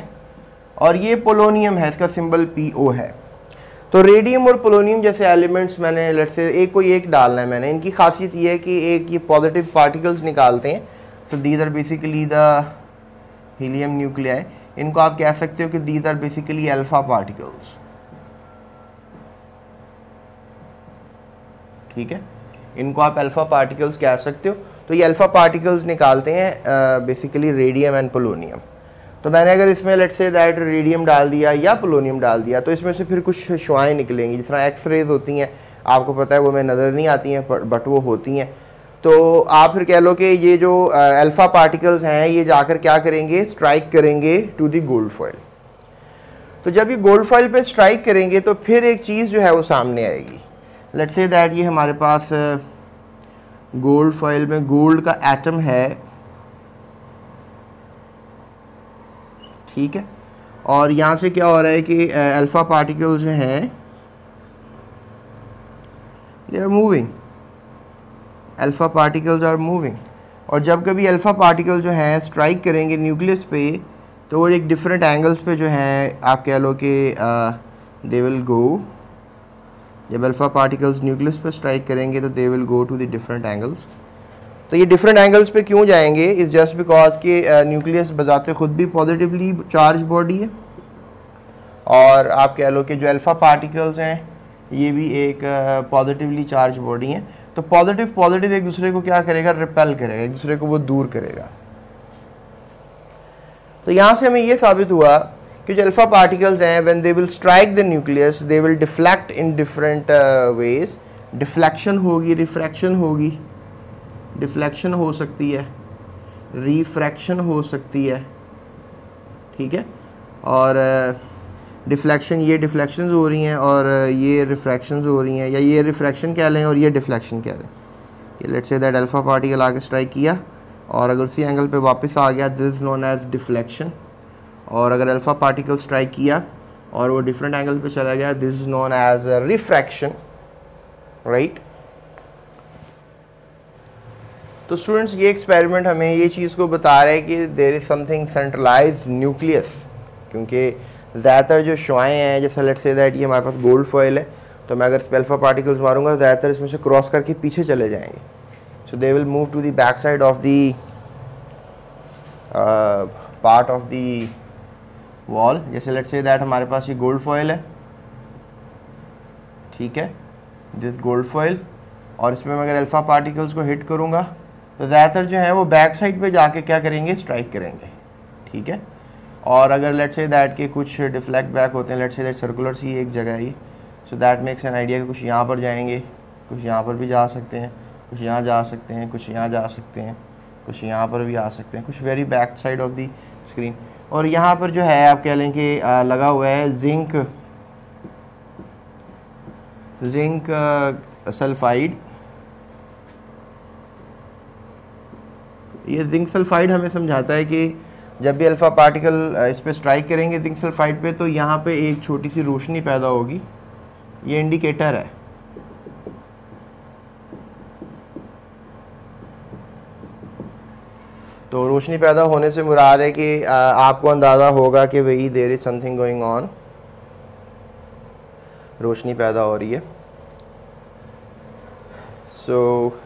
और ये पोलोनियम है इसका सिंबल पी ओ है तो रेडियम और पोलोनियम जैसे एलिमेंट्स मैंने लेट से एक कोई एक डालना है मैंने इनकी खासियत ये है कि एक ये पॉजिटिव पार्टिकल्स निकालते हैं so these are basically the helium nuclei इनको आप कह सकते हो कि these are basically alpha particles ठीक है इनको आप अल्फा पार्टिकल्स कह सकते हो तो ये अल्फा पार्टिकल्स निकालते हैं बेसिकली रेडियम एंड पोलोनियम तो मैंने अगर इसमें लेट से दैट रेडियम डाल दिया या पोलोनियम डाल दिया तो इसमें से फिर कुछ शुआएँ निकलेंगी जिस तरह एक्स रेज होती हैं आपको पता है वो मैं नज़र नहीं आती हैं बट वो होती हैं तो आप फिर कह लो कि ये जो अल्फ़ा पार्टिकल्स हैं ये जाकर क्या करेंगे स्ट्राइक करेंगे टू दी गोल्ड फॉइल तो जब ये गोल्ड फॉइल पे स्ट्राइक करेंगे तो फिर एक चीज़ जो है वो सामने आएगी लेट्स से दैट ये हमारे पास गोल्ड फॉइल में गोल्ड का एटम है ठीक है और यहाँ से क्या हो रहा है कि अल्फ़ा पार्टिकल जो हैं they are moving alpha particles are moving और जब कभी अल्फ़ा पार्टिकल जो हैं स्ट्राइक करेंगे न्यूक्लियस पे तो वो एक डिफरेंट एंगल्स पे जो हैं आप कह लो कि दे विल गो जब अल्फ़ा पार्टिकल्स न्यूक्लियस पे स्ट्राइक करेंगे तो they will go to the different angles तो ये डिफरेंट एंगल्स पे क्यों जाएंगे इज़ जस्ट बिकॉज के न्यूक्लियस बजाते खुद भी पॉजिटिवली चार्ज बॉडी है और आप कह लो कि जो अल्फ़ा पार्टिकल्स हैं ये भी एक पॉजिटिवली चार्ज बॉडी हैं तो पॉजिटिव पॉजिटिव एक दूसरे को क्या करेगा रिपेल करेगा एक दूसरे को वो दूर करेगा तो यहाँ से हमें ये साबित हुआ कि जो अल्फ़ा पार्टिकल्स हैं when they will strike the nucleus they will deflect in different ways deflection होगी रिफ्रैक्शन होगी डिफ्लेक्शन हो सकती है रिफ्रैक्शन हो सकती है ठीक है और डिफ्लेक्शन ये डिफ्लेक्शन हो रही हैं और ये रिफ्रैक्शन हो रही हैं या ये रिफ्रैक्शन कह लें और ये डिफ्लेक्शन कह लें कि let say that alpha particle आके स्ट्राइक किया और अगर उसी एंगल पे वापस आ गया this is known as deflection और अगर अल्फ़ा पार्टिकल स्ट्राइक किया और वो डिफरेंट एंगल पे चला गया this is known as refraction right तो स्टूडेंट्स ये एक्सपेरिमेंट हमें ये चीज़ को बता रहा है कि there is something centralise nucleus क्योंकि ज़्यादातर जो शुआएँ हैं जैसे लेट से दैट ये हमारे पास गोल्ड फॉयल है तो मैं अगर स्पेल्फा पार्टिकल्स मारूंगा ज़्यादातर इसमें से क्रॉस करके पीछे चले जाएंगे so they will move to the back side of the part of the wall जैसे लेट से दैट हमारे पास ये गोल्ड फॉयल है ठीक है दिस गोल्ड फॉयल और इसमें मैं अगर अल्फ़ा पार्टिकल्स को हिट करूँगा तो ज़्यादातर जो है वो बैक साइड पे जाके क्या करेंगे स्ट्राइक करेंगे ठीक है और अगर लेट से दैट के कुछ डिफ्लेक्ट बैक होते हैं लेट से दैट सर्कुलर सी एक जगह ही so that makes an idea कि कुछ यहाँ पर जाएंगे कुछ यहाँ पर भी जा सकते हैं कुछ यहाँ जा सकते हैं कुछ यहाँ जा सकते हैं कुछ यहाँ पर भी आ सकते हैं कुछ very back side of the screen और यहाँ पर जो है आप कह लें कि लगा हुआ है जिंक जिंक सल्फाइड ये जिंक सल्फाइड हमें समझाता है कि जब भी अल्फ़ा पार्टिकल इस पर स्ट्राइक करेंगे जिंक सल्फाइड पे तो यहाँ पे एक छोटी सी रोशनी पैदा होगी ये इंडिकेटर है तो रोशनी पैदा होने से मुराद है कि आपको अंदाज़ा होगा कि वही there is something going on रोशनी पैदा हो रही है सो so,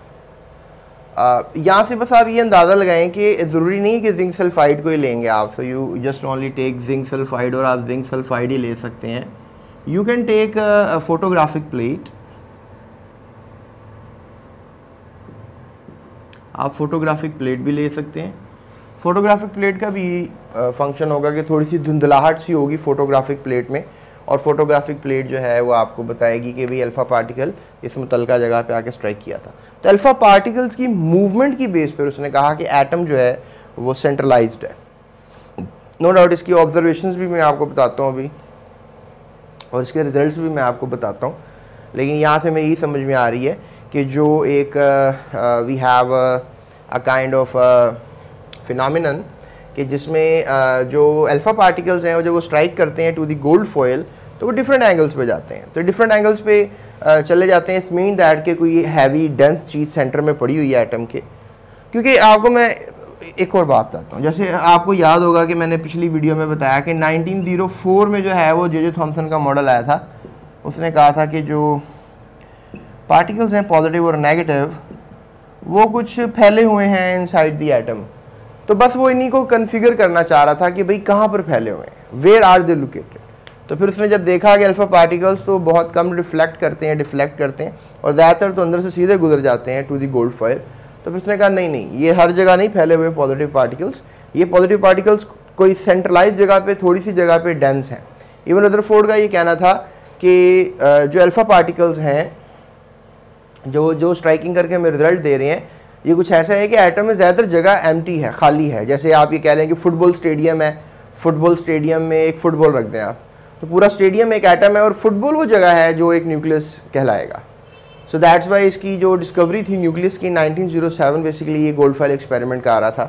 यहाँ से बस आप ये अंदाज़ा लगाएं कि ज़रूरी नहीं है कि जिंक सल्फाइड को ही लेंगे आप so you just only take zinc sulphide और आप जिंक सल्फाइड ही ले सकते हैं you can take photographic plate आप फोटोग्राफिक प्लेट भी ले सकते हैं फोटोग्राफिक प्लेट का भी फंक्शन uh, होगा कि थोड़ी सी धुंधलाहट सी होगी फोटोग्राफिक प्लेट में और फोटोग्राफिक प्लेट जो है वो आपको बताएगी कि भाई अल्फ़ा पार्टिकल इस मुतलका जगह पे आके स्ट्राइक किया था तो अल्फ़ा पार्टिकल्स की मूवमेंट की बेस पर उसने कहा कि एटम जो है वो सेंट्रलाइज है नो डाउट इसकी ऑब्जर्वेशन भी मैं आपको बताता हूँ अभी और इसके रिजल्ट भी मैं आपको बताता हूँ लेकिन यहाँ से मेरी यही समझ में आ रही है कि जो एक we have a kind of phenomenon कि जिसमें जो अल्फ़ा पार्टिकल्स हैं वो जब वो स्ट्राइक करते हैं टू दी गोल्ड फॉयल तो वो डिफरेंट एंगल्स पे जाते हैं तो डिफरेंट एंगल्स पे चले जाते हैं इस मीन दैट के कोई हैवी डेंस चीज़ सेंटर में पड़ी हुई है एटम के क्योंकि आपको मैं एक और बात बताता हूँ जैसे आपको याद होगा कि मैंने पिछली वीडियो में बताया कि 1904 में जो है वो जे जे थॉम्सन का मॉडल आया था उसने कहा था कि जो पार्टिकल्स हैं पॉजिटिव और नेगेटिव वो कुछ फैले हुए हैं इनसाइड द एटम तो बस वो इन्हीं को कन्फिगर करना चाह रहा था कि भाई कहाँ पर फैले हुए हैं वेयर आर दे लोकेटेड तो फिर उसने जब देखा कि अल्फ़ा पार्टिकल्स तो बहुत कम रिफ्लेक्ट करते हैं डिफ्लेक्ट करते हैं और ज़्यादातर तो अंदर से सीधे गुजर जाते हैं टू दी गोल्ड फॉयल तो फिर उसने कहा नहीं नहीं ये हर जगह नहीं फैले हुए पॉजिटिव पार्टिकल्स ये पॉजिटिव पार्टिकल्स कोई सेंट्रलाइज जगह पर थोड़ी सी जगह पर डेंस हैं इवन फोर्ड का ये कहना था कि जो अल्फ़ा पार्टिकल्स हैं जो जो स्ट्राइकिंग करके हमें रिजल्ट दे रहे हैं ये कुछ ऐसा है कि एटम में ज़्यादातर जगह एम है खाली है जैसे आप ये कह लें कि फुटबॉल स्टेडियम है फुटबॉल स्टेडियम में एक फ़ुटबॉल रख दें आप तो पूरा स्टेडियम एक एटम है और फुटबॉल वो जगह है जो एक न्यूक्लियस कहलाएगा सो दैट्स वाई इसकी जो डिस्कवरी थी न्यूक्लियस की 1907 बेसिकली ये गोल्ड फाइल एक्सपेरिमेंट का आ रहा था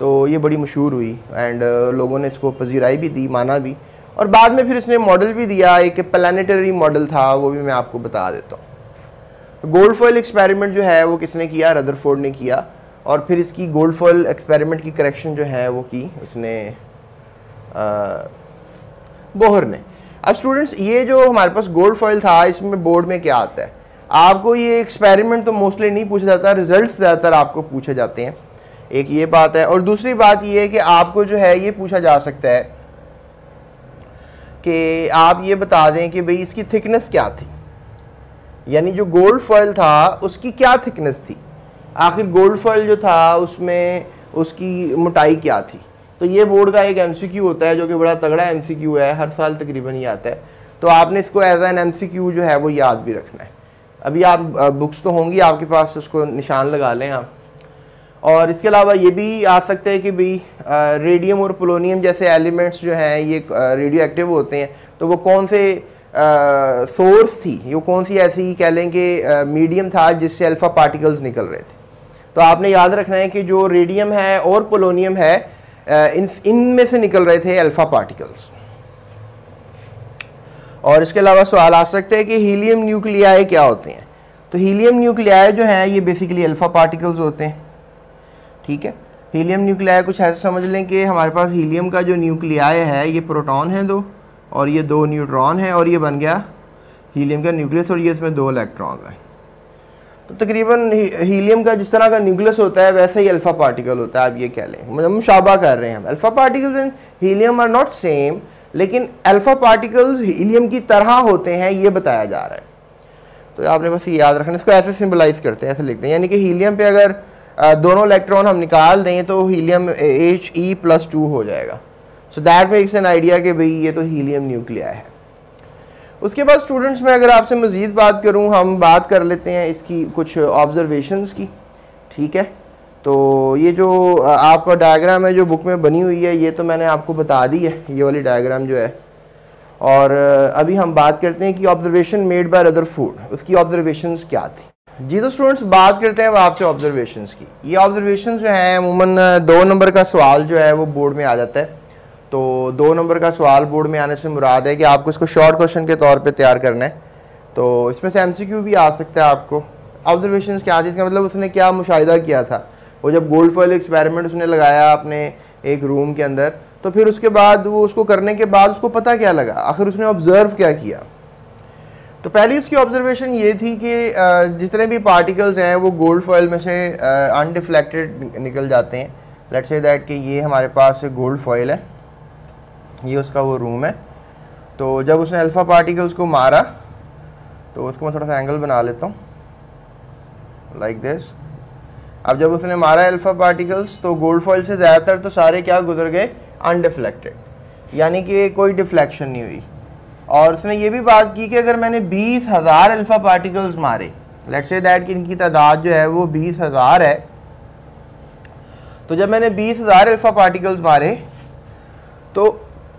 तो ये बड़ी मशहूर हुई एंड uh, लोगों ने इसको पजीराई भी दी माना भी और बाद में फिर इसने मॉडल भी दिया एक प्लानिटरी मॉडल था वो भी मैं आपको बता देता हूँ गोल्ड फॉयल एक्सपेरिमेंट जो है वो किसने किया रदरफोर्ड ने किया और फिर इसकी गोल्ड फॉयल एक्सपेरिमेंट की करेक्शन जो है वो की उसने बोहर ने अब स्टूडेंट्स ये जो हमारे पास गोल्ड फॉयल था इसमें बोर्ड में क्या आता है आपको ये एक्सपेरिमेंट तो मोस्टली नहीं पूछा जाता रिजल्ट ज़्यादातर आपको पूछे जाते हैं एक ये बात है और दूसरी बात ये है कि आपको जो है ये पूछा जा सकता है कि आप ये बता दें कि भाई इसकी थिकनेस क्या थी यानी जो गोल्ड फॉयल था उसकी क्या थिकनेस थी आखिर गोल्ड फॉयल जो था उसमें उसकी मोटाई क्या थी तो ये बोर्ड का एक एम होता है जो कि बड़ा तगड़ा एम है हर साल तकरीबन ये आता है तो आपने इसको एज एन एम जो है वो याद भी रखना है अभी आप बुक्स तो होंगी आपके पास उसको निशान लगा लें आप और इसके अलावा ये भी आ सकते हैं कि भाई रेडियम और पोलोनियम जैसे एलिमेंट्स जो हैं ये रेडियो एक्टिव होते हैं तो वो कौन से सोर्स थी ये कौन सी ऐसी कह लें कि मीडियम था जिससे अल्फ़ा पार्टिकल्स निकल रहे थे तो आपने याद रखना है कि जो रेडियम है और पोलोनियम है uh, इन इनमें से निकल रहे थे अल्फ़ा पार्टिकल्स और इसके अलावा सवाल आ सकते हैं कि हीलियम न्यूक्लियाए क्या होते हैं तो हीलियम न्यूक्लियाए जो हैं ये बेसिकली अल्फ़ा पार्टिकल्स होते हैं ठीक है हीलियम न्यूक्लियाए कुछ ऐसा समझ लें कि हमारे पास हीलियम का जो न्यूक्लियाए है ये प्रोटॉन है दो और ये दो न्यूट्रॉन है और ये बन गया हीलियम का न्यूक्लियस और ये इसमें दो इलेक्ट्रॉन है तो तकरीबन ही, हीलियम का जिस तरह का न्यूक्लियस होता है वैसे ही अल्फ़ा पार्टिकल होता है आप ये कह लें मतलब शाबा कर रहे हैं हम alpha particles and helium are not same लेकिन अल्फ़ा पार्टिकल्स हीलियम की तरह होते हैं ये बताया जा रहा है तो आपने बस ये याद रखना इसको ऐसे सिंबलाइज करते हैं ऐसे लिखते हैं यानी कि हीलियम पे अगर दोनों इलेक्ट्रॉन हम निकाल दें तो helium H E plus two हो जाएगा so that makes an idea कि भाई ये तो हीलियम न्यूक्लिया है उसके बाद स्टूडेंट्स में अगर आपसे मज़ीद बात करूँ हम बात कर लेते हैं इसकी कुछ ऑब्ज़रवेशनस की ठीक है तो ये जो आपका डायग्राम है जो बुक में बनी हुई है ये तो मैंने आपको बता दी है ये वाली डायग्राम जो है और अभी हम बात करते हैं कि observation made by Rutherford उसकी ऑब्जर्वेशन क्या थी जी तो स्टूडेंट्स बात करते हैं आपसे ऑब्जर्वेशन की ये ऑब्जर्वेशन जो हैं अमूमन दो नंबर का सवाल जो है वो बोर्ड में आ जाता है तो दो नंबर का सवाल बोर्ड में आने से मुराद है कि आपको इसको शॉर्ट क्वेश्चन के तौर पे तैयार करना है तो इसमें से एमसीक्यू भी आ सकता है आपको ऑब्जर्वेशन क्या आज इसका मतलब उसने क्या मुशाहिदा किया था वो जब गोल्ड फॉयल एक्सपेरिमेंट उसने लगाया अपने एक रूम के अंदर तो फिर उसके बाद वो उसको करने के बाद उसको पता क्या लगा आखिर उसने ऑब्ज़र्व क्या किया तो पहली उसकी ऑब्जर्वेशन ये थी कि जितने भी पार्टिकल्स हैं वो गोल्ड फॉयल में से अनडिफ्लेक्टेड निकल जाते हैं लेट्स से दैट कि ये हमारे पास गोल्ड फॉयल है ये उसका वो रूम है तो जब उसने अल्फ़ा पार्टिकल्स को मारा तो उसको मैं थोड़ा सा एंगल बना लेता हूँ लाइक दिस अब जब उसने मारा अल्फ़ा पार्टिकल्स तो गोल्ड फॉइल से ज़्यादातर तो सारे क्या गुजर गए अनडिफ्लेक्टेड यानी कि कोई डिफ्लेक्शन नहीं हुई और उसने ये भी बात की कि अगर मैंने बीस हज़ार अल्फ़ा पार्टिकल्स मारे लेट्स से दैट कि इनकी तादाद जो है वो बीस हज़ार है तो जब मैंने बीस हज़ार अल्फ़ा पार्टिकल्स मारे तो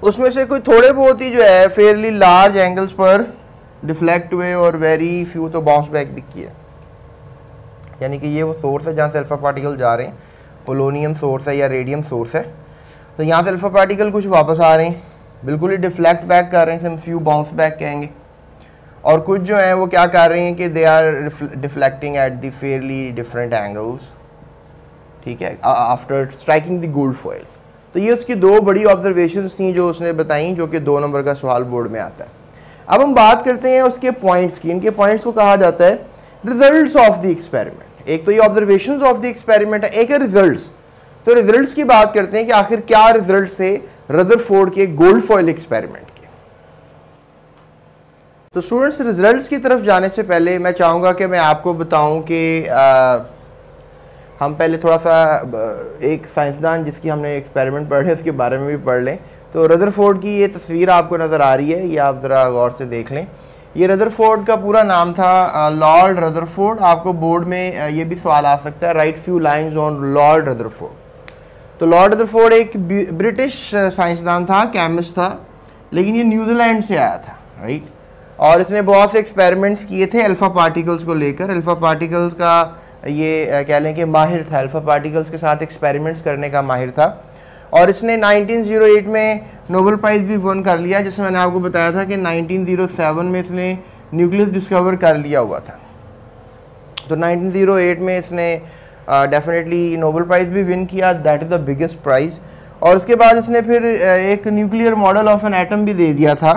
उसमें से कोई थोड़े बहुत ही जो है फेयरली लार्ज एंगल्स पर डिफ्लेक्ट हुए और वेरी फ्यू तो बाउंस बैक दिखी है यानी कि ये वो सोर्स है जहाँ से अल्फ़ा पार्टिकल जा रहे हैं पोलोनियम सोर्स है या रेडियम सोर्स है तो यहाँ से अल्फ़ा पार्टिकल कुछ वापस आ रहे हैं बिल्कुल ही डिफ्लेक्ट बैक कर रहे हैं हम फ्यू बाउंस बैक कहेंगे और कुछ जो है वो क्या कर रहे हैं कि they are deflecting at the fairly different angles ठीक है after striking the gold foil तो ये उसकी दो बड़ी ऑब्जर्वेशन थी जो उसने बताई जो कि दो नंबर का सवाल बोर्ड में आता है अब हम बात करते हैं उसके पॉइंट्स की इनके पॉइंट्स को कहा जाता है रिजल्ट्स ऑफ द एक्सपेरिमेंट एक तो ये ऑब्जर्वेशन ऑफ द एक्सपेरिमेंट है एक है रिजल्ट तो रिजल्ट की बात करते हैं कि आखिर क्या रिजल्ट थे रदर के गोल्ड फॉयल एक्सपेरिमेंट के तो स्टूडेंट्स रिजल्ट की तरफ जाने से पहले मैं चाहूंगा कि मैं आपको बताऊं कि आ, हम पहले थोड़ा सा एक साइंसदान जिसकी हमने एक्सपेरिमेंट पढ़े उसके बारे में भी पढ़ लें तो रदरफोर्ड की ये तस्वीर आपको नज़र आ रही है ये आप ज़रा गौर से देख लें ये रदरफोर्ड का पूरा नाम था लॉर्ड रदरफोर्ड आपको बोर्ड में ये भी सवाल आ सकता है write few lines on Lord Rutherford तो लॉर्ड रदरफोर्ड एक ब्रिटिश साइंसदान था कैमिस्ट था लेकिन ये न्यूजीलैंड से आया था राइट और इसने बहुत से एक्सपेरिमेंट्स किए थे अल्फ़ा पार्टिकल्स को लेकर अल्फ़ा पार्टिकल्स का ये कह लें कि माहिर था अल्फ़ा पार्टिकल्स के साथ एक्सपेरिमेंट्स करने का माहिर था और इसने 1908 में नोबल प्राइज़ भी वन कर लिया जिसमें मैंने आपको बताया था कि 1907 में इसने न्यूक्लियस डिस्कवर कर लिया हुआ था तो 1908 में इसने डेफिनेटली नोबल प्राइज़ भी विन किया that is the biggest prize और उसके बाद इसने फिर एक nuclear model of an atom भी दे दिया था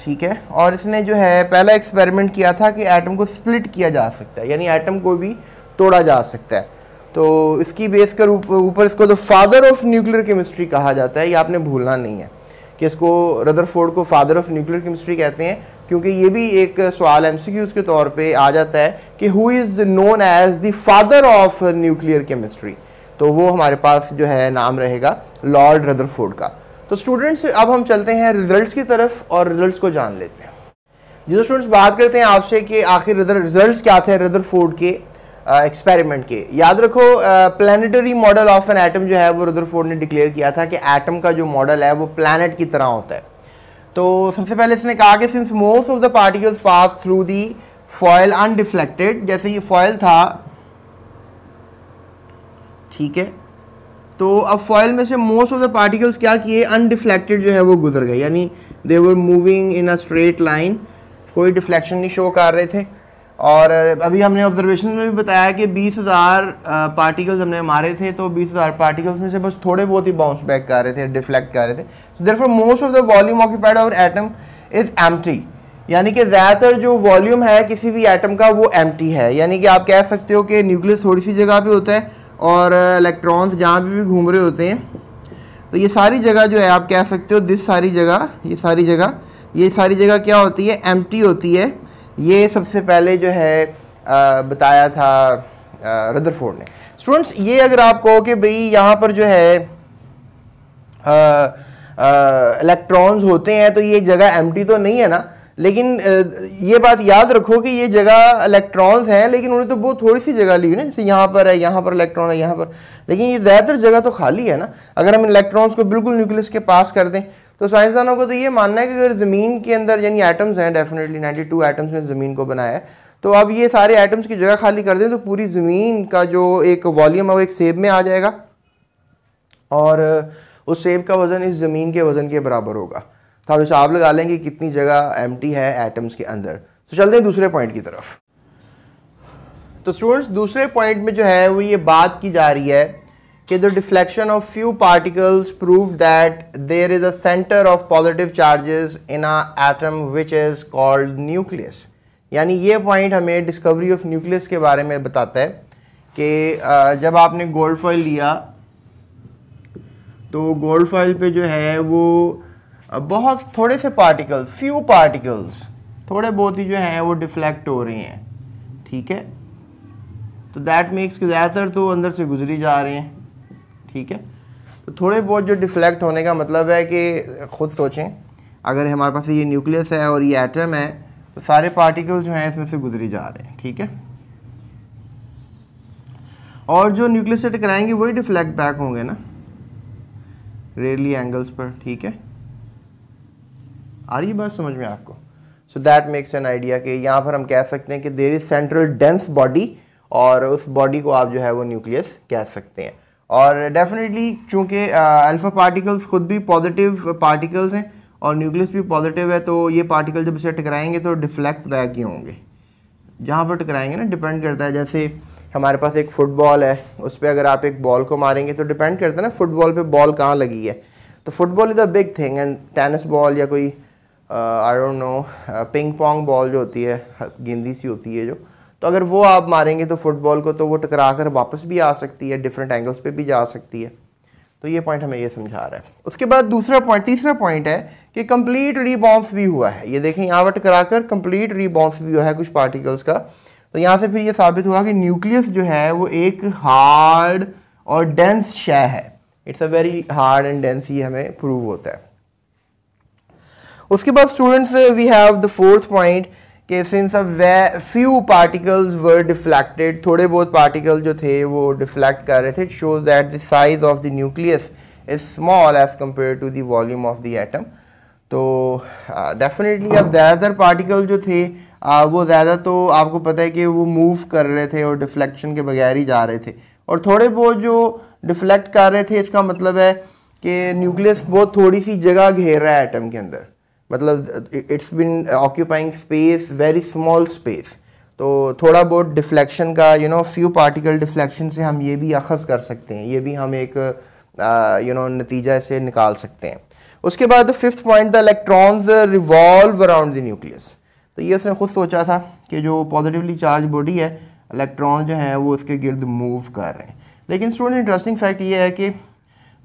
ठीक है और इसने जो है पहला एक्सपेरिमेंट किया था कि एटम को स्प्लिट किया जा सकता है यानी एटम को भी तोड़ा जा सकता है तो इसकी बेस कर ऊपर इसको तो फादर ऑफ न्यूक्लियर केमिस्ट्री कहा जाता है ये आपने भूलना नहीं है कि इसको रदरफोर्ड को फादर ऑफ न्यूक्लियर केमिस्ट्री कहते हैं क्योंकि ये भी एक सवाल एम के तौर पे आ जाता है कि who is known as the father of nuclear chemistry तो वो हमारे पास जो है नाम रहेगा लॉर्ड रदरफोर्ड का तो स्टूडेंट्स अब हम चलते हैं रिजल्ट्स की तरफ और रिजल्ट्स को जान लेते हैं जी स्टूडेंट्स तो बात करते हैं आपसे कि आखिर रिजल्ट्स क्या थे रदर के एक्सपेरिमेंट के याद रखो planetary model of an atom जो है वो रुद्रफोर्ड ने डिक्लेयर किया था कि एटम का जो मॉडल है वो प्लानट की तरह होता है तो सबसे पहले इसने कहा कि since most of the particles pass through the foil undeflected जैसे ये फॉयल था ठीक है तो अब फॉयल में से मोस्ट ऑफ द पार्टिकल्स क्या किए अनडिफ्लेक्टेड जो है वो गुजर गए यानी they were moving in a straight line कोई डिफ्लेक्शन नहीं शो कर रहे थे और अभी हमने ऑब्जर्वेशन में भी बताया कि 20,000 पार्टिकल्स हमने मारे थे तो 20,000 पार्टिकल्स में से बस थोड़े बहुत ही बाउंस बैक कर रहे थे डिफ्लेक्ट कर रहे थे so there most of the volume occupied और एटम इज़ एम यानी कि ज़्यादातर जो वॉल्यूम है किसी भी एटम का वो एम है यानी कि आप कह सकते हो कि न्यूक्लियस थोड़ी सी जगह पर होता है और इलेक्ट्रॉन्स जहाँ भी, भी घूम रहे होते हैं तो ये सारी जगह जो है आप कह सकते हो दिस सारी जगह ये सारी जगह ये सारी जगह क्या होती है एम होती है ये सबसे पहले जो है आ, बताया था रदरफोर्ड ने स्टूडेंट्स ये अगर आप कहो कि भाई यहाँ पर जो है इलेक्ट्रॉन्स होते हैं तो ये जगह एम तो नहीं है ना लेकिन ये बात याद रखो कि ये जगह इलेक्ट्रॉन्स हैं लेकिन उन्हें तो बहुत थोड़ी सी जगह ली है ना जैसे यहाँ पर है यहाँ पर इलेक्ट्रॉन है यहाँ पर लेकिन ये ज़्यादातर जगह तो खाली है ना अगर हम इलेक्ट्रॉन्स को बिल्कुल न्यूक्लियस के पास कर दें तो साइंसदानों को तो ये मानना है कि अगर ज़मीन के अंदर यानी एटम्स हैं डेफिनेटली 92 एटम्स ने ज़मीन को बनाया है तो अब ये सारे एटम्स की जगह खाली कर दें तो पूरी ज़मीन का जो एक वॉल्यूम है वो एक सेब में आ जाएगा और उस सेब का वज़न इस ज़मीन के वज़न के बराबर होगा तो आप हिसाब लगा लें कितनी जगह एम है एटम्स के अंदर तो चलते हैं दूसरे पॉइंट की तरफ तो स्टूडेंट्स दूसरे पॉइंट में जो है वो ये बात की जा रही है कि the deflection of few particles prove that there is a centre of positive charges in a atom which is called nucleus यानी ये पॉइंट हमें डिस्कवरी ऑफ न्यूक्लियस के बारे में बताता है कि जब आपने गोल्ड फॉइल लिया तो गोल्ड फॉइल पे जो है वो बहुत थोड़े से पार्टिकल फ्यू पार्टिकल्स थोड़े बहुत ही जो हैं वो डिफ्लेक्ट हो रहे हैं ठीक है तो दैट मेक्स कि ज़्यादातर तो अंदर से गुजरी जा रहे हैं ठीक है तो थोड़े बहुत जो डिफ्लेक्ट होने का मतलब है कि खुद सोचें अगर हमारे पास ये न्यूक्लियस है और ये एटम है तो सारे पार्टिकल जो हैं इसमें से गुजरी जा रहे हैं ठीक है और जो न्यूक्लियस से टकराएंगे वही डिफ्लेक्ट बैक होंगे ना रेयरली एंगल्स पर ठीक है आ रही बात समझ में आपको so that makes an idea कि यहाँ पर हम कह सकते हैं कि there is central dense body और उस बॉडी को आप जो है वो न्यूक्लियस कह सकते हैं और डेफिनेटली चूँकि अल्फ़ा पार्टिकल्स खुद भी पॉजिटिव पार्टिकल्स हैं और न्यूक्लियस भी पॉजिटिव है तो ये पार्टिकल जब इसे टकराएंगे तो डिफ्लेक्ट बैक ही होंगे जहाँ पर टकराएंगे ना डिपेंड करता है जैसे हमारे पास एक फुटबॉल है उस पर अगर आप एक बॉल को मारेंगे तो डिपेंड करता है ना फुटबॉल पर बॉल कहाँ लगी है तो football is a big thing and tennis ball या कोई I don't know ping pong ball जो होती है गेंदी सी होती है जो तो अगर वो आप मारेंगे तो फुटबॉल को तो वो टकरा कर वापस भी आ सकती है डिफरेंट एंगल्स पे भी जा सकती है तो ये पॉइंट हमें ये समझा रहा है उसके बाद दूसरा पॉइंट तीसरा पॉइंट है कि कंप्लीट रिबॉन्स भी हुआ है ये देखें यहाँ पर टकरा कर कंप्लीट रिबॉन्स भी हुआ है कुछ पार्टिकल्स का तो यहाँ से फिर ये साबित हुआ कि न्यूक्लियस जो है वो एक हार्ड और डेंस शय है it's a very hard and dense ये हमें प्रूव होता है उसके बाद students we have the fourth point कि since they few particles were deflected थोड़े बहुत पार्टिकल जो थे वो डिफ्लैक्ट कर रहे थे it shows that the size of the nucleus is small as compare to the volume of the atom तो डेफिनेटली अब ज़्यादातर पार्टिकल जो थे आ, वो ज़्यादा तो आपको पता है कि वो मूव कर रहे थे और डिफ्लेक्शन के बगैर ही जा रहे थे और थोड़े बहुत जो डिफ्लेक्ट कर रहे थे इसका मतलब है कि न्यूक्लियस बहुत थोड़ी सी जगह घेर रहा है एटम के अंदर मतलब it's been occupying space very small space तो थोड़ा बहुत डिफ्लेक्शन का you know few particle deflection से हम ये भी अखज़ कर सकते हैं ये भी हम एक यू नो नतीजा से निकाल सकते हैं उसके बाद fifth point the electrons revolve around the nucleus तो ये उसने खुद सोचा था कि जो पॉजिटिवली चार्ज बॉडी है इलेक्ट्रॉन जो है वो उसके गिर्द मूव कर रहे हैं लेकिन स्टूडेंट इंटरेस्टिंग फैक्ट ये है कि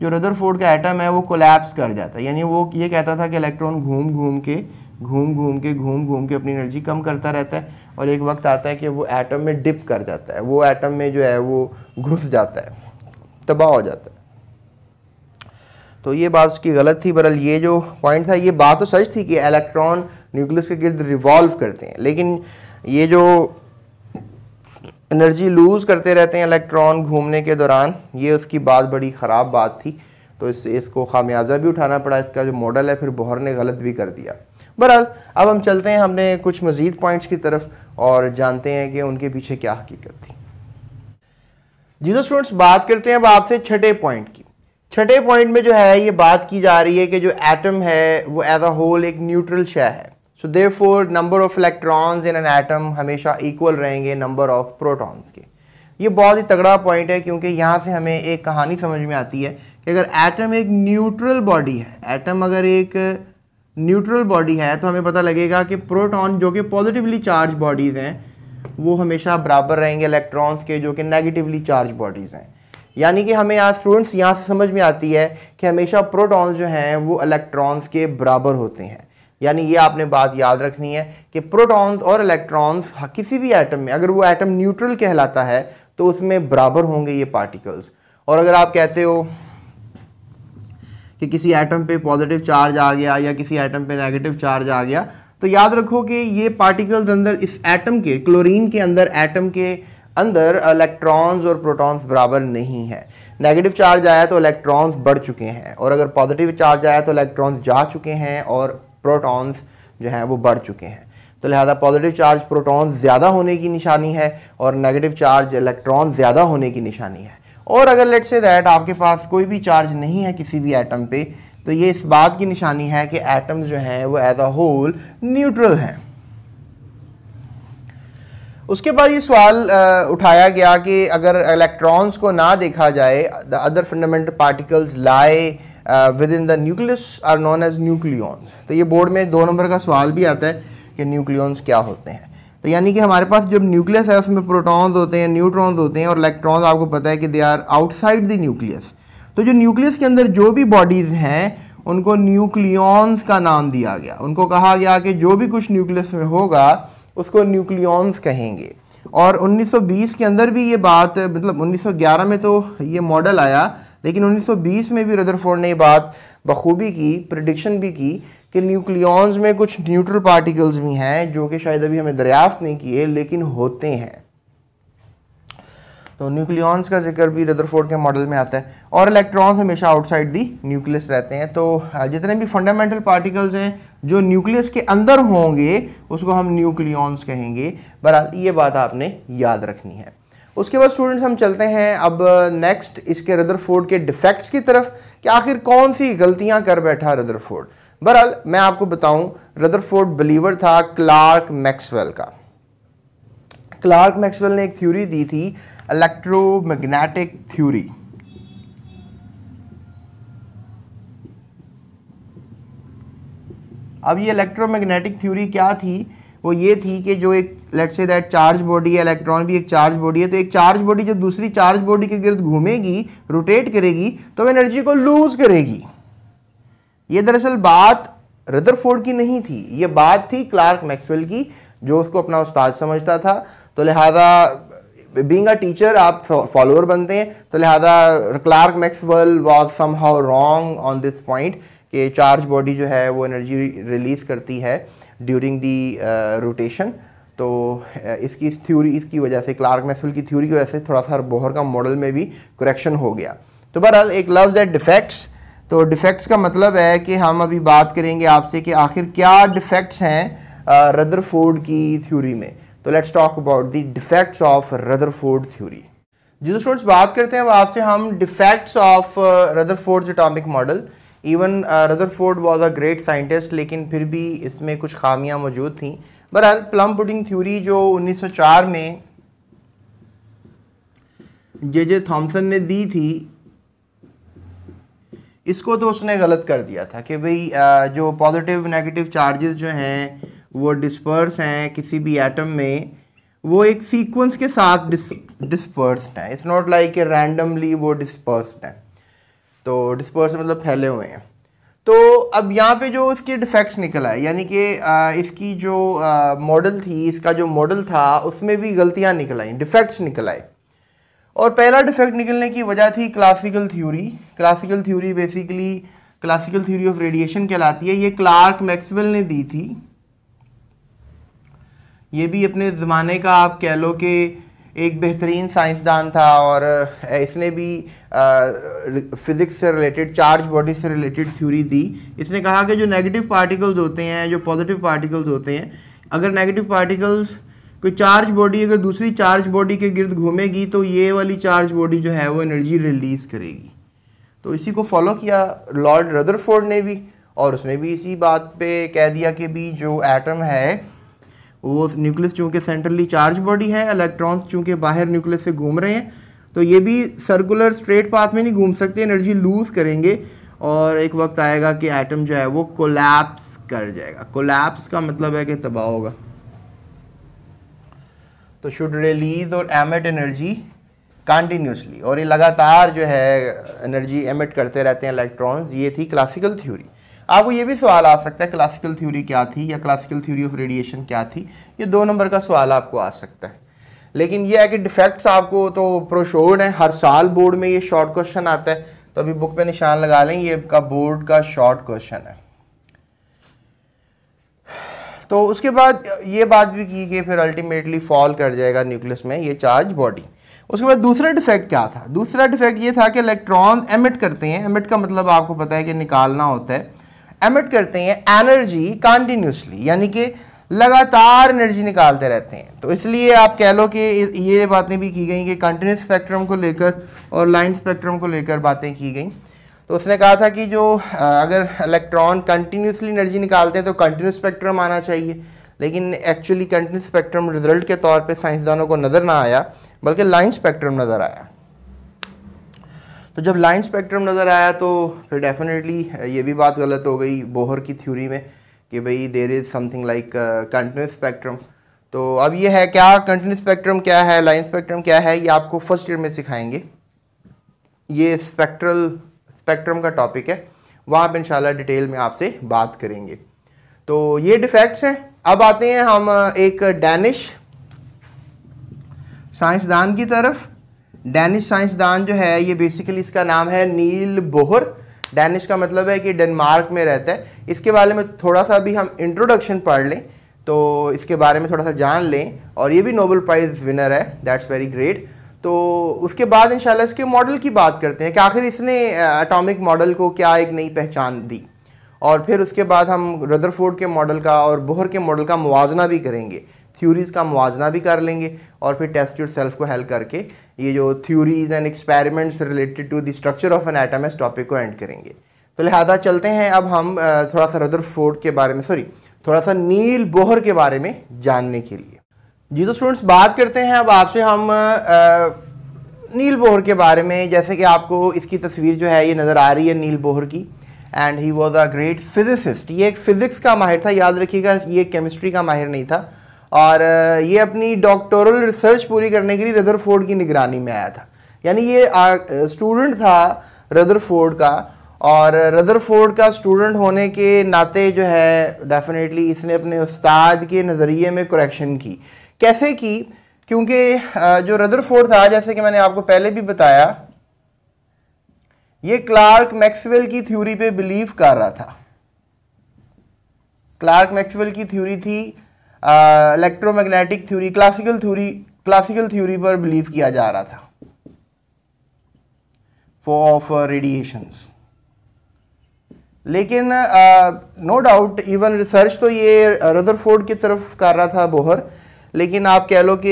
जो रदरफोर्ड का एटम है वो कोलैप्स कर जाता है यानी वो ये कहता था कि इलेक्ट्रॉन घूम घूम के घूम घूम के घूम घूम के अपनी एनर्जी कम करता रहता है और एक वक्त आता है कि वो एटम में डिप कर जाता है वो एटम में जो है वो घुस जाता है तबाह हो जाता है तो ये बात उसकी गलत थी बरल ये जो पॉइंट था ये बात तो सच थी कि इलेक्ट्रॉन न्यूक्लियस के गिर्द रिवॉल्व करते हैं लेकिन ये जो एनर्जी लूज़ करते रहते हैं इलेक्ट्रॉन घूमने के दौरान ये उसकी बात बड़ी ख़राब बात थी तो इससे इसको खामियाजा भी उठाना पड़ा इसका जो मॉडल है फिर बोहर ने गलत भी कर दिया बहरहाल अब हम चलते हैं हमने कुछ मज़ीद पॉइंट्स की तरफ और जानते हैं कि उनके पीछे क्या हकीकत थी जी तो स्टूडेंट्स बात करते हैं अब आपसे छठे पॉइंट की छठे पॉइंट में जो है ये बात की जा रही है कि जो एटम है वो एज अ होल एक न्यूट्रल शय है so therefore number of electrons in an atom हमेशा इक्वल रहेंगे नंबर ऑफ प्रोटॉन्स के ये बहुत ही तगड़ा पॉइंट है क्योंकि यहाँ से हमें एक कहानी समझ में आती है कि अगर एटम एक न्यूट्रल बॉडी है एटम अगर एक न्यूट्रल बॉडी है तो हमें पता लगेगा कि प्रोटॉन जो कि पॉजिटिवली चार्ज बॉडीज़ हैं वो हमेशा बराबर रहेंगे इलेक्ट्रॉन्स के जो कि नेगेटिवली चार्ज बॉडीज़ हैं यानी कि हमें यहाँ स्टूडेंट्स यहाँ से समझ में आती है कि हमेशा प्रोटॉन्स जो हैं वो इलेक्ट्रॉन्स के बराबर होते हैं यानी ये आपने बात याद रखनी है कि प्रोटॉन्स और इलेक्ट्रॉन्स किसी भी एटम में अगर वो एटम न्यूट्रल कहलाता है तो उसमें बराबर होंगे ये पार्टिकल्स और अगर आप कहते हो कि किसी एटम पे पॉजिटिव चार्ज आ गया या किसी एटम पे नेगेटिव चार्ज आ गया तो याद रखो कि ये पार्टिकल्स अंदर इस एटम के क्लोरीन के अंदर एटम के अंदर इलेक्ट्रॉन्स और प्रोटॉन्स बराबर नहीं है नेगेटिव चार्ज आया तो इलेक्ट्रॉन्स बढ़ चुके हैं और अगर पॉजिटिव चार्ज आया तो इलेक्ट्रॉन्स जा चुके हैं और प्रोटॉन्स जो हैं वो बढ़ चुके हैं तो लिहाजा पॉजिटिव चार्ज प्रोटॉन्स ज़्यादा होने की निशानी है और नेगेटिव चार्ज इलेक्ट्रॉन ज़्यादा होने की निशानी है और अगर लेट से दैट आपके पास कोई भी चार्ज नहीं है किसी भी एटम पे तो ये इस बात की निशानी है कि एटम्स जो हैं वो एज अ होल न्यूट्रल हैं उसके बाद ये सवाल उठाया गया कि अगर इलेक्ट्रॉन्स को ना देखा जाए the other fundamental particles lie within the nucleus are known as nucleons तो ये बोर्ड में दो नंबर का सवाल भी आता है कि न्यूक्लियॉन्स क्या होते हैं तो यानी कि हमारे पास जब न्यूक्लियस है उसमें प्रोटॉन्स होते हैं न्यूट्रॉन्स होते हैं और इलेक्ट्रॉन्स आपको पता है कि they are outside the nucleus तो जो न्यूक्लियस के अंदर जो भी बॉडीज़ हैं उनको न्यूक्लियॉन्स का नाम दिया गया उनको कहा गया कि जो भी कुछ न्यूक्लियस में होगा उसको न्यूक्लियॉन्स कहेंगे और 1920 के अंदर भी ये बात मतलब 1911 में तो ये मॉडल आया लेकिन 1920 में भी रदरफोर्ड ने बात बखूबी की प्रडिक्शन भी की कि न्यूक्लियॉन्स में कुछ न्यूट्रल पार्टिकल्स भी हैं जो कि शायद अभी हमें दरियाफ्त नहीं किए लेकिन होते हैं तो न्यूक्लियॉन्स का जिक्र भी रदरफोर्ड के मॉडल में आता है और इलेक्ट्रॉन्स हमेशा आउटसाइड दी न्यूक्लियस रहते हैं तो जितने भी फंडामेंटल पार्टिकल्स हैं जो न्यूक्लियस के अंदर होंगे उसको हम न्यूक्लियॉन्स कहेंगे बहरहाल ये बात आपने याद रखनी है उसके बाद स्टूडेंट्स हम चलते हैं अब नेक्स्ट इसके रदरफोर्ड के डिफेक्ट्स की तरफ कि आखिर कौन सी गलतियां कर बैठा रदरफोर्ड बहरहाल मैं आपको बताऊं रदरफोर्ड बिलीवर था क्लार्क मैक्सवेल का क्लार्क मैक्सवेल ने एक थ्योरी दी थी इलेक्ट्रोमैग्नेटिक थ्योरी अब ये इलेक्ट्रोमैग्नेटिक थ्योरी क्या थी वो ये थी कि जो एक let's say that charge body है इलेक्ट्रॉन भी एक चार्ज बॉडी है तो एक चार्ज बॉडी जब दूसरी चार्ज बॉडी के गिर्द घूमेगी रोटेट करेगी तो वह एनर्जी को लूज करेगी ये दरअसल बात रदरफोर्ड की नहीं थी ये बात थी क्लार्क मैक्सवेल की जो उसको अपना उस्ताद समझता था तो लिहाजा बींग अ टीचर आप फॉलोअर बनते हैं तो लिहाजा Clerk Maxwell was somehow wrong on this point कि चार्ज बॉडी जो है वो एनर्जी रिलीज करती है ड्यूरिंग दी रोटेशन तो uh, इसकी इस थ्योरी इसकी वजह से क्लार्क मैसवेल की थ्योरी की वजह से थोड़ा सा बोहर का मॉडल में भी करेक्शन हो गया तो बहरहाल एक लव्ज है डिफेक्ट्स तो डिफेक्ट्स का मतलब है कि हम अभी बात करेंगे आपसे कि आखिर क्या डिफेक्ट्स हैं रदरफोर्ड uh, की थ्योरी में तो let's talk about the defects of Rutherford theory जी स्टूडेंट्स तो बात करते हैं अब आपसे हम defects of Rutherford atomic model even Rutherford was a great scientist लेकिन फिर भी इसमें कुछ खामियां मौजूद थी बहरहाल प्लम पुडिंग थ्योरी जो 1904 में जे जे थॉम्सन ने दी थी इसको तो उसने गलत कर दिया था कि भाई uh, जो पॉजिटिव नेगेटिव चार्जेस जो हैं वो डिस्पर्स हैं किसी भी एटम में वो एक सीक्वेंस के साथ डिस हैं है it's not like a randomly वो डिस्पर्स है तो डिस्पर्स मतलब फैले हुए हैं तो अब यहाँ पे जो इसके डिफेक्ट्स निकला है यानी कि इसकी जो मॉडल थी इसका जो मॉडल था उसमें भी गलतियाँ निकल आई डिफेक्ट्स निकल आए और पहला डिफेक्ट निकलने की वजह थी classical theory classical theory basically classical theory of radiation कहलाती है ये क्लार्क मैक्सवेल ने दी थी ये भी अपने ज़माने का आप कह लो कि एक बेहतरीन साइंसदान था और इसने भी फिज़िक्स से रिलेटेड चार्ज बॉडी से रिलेटेड थ्योरी दी इसने कहा कि जो नेगेटिव पार्टिकल्स होते हैं जो पॉजिटिव पार्टिकल्स होते हैं अगर नेगेटिव पार्टिकल्स कोई चार्ज बॉडी अगर दूसरी चार्ज बॉडी के गिर्द घूमेगी तो ये वाली चार्ज बॉडी जो है वो एनर्जी रिलीज करेगी तो इसी को फॉलो किया लॉर्ड रदरफोर्ड ने भी और उसने भी इसी बात पे कह दिया कि भी जो एटम है वो न्यूक्लियस चूँकि सेंट्रली चार्ज बॉडी है इलेक्ट्रॉन्स चूँकि बाहर न्यूक्लियस से घूम रहे हैं तो ये भी सर्कुलर स्ट्रेट पाथ में नहीं घूम सकते एनर्जी लूज़ करेंगे और एक वक्त आएगा कि एटम जो है वो कोलैप्स कर जाएगा कोलैप्स का मतलब है कि तबाह होगा तो शुड रिलीज और एमिट एनर्जी कंटिन्यूसली और ये लगातार जो है एनर्जी एमिट करते रहते हैं इलेक्ट्रॉन्स ये थी क्लासिकल थ्योरी आपको ये भी सवाल आ सकता है क्लासिकल थ्योरी क्या थी या क्लासिकल थ्योरी ऑफ रेडिएशन क्या थी ये दो नंबर का सवाल आपको आ सकता है लेकिन ये है कि डिफेक्ट्स आपको तो प्रोशोर्ड है हर साल बोर्ड में ये शॉर्ट क्वेश्चन आता है तो अभी बुक पे निशान लगा लें ये का बोर्ड का शॉर्ट क्वेश्चन है तो उसके बाद ये बात भी की कि फिर अल्टीमेटली फॉल कर जाएगा न्यूक्लियस में ये चार्ज बॉडी उसके बाद दूसरा डिफेक्ट क्या था दूसरा डिफेक्ट ये था कि इलेक्ट्रॉन एमिट करते हैं एमिट का मतलब आपको पता है कि निकालना होता है एमिट करते हैं एनर्जी कंटिन्यूसली यानी कि लगातार एनर्जी निकालते रहते हैं तो इसलिए आप कह लो कि ये बातें भी की गई कि कंटिन्यूस स्पेक्ट्रम को लेकर और लाइन स्पेक्ट्रम को लेकर बातें की गई तो उसने कहा था कि जो अगर इलेक्ट्रॉन कंटिन्यूसली एनर्जी निकालते हैं तो कंटिन्यूस स्पेक्ट्रम आना चाहिए लेकिन एक्चुअली कंटिन्यूस स्पेक्ट्रम रिजल्ट के तौर पे साइंसदानों को नज़र ना आया बल्कि लाइन स्पेक्ट्रम नज़र आया तो जब लाइन स्पेक्ट्रम नज़र आया तो फिर डेफिनेटली ये भी बात गलत हो गई बोहर की थ्योरी में कि भाई there is something like continuous spectrum तो अब ये है क्या कंटिन्यूस स्पेक्ट्रम क्या है लाइन स्पेक्ट्रम क्या है ये आपको फर्स्ट ईयर में सिखाएंगे ये स्पेक्ट्रल स्पेक्ट्रम का टॉपिक है वहाँ पर इंशाल्लाह डिटेल में आपसे बात करेंगे तो ये डिफेक्ट्स हैं अब आते हैं हम एक डैनिश साइंसदान की तरफ डैनिश साइंसदान जो है ये बेसिकली इसका नाम है नील बोहर डैनिश का मतलब है कि डेनमार्क में रहता है इसके बारे में थोड़ा सा भी हम इंट्रोडक्शन पढ़ लें तो इसके बारे में थोड़ा सा जान लें और ये भी नोबल प्राइज़ विनर है दैट्स वेरी ग्रेट तो उसके बाद इन इसके मॉडल की बात करते हैं कि आखिर इसने अटोमिक मॉडल को क्या एक नई पहचान दी और फिर उसके बाद हम रदरफोर्ड के मॉडल का और बोहर के मॉडल का मुवजना भी करेंगे थ्योरीज़ का मुआजना भी कर लेंगे और फिर टेस्ट योर सेल्फ को हेल्प करके ये जो theories and experiments related to the structure of an atom इस टॉपिक को एंड करेंगे तो लिहाजा चलते हैं अब हम थोड़ा सा रदर फोर्ड के बारे में सॉरी थोड़ा सा नील बोहर के बारे में जानने के लिए जी तो स्टूडेंट्स बात करते हैं अब आपसे हम नील बोहर के बारे में जैसे कि आपको इसकी तस्वीर जो है ये नज़र आ रही है नील बोहर की and he was a great physicist ये एक फ़िज़िक्स का माहिर था याद रखिएगा ये केमिस्ट्री का माहिर नहीं था और ये अपनी डॉक्टोरल रिसर्च पूरी करने के लिए रदरफोर्ड की निगरानी में आया था यानी ये स्टूडेंट था रदरफोर्ड का और रदरफोर्ड का स्टूडेंट होने के नाते जो है डेफिनेटली इसने अपने उस्ताद के नज़रिए में करेक्शन की कैसे की क्योंकि जो रदरफोर्ड था जैसे कि मैंने आपको पहले भी बताया ये क्लार्क मैक्सवेल की थ्योरी पे बिलीव कर रहा था क्लार्क मैक्सवेल की थ्योरी थी electromagnetic theory classical theory classical theory पर बिलीव किया जा रहा था फॉर ऑफ रेडिएशंस लेकिन नो डाउट इवन रिसर्च तो ये रदरफोर्ड की तरफ कर रहा था बोहर लेकिन आप कह लो कि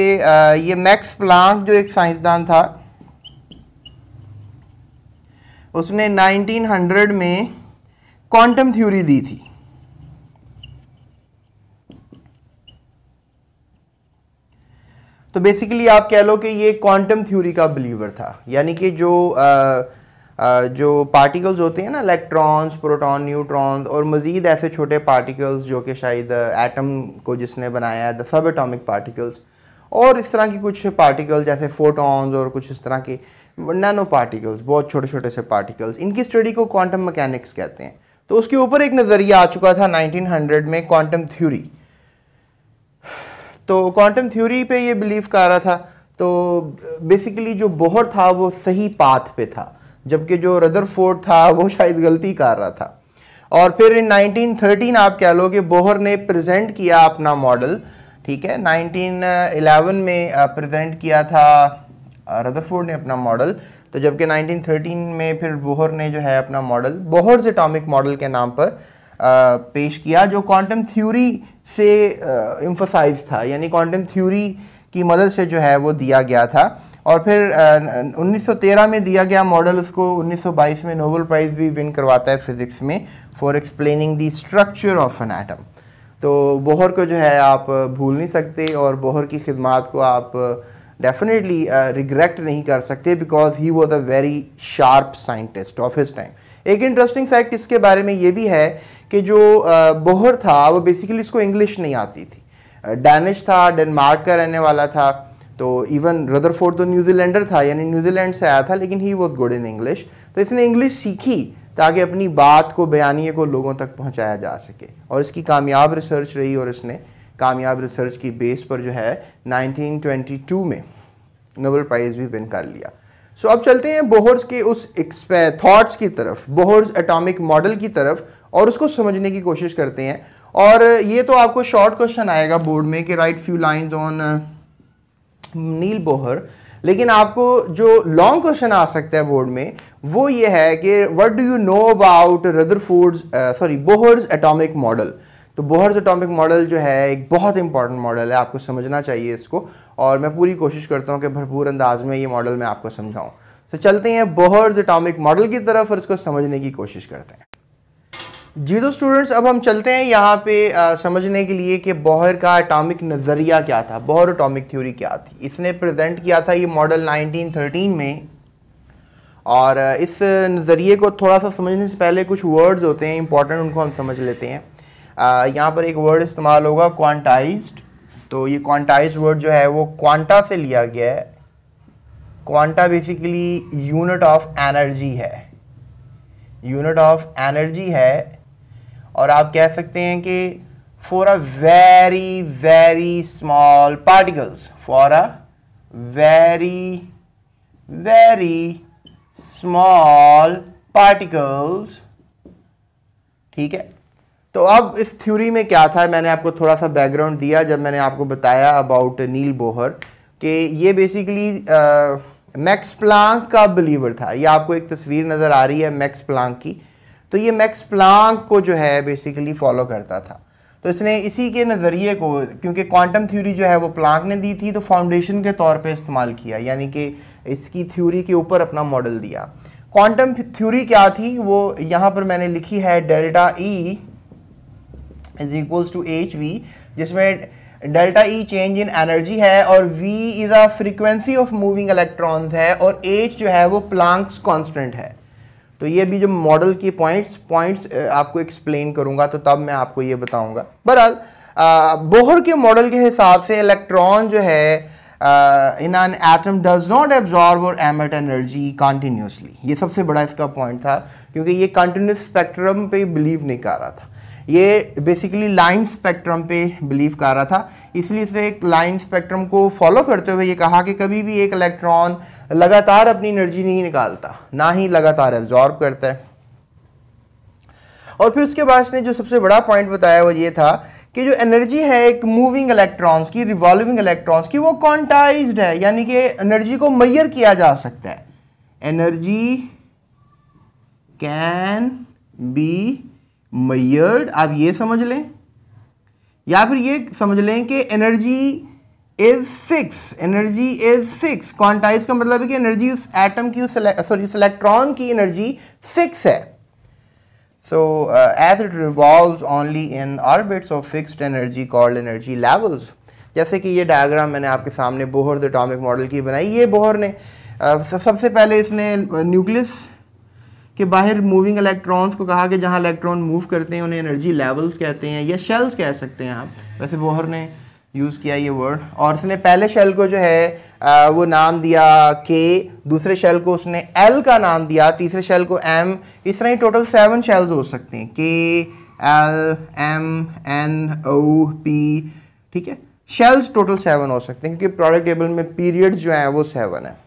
ये मैक्स प्लांक जो एक साइंसदान था उसने 1900 में क्वांटम थ्योरी दी थी तो बेसिकली आप कह लो कि ये क्वांटम थ्योरी का बिलीवर था यानी कि जो आ, आ, जो पार्टिकल्स होते हैं ना इलेक्ट्रॉन्स प्रोटॉन न्यूट्रॉन्स और मज़ीद ऐसे छोटे पार्टिकल्स जो कि शायद एटम को जिसने बनाया है द सब एटॉमिक पार्टिकल्स और इस तरह की कुछ पार्टिकल जैसे फोटॉन्स और कुछ इस तरह के नैनो पार्टिकल्स बहुत छोटे छोटे से पार्टिकल्स इनकी स्टडी को क्वांटम मैकेनिक्स कहते हैं तो उसके ऊपर एक नज़रिया आ चुका था 1900 में क्वांटम थ्योरी तो क्वांटम थ्योरी पे ये बिलीव कर रहा था तो बेसिकली जो बोहर था वो सही पाथ पे था जबकि जो रदरफोर्ड था वो शायद गलती कर रहा था और फिर इन 1913 आप कह लो कि बोहर ने प्रेजेंट किया अपना मॉडल ठीक है 1911 में प्रेजेंट किया था रदरफोर्ड ने अपना मॉडल तो जबकि 1913 में फिर बोहर ने जो है अपना मॉडल बोहर्स एटॉमिक मॉडल के नाम पर पेश किया जो क्वांटम थ्योरी से इम्फोसाइज था यानी क्वांटम थ्योरी की मदद से जो है वो दिया गया था और फिर आ, 1913 में दिया गया मॉडल उसको 1922 में नोबल प्राइज़ भी विन करवाता है फिज़िक्स में for explaining the structure of an atom तो बोहर को जो है आप भूल नहीं सकते और बोहर की खिदमत को आप डेफिनेटली रिग्रेक्ट uh, नहीं कर सकते because he was a very sharp scientist of his time एक इंटरेस्टिंग फैक्ट इसके बारे में ये भी है कि जो uh, बोहर था वो बेसिकली इसको इंग्लिश नहीं आती थी डैनिश uh, था डेनमार्क का रहने वाला था तो इवन रदरफोर्ड तो न्यूजीलैंडर था यानी न्यूजीलैंड से आया था लेकिन he was good in English तो इसने इंग्लिश सीखी ताकि अपनी बात को बयानिए को लोगों तक पहुंचाया जा सके और इसकी कामयाब रिसर्च रही और इसने कामयाब रिसर्च की बेस पर जो है 1922 में नोबेल प्राइज़ भी विन कर लिया सो so, अब चलते हैं बोहर्स के उस थॉट्स की तरफ बोहर्स एटॉमिक मॉडल की तरफ और उसको समझने की कोशिश करते हैं और ये तो आपको शॉर्ट क्वेश्चन आएगा बोर्ड में कि write few lines on Niels Bohr लेकिन आपको जो लॉन्ग क्वेश्चन आ सकता है बोर्ड में वो ये है कि what do you know about Rutherford's sorry Bohr's atomic model तो बोहर्स एटॉमिक मॉडल जो है एक बहुत इंपॉर्टेंट मॉडल है आपको समझना चाहिए इसको और मैं पूरी कोशिश करता हूँ कि भरपूर अंदाज में ये मॉडल मैं आपको समझाऊँ तो चलते हैं बोहर्स एटॉमिक मॉडल की तरफ और इसको समझने की कोशिश करते हैं जी तो स्टूडेंट्स अब हम चलते हैं यहाँ पे आ, समझने के लिए कि बोहर का एटॉमिक नज़रिया क्या था बोहर एटॉमिक थ्योरी क्या थी इसने प्रेजेंट किया था ये मॉडल 1913 में और इस नज़रिए को थोड़ा सा समझने से पहले कुछ वर्ड्स होते हैं इंपॉर्टेंट उनको हम समझ लेते हैं यहाँ पर एक वर्ड इस्तेमाल होगा क्वांटाइज तो ये क्वांटाइज वर्ड जो है वो क्वांटा से लिया गया है quanta basically unit of energy है यूनिट ऑफ एनर्जी है और आप कह सकते हैं कि for a very very small particles for a very very small particles ठीक है तो अब इस थ्योरी में क्या था मैंने आपको थोड़ा सा बैकग्राउंड दिया जब मैंने आपको बताया अबाउट नील बोहर कि ये बेसिकली मैक्स प्लांक का बिलीवर था ये आपको एक तस्वीर नज़र आ रही है मैक्स प्लांक की तो ये मैक्स प्लांक को जो है बेसिकली फॉलो करता था तो इसने इसी के नज़रिए को क्योंकि क्वांटम थ्योरी जो है वो प्लांक ने दी थी तो फाउंडेशन के तौर पे इस्तेमाल किया यानी कि इसकी थ्योरी के ऊपर अपना मॉडल दिया क्वांटम थ्योरी क्या थी वो यहाँ पर मैंने लिखी है delta E e, is equals to H V जिसमें delta E change in energy है और V is a frequency of moving electrons है और एच जो है वो प्लांक्स कांस्टेंट है तो ये भी जो मॉडल की पॉइंट्स पॉइंट्स आपको एक्सप्लेन करूँगा तो तब मैं आपको ये बताऊँगा बहरहाल बोहर के मॉडल के हिसाब से इलेक्ट्रॉन जो है in an atom does not absorb और एमिट एनर्जी कंटिन्यूसली ये सबसे बड़ा इसका पॉइंट था क्योंकि ये कंटिन्यूस स्पेक्ट्रम पे बिलीव नहीं कर रहा था ये बेसिकली लाइन स्पेक्ट्रम पे बिलीव कर रहा था इसलिए इसने एक लाइन स्पेक्ट्रम को फॉलो करते हुए ये कहा कि कभी भी एक इलेक्ट्रॉन लगातार अपनी एनर्जी नहीं निकालता ना ही लगातार एब्जॉर्ब करता है और फिर उसके बाद इसने जो सबसे बड़ा पॉइंट बताया वो ये था कि जो एनर्जी है एक मूविंग इलेक्ट्रॉन्स की रिवॉल्विंग इलेक्ट्रॉन्स की वो क्वांटाइज है यानी कि एनर्जी को मैयर किया जा सकता है एनर्जी कैन बी मैयर्ड आप ये समझ लें या फिर ये समझ लें कि energy is fix energy is fix quantise का मतलब है कि एनर्जी उस एटम की उस सॉरी उस इलेक्ट्रॉन की एनर्जी फिक्स है so as it revolve only in orbits of of energy called energy levels जैसे कि ये डायग्राम मैंने आपके सामने बोहर एटॉमिक मॉडल की बनाई ये बोहर ने uh, सबसे पहले इसने न्यूक्लियस के बाहर मूविंग इलेक्ट्रॉन्स को कहा कि जहाँ इलेक्ट्रॉन मूव करते हैं उन्हें एनर्जी लेवल्स कहते हैं या शेल्स कह सकते हैं आप वैसे बोहर ने यूज़ किया ये वर्ड और उसने पहले शेल को जो है आ, वो नाम दिया के दूसरे शेल को उसने एल का नाम दिया तीसरे शेल को एम इस तरह ही टोटल सेवन शेल्स हो सकते हैं K L M N O P ठीक है शेल्स टोटल सेवन हो सकते हैं क्योंकि प्रोडक्ट टेबल में पीरियड्स जो हैं वो सेवन है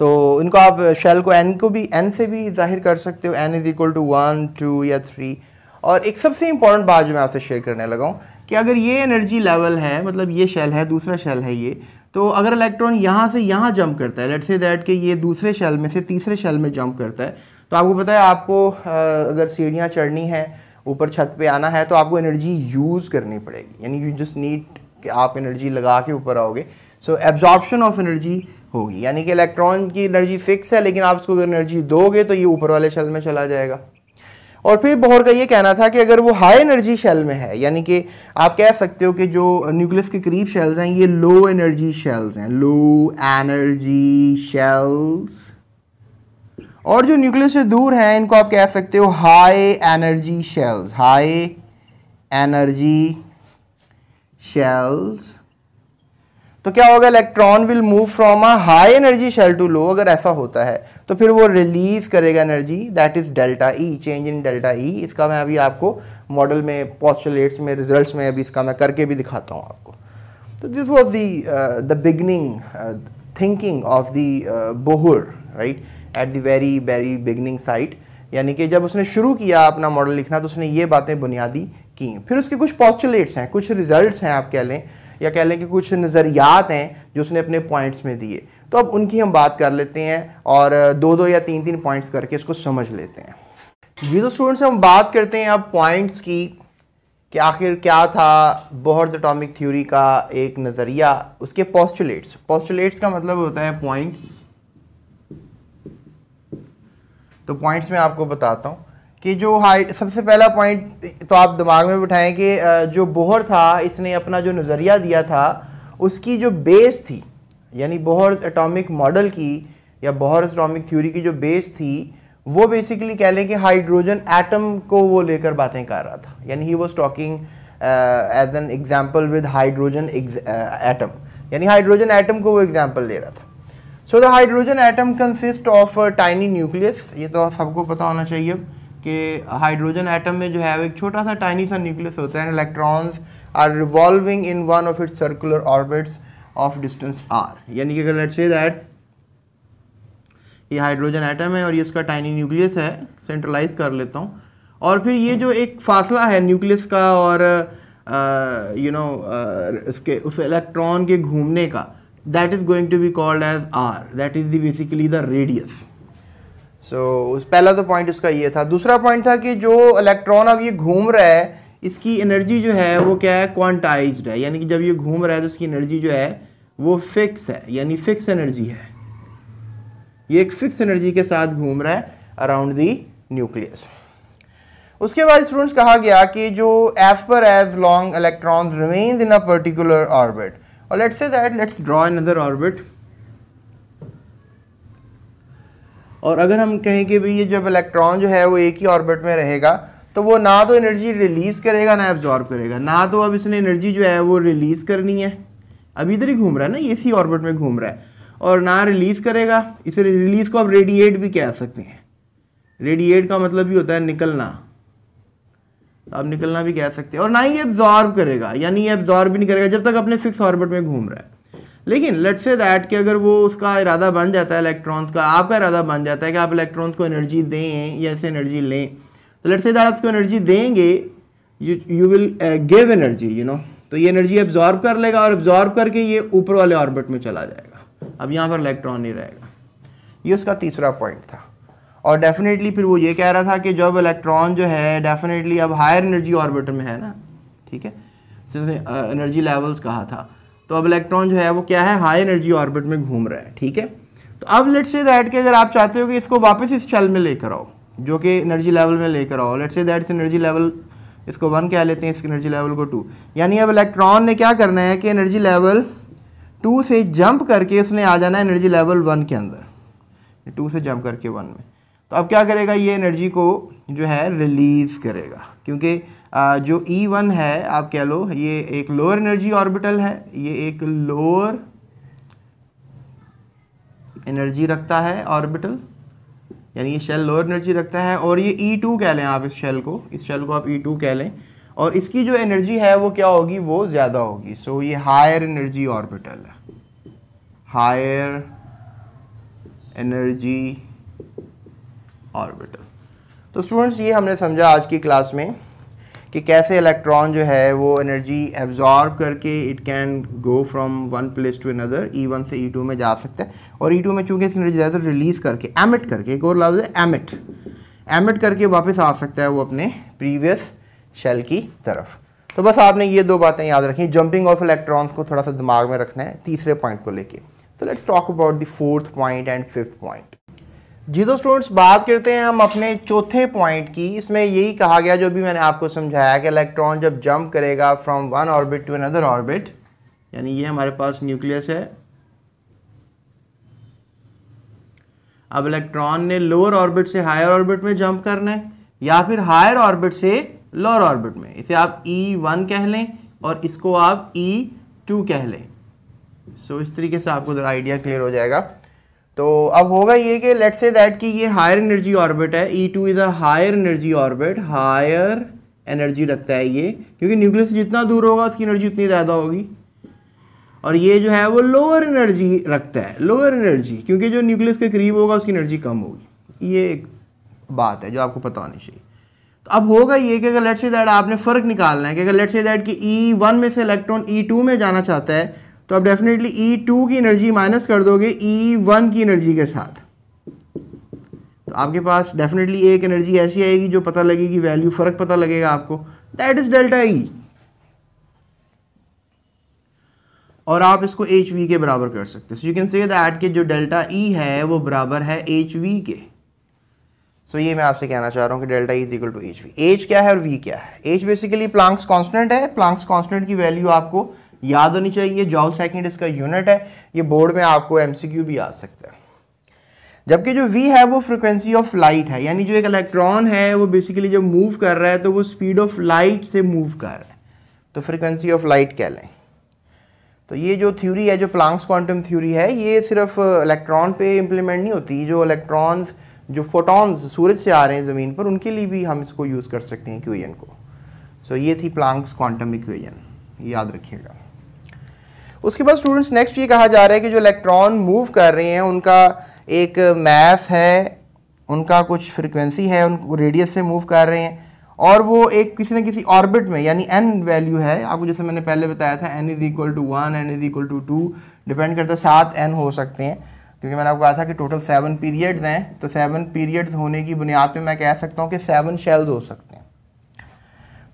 तो इनको आप शेल को एन को भी एन से भी जाहिर कर सकते हो N is equal to one two या थ्री और एक सबसे इंपॉर्टेंट बात जो मैं आपसे शेयर करने लगा हूँ कि अगर ये एनर्जी लेवल है मतलब ये शेल है दूसरा शेल है ये तो अगर इलेक्ट्रॉन यहाँ से यहाँ जंप करता है लेट से दैट कि ये दूसरे शेल में से तीसरे शेल में जंप करता है तो आपको पता है आपको अगर सीढ़ियाँ चढ़नी है ऊपर छत पे आना है तो आपको एनर्जी यूज़ करनी पड़ेगी यानी यू जस्ट नीड कि आप एनर्जी लगा के ऊपर आओगे सो एब्जॉर्बशन ऑफ एनर्जी होगी यानी कि इलेक्ट्रॉन की एनर्जी फिक्स है लेकिन आप इसको अगर एनर्जी दोगे तो ये ऊपर वाले शेल में चला जाएगा और फिर बोहर का ये कहना था कि अगर वो हाई एनर्जी शेल में है यानी कि आप कह सकते हो कि जो न्यूक्लियस के करीब शेल्स हैं ये लो एनर्जी शेल्स हैं लो एनर्जी शेल्स और जो न्यूक्लियस से दूर हैं इनको आप कह सकते हो high energy shells high energy shells तो क्या होगा electron will move from a high energy shell to low अगर ऐसा होता है तो फिर वो रिलीज करेगा energy that is delta E change in delta E इसका मैं अभी आपको मॉडल में पॉस्टुलेट्स में रिजल्ट्स में अभी इसका मैं करके भी दिखाता हूँ आपको तो this was the the beginning thinking of the Bohr right at the very very beginning site यानी कि जब उसने शुरू किया अपना मॉडल लिखना तो उसने ये बातें बुनियादी की फिर उसके कुछ पॉस्टुलेट्स हैं कुछ रिजल्ट्स हैं आप कह लें या कह लें कि कुछ नज़रियात हैं जो उसने अपने पॉइंट्स में दिए तो अब उनकी हम बात कर लेते हैं और दो दो या तीन तीन पॉइंट्स करके उसको समझ लेते हैं जी तो स्टूडेंट्स हम बात करते हैं अब पॉइंट्स की कि आखिर क्या था बोहर्स एटॉमिक थ्योरी का एक नज़रिया उसके पॉस्टुलेट्स पॉस्टुलेट्स का मतलब होता है पॉइंट्स तो पॉइंट्स में आपको बताता हूँ कि जो हाइट सबसे पहला पॉइंट तो आप दिमाग में बिठाएं कि जो बोहर था इसने अपना जो नज़रिया दिया था उसकी जो बेस थी यानी बोहर एटॉमिक मॉडल की या बोहर एटॉमिक थ्योरी की जो बेस थी वो बेसिकली कह लें कि हाइड्रोजन एटम को वो लेकर बातें कर रहा था यानी he was talking as an example with hydrogen atom यानी हाइड्रोजन एटम को वो एग्जाम्पल ले रहा था so the hydrogen atom consist of tiny nucleus ये तो सबको पता होना चाहिए कि हाइड्रोजन एटम में जो है एक छोटा सा टाइनी सा न्यूक्लियस होता है electrons are revolving in one of its circular orbits of distance R यानी कि अगर लेट्स से दैट ये हाइड्रोजन एटम है और ये उसका टाइनी न्यूक्लियस है सेंट्रलाइज कर लेता हूँ और फिर ये जो एक फासला है न्यूक्लियस का और यू नो इसके उस इलेक्ट्रॉन के घूमने का that is going to be called as R that is the basically the radius so so, पहला तो पॉइंट उसका ये था दूसरा पॉइंट था कि जो इलेक्ट्रॉन अब ये घूम रहा है इसकी एनर्जी जो है वो क्या है क्वांटाइज है यानी कि जब ये घूम रहा है तो इसकी एनर्जी जो है वो फिक्स है यानी फिक्स एनर्जी है ये एक फिक्स एनर्जी के साथ घूम रहा है अराउंड दी न्यूक्लियस उसके बाद स्टूडेंट्स कहा गया कि जो एज पर as long electron remains in a particular orbit और let's say that let's draw in other orbit और अगर हम कहें कि भाई ये जब इलेक्ट्रॉन जो है वो एक ही ऑर्बिट में रहेगा तो वो ना तो एनर्जी रिलीज़ करेगा ना एब्जॉर्ब करेगा ना तो अब इसने एनर्जी जो है वो रिलीज़ करनी है अब इधर ही घूम रहा है ना ये इसी ऑर्बिट में घूम रहा है और ना रिलीज़ करेगा इसे रिलीज़ को आप रेडिएट भी कह सकते हैं रेडिएट का मतलब भी होता है निकलना तो आप निकलना भी कह सकते हैं और ना ही एब्जॉर्ब करेगा यानी ये एब्जॉर्ब भी नहीं करेगा जब तक अपने फिक्स ऑर्बिट में घूम रहा है लेकिन लेट से दैट कि अगर वो उसका इरादा बन जाता है इलेक्ट्रॉन्स का आपका इरादा बन जाता है कि आप इलेक्ट्रॉन्स को एनर्जी दें या ऐसे एनर्जी लें तो लेट से दैट आप उसको एनर्जी देंगे you you will give energy you know तो ये एनर्जी एब्जॉर्ब कर लेगा और एब्जॉर्ब करके ये ऊपर वाले ऑर्बिट में चला जाएगा अब यहाँ पर इलेक्ट्रॉन नहीं रहेगा ये उसका तीसरा पॉइंट था और डेफिनेटली फिर वो ये कह रहा था कि जब इलेक्ट्रॉन जो है डेफिनेटली अब हायर एनर्जी ऑर्बिट में है ना ठीक है एनर्जी लेवल्स कहा था तो अब इलेक्ट्रॉन जो है वो क्या है हाई एनर्जी ऑर्बिट में घूम रहा है ठीक है तो अब लेट्स से दैट के अगर आप चाहते हो कि इसको वापस इस शेल में लेकर आओ जो कि एनर्जी लेवल में लेकर आओ लेट से दैट इस एनर्जी लेवल इसको वन कह लेते हैं इस एनर्जी लेवल को टू यानी अब इलेक्ट्रॉन ने क्या करना है कि एनर्जी लेवल टू से जंप करके उसने आ जाना है एनर्जी लेवल वन के अंदर टू से जंप करके वन में तो अब क्या करेगा ये एनर्जी को जो है रिलीज़ करेगा क्योंकि जो ई e वन है आप कह लो ये एक लोअर एनर्जी ऑर्बिटल है ये एक लोअर एनर्जी रखता है ऑर्बिटल यानी ये शेल लोअर एनर्जी रखता है और ये ई e टू कह लें आप इस शेल को इस शेल को आप ई e टू कह लें और इसकी जो एनर्जी है वो क्या होगी वो ज़्यादा होगी सो ये हायर एनर्जी ऑर्बिटल है हायर एनर्जी ऑर्बिटल तो स्टूडेंट्स ये हमने समझा आज की क्लास में कि कैसे इलेक्ट्रॉन जो है वो एनर्जी एब्जॉर्ब करके it can go from one place to another E one से ई e टू में जा सकता है और ई e टू में चूंकि इसकी एनर्जी ज़्यादातर रिलीज़ करके एमिट करके एक और लफ्ज़ है एमिट एमिट करके वापस आ सकता है वो अपने प्रीवियस शेल की तरफ तो बस आपने ये दो बातें याद रखी जंपिंग ऑफ इलेक्ट्रॉन्स को थोड़ा सा दिमाग में रखना है तीसरे पॉइंट को लेके तो let's talk about the fourth point and fifth point जी तो स्टूडेंट्स बात करते हैं हम अपने चौथे पॉइंट की इसमें यही कहा गया जो भी मैंने आपको समझाया कि इलेक्ट्रॉन जब जंप करेगा from one orbit to another orbit यानी ये हमारे पास न्यूक्लियस है अब इलेक्ट्रॉन ने लोअर ऑर्बिट से हायर ऑर्बिट में जंप करना है या फिर हायर ऑर्बिट से लोअर ऑर्बिट में इसे आप ई e वन कह लें और इसको आप ई e टू कह लें सो so, इस तरीके से आपको ज़रा आइडिया क्लियर हो जाएगा तो अब होगा ये कि लेट से दैट कि ये हायर एनर्जी ऑर्बिट है E two is a higher energy orbit higher energy रखता है ये क्योंकि न्यूक्लियस जितना दूर होगा उसकी एनर्जी उतनी ज़्यादा होगी और ये जो है वो लोअर एनर्जी रखता है लोअर एनर्जी क्योंकि जो न्यूक्लियस के करीब होगा उसकी एनर्जी कम होगी ये एक बात है जो आपको पता होनी चाहिए तो अब होगा ये कि अगर लेट्स से दैट आपने फ़र्क निकालना है कि अगर लेट्स से दैट कि ई e वन में से इलेक्ट्रॉन ई टू में जाना चाहता है तो आप डेफिनेटली ई टू की एनर्जी माइनस कर दोगे ई e वन की एनर्जी के साथ तो आपके पास डेफिनेटली एक एनर्जी ऐसी आएगी जो पता लगेगी वैल्यू फ़र्क पता लगेगा आपको दैट इज़ डेल्टा ई और आप इसको एच वी के बराबर कर सकते हो so you can say that के जो डेल्टा ई e है वो बराबर है एच वी के सो so ये मैं आपसे कहना चाह रहा हूँ कि delta E equal to H V H क्या है और वी क्या है एच बेसिकली प्लांक्स कांस्टेंट है प्लांक्स कांस्टेंट की वैल्यू आपको याद होनी चाहिए जॉल सेकेंड इसका यूनिट है ये बोर्ड में आपको एम भी आ सकता है जबकि जो v है वो फ्रिक्वेंसी ऑफ लाइट है यानी जो एक इलेक्ट्रॉन है वो बेसिकली जब मूव कर रहा है तो वो स्पीड ऑफ लाइट से मूव कर रहा है तो फ्रिक्वेंसी ऑफ लाइट कह लें तो ये जो थ्योरी है जो प्लांक्स क्वांटम थ्योरी है ये सिर्फ इलेक्ट्रॉन uh, पे इम्प्लीमेंट नहीं होती जो इलेक्ट्रॉन्स जो फोटॉन्स सूरज से आ रहे हैं ज़मीन पर उनके लिए भी हम इसको यूज़ कर सकते हैं इक्वेजन को सो so, ये थी प्लांक्स क्वांटम इक्वेजन याद रखिएगा उसके बाद स्टूडेंट्स नेक्स्ट ये कहा जा रहा है कि जो इलेक्ट्रॉन मूव कर रहे हैं उनका एक मैस है उनका कुछ फ्रिक्वेंसी है उनको रेडियस से मूव कर रहे हैं और वो एक किसी न किसी ऑर्बिट में यानी एन वैल्यू है आपको जैसे मैंने पहले बताया था N is equal to one N is equal to two depend करता है सात एन हो सकते हैं क्योंकि मैंने आपको कहा था कि टोटल सेवन पीरियड्स हैं तो सेवन पीरियड्स होने की बुनियाद पे मैं कह सकता हूँ कि सेवन शेल्स हो सकते हैं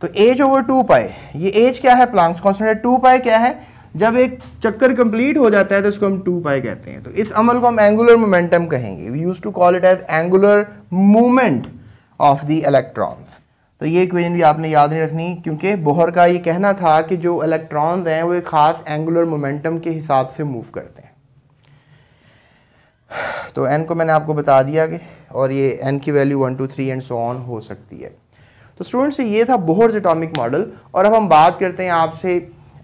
तो एज ओवर टू पाए ये एज क्या है प्लांक्स कॉन्सेंट्रेट टू पाए क्या है जब एक चक्कर कंप्लीट हो जाता है तो इसको हम टू पाई कहते हैं तो इस अमल को हम एंगुलर मोमेंटम कहेंगे we use to call it as angular movement of the electrons तो ये इक्वेशन भी आपने याद नहीं रखनी क्योंकि बोहर का ये कहना था कि जो इलेक्ट्रॉन्स हैं वो एक ख़ास एंगुलर मोमेंटम के हिसाब से मूव करते हैं तो एन को मैंने आपको बता दिया कि और ये एन की value one two three and so on हो सकती है तो स्टूडेंट्स ये था बोहर्स एटॉमिक मॉडल और अब हम बात करते हैं आपसे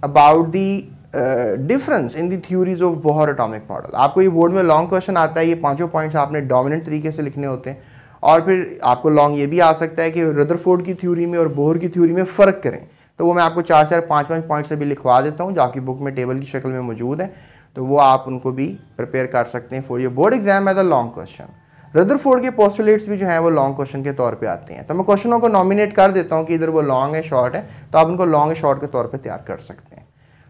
about the difference in the theories of Bohr atomic model आपको ये बोर्ड में लॉन्ग क्वेश्चन आता है ये पांचों पॉइंट्स आपने डोमिनेंट तरीके से लिखने होते हैं और फिर आपको लॉन्ग ये भी आ सकता है कि रदरफोर्ड की थ्योरी में और बोहर की थ्योरी में फ़र्क करें तो वो मैं आपको चार चार पाँच पाँच पॉइंट्स अभी लिखवा देता हूँ जो आपकी बुक में टेबल की शक्ल में मौजूद है तो वो आप उनको भी प्रिपेयर कर सकते हैं for your board exam as a long question Rutherford के पोस्टुलेट्स भी जो हैं वो लॉन्ग क्वेश्चन के तौर पे आते हैं तो मैं क्वेश्चनों को नॉमिनेट कर देता हूँ कि इधर वो लॉन्ग है शॉर्ट है तो आप उनको लॉन्ग है शॉर्ट के तौर पे तैयार कर सकते हैं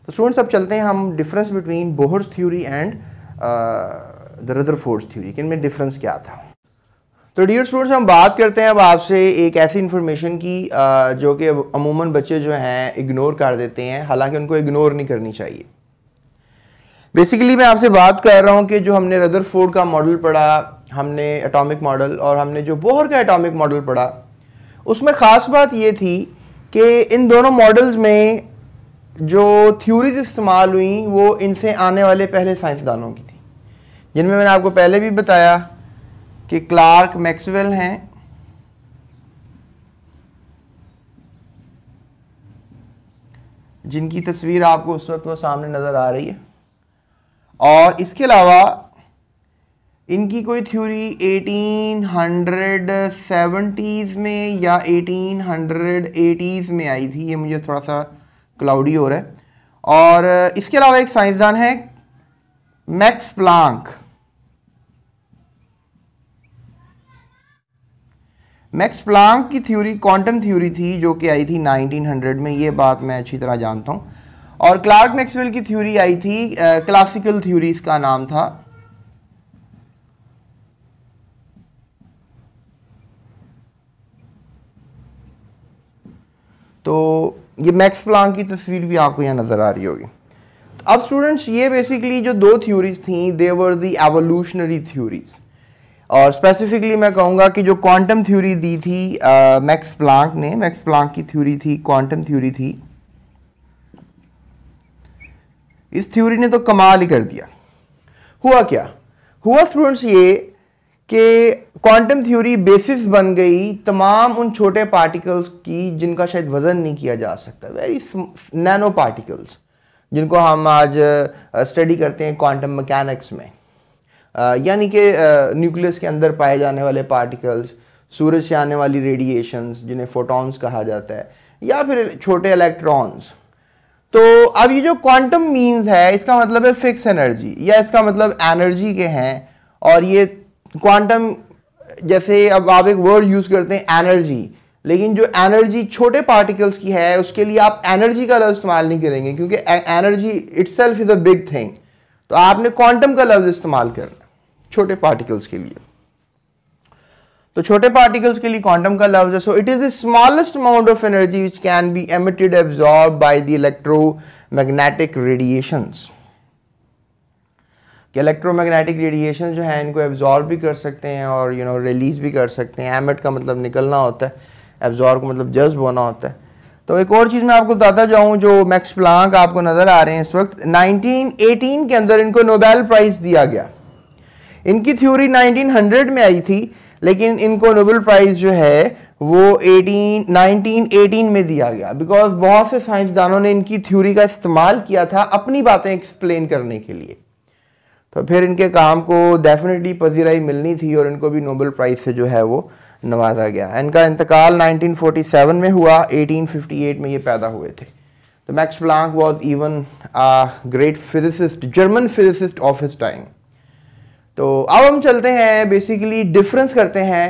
तो स्टूडेंट्स अब चलते हैं हम difference between Bohr's theory and the Rutherford's theory कि इनमें डिफरेंस क्या था तो डियर स्टूडेंट्स हम बात करते हैं अब आपसे एक ऐसी इन्फॉर्मेशन की uh, जो कि अमूमन बच्चे जो हैं इग्नोर कर देते हैं हालांकि उनको इग्नोर नहीं करनी चाहिए बेसिकली मैं आपसे बात कर रहा हूँ कि जो हमने रदर फोर्ड का मॉडल पढ़ा हमने एटॉमिक मॉडल और हमने जो बोहर का एटॉमिक मॉडल पढ़ा उसमें ख़ास बात ये थी कि इन दोनों मॉडल्स में जो थ्योरीज इस्तेमाल हुई वो इनसे आने वाले पहले साइंसदानों की थी जिनमें मैंने आपको पहले भी बताया कि क्लार्क मैक्सवेल हैं जिनकी तस्वीर आपको उस वक्त वो सामने नज़र आ रही है और इसके अलावा इनकी कोई थ्योरी 1870s में या 1880s में आई थी ये मुझे थोड़ा सा क्लाउडी हो रहा है और uh, इसके अलावा एक साइंसदान है मैक्स प्लांक मैक्स प्लांक की थ्योरी क्वांटम थ्योरी थी जो कि आई थी 1900 में ये बात मैं अच्छी तरह जानता हूँ और क्लार्क मैक्सवेल की थ्योरी आई थी क्लासिकल थ्योरी का नाम था तो ये मैक्स प्लांक की तस्वीर भी आपको यहाँ नज़र आ रही होगी तो अब स्टूडेंट्स ये बेसिकली जो दो थ्योरीज थी देवर दी एवोल्यूशनरी थ्योरीज और स्पेसिफिकली मैं कहूँगा कि जो क्वांटम थ्योरी दी थी मैक्स प्लांक ने मैक्स प्लांक की थ्योरी थी क्वांटम थ्योरी थी इस थ्योरी ने तो कमाल ही कर दिया हुआ क्या हुआ स्टूडेंट्स ये कि क्वांटम थ्योरी बेसिस बन गई तमाम उन छोटे पार्टिकल्स की जिनका शायद वज़न नहीं किया जा सकता वेरी नैनो पार्टिकल्स जिनको हम आज स्टडी करते हैं क्वांटम मैकेनिक्स में यानी कि न्यूक्लियस के अंदर पाए जाने वाले पार्टिकल्स सूरज से आने वाली रेडिएशंस जिन्हें फोटॉन्स कहा जाता है या फिर छोटे इलेक्ट्रॉन्स तो अब ये जो क्वांटम मीन्स है इसका मतलब है फिक्स एनर्जी या इसका मतलब एनर्जी के हैं और ये क्वांटम जैसे अब आप एक वर्ड यूज करते हैं एनर्जी लेकिन जो एनर्जी छोटे पार्टिकल्स की है उसके लिए आप एनर्जी का लफ्ज़ इस्तेमाल नहीं करेंगे क्योंकि energy itself is a big thing तो आपने क्वांटम का लफ्ज़ इस्तेमाल करना छोटे पार्टिकल्स के लिए तो छोटे पार्टिकल्स के लिए क्वांटम का लफ्ज है so it is the smallest amount of energy which can be emitted absorb by the electromagnetic radiations कि इलेक्ट्रोमैग्नेटिक रेडिएशन जो है इनको एब्जॉर्ब भी कर सकते हैं और यू नो रिलीज़ भी कर सकते हैं एमिट का मतलब निकलना होता है एब्जॉर्ब का मतलब जज्ब होना होता है तो एक और चीज़ मैं आपको बताता जाऊँ जो मैक्स प्लांक आपको नज़र आ रहे हैं इस वक्त 1918 के अंदर इनको नोबेल प्राइज़ दिया गया इनकी थ्योरी 1900 में आई थी लेकिन इनको नोबेल प्राइज़ जो है वो 18 1918 में दिया गया बिकॉज बहुत से साइंसदानों ने इनकी थ्योरी का इस्तेमाल किया था अपनी बातें एक्सप्लेन करने के लिए तो फिर इनके काम को डेफिनेटली पजीराई मिलनी थी और इनको भी नोबल प्राइज़ से जो है वो नवाजा गया इनका इंतकाल 1947 में हुआ 1858 में ये पैदा हुए थे तो Max Planck was even great physicist German physicist of his time तो अब हम चलते हैं बेसिकली डिफरेंस करते हैं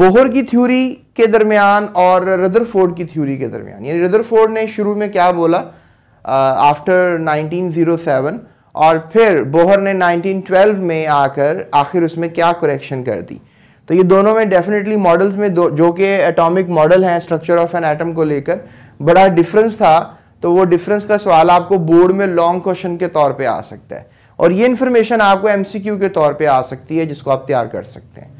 बोहर की थ्योरी के दरमियान और रदरफोर्ड की थ्योरी के दरमियान यानी रदरफोर्ड ने शुरू में क्या बोला आफ्टर uh, 1907 और फिर बोहर ने 1912 में आकर आखिर उसमें क्या करेक्शन कर दी तो ये दोनों में डेफिनेटली मॉडल्स में दो जो कि एटॉमिक मॉडल हैं स्ट्रक्चर ऑफ एन एटम को लेकर बड़ा डिफरेंस था तो वो डिफरेंस का सवाल आपको बोर्ड में लॉन्ग क्वेश्चन के तौर पे आ सकता है और ये इन्फॉर्मेशन आपको एम के तौर पर आ सकती है जिसको आप तैयार कर सकते हैं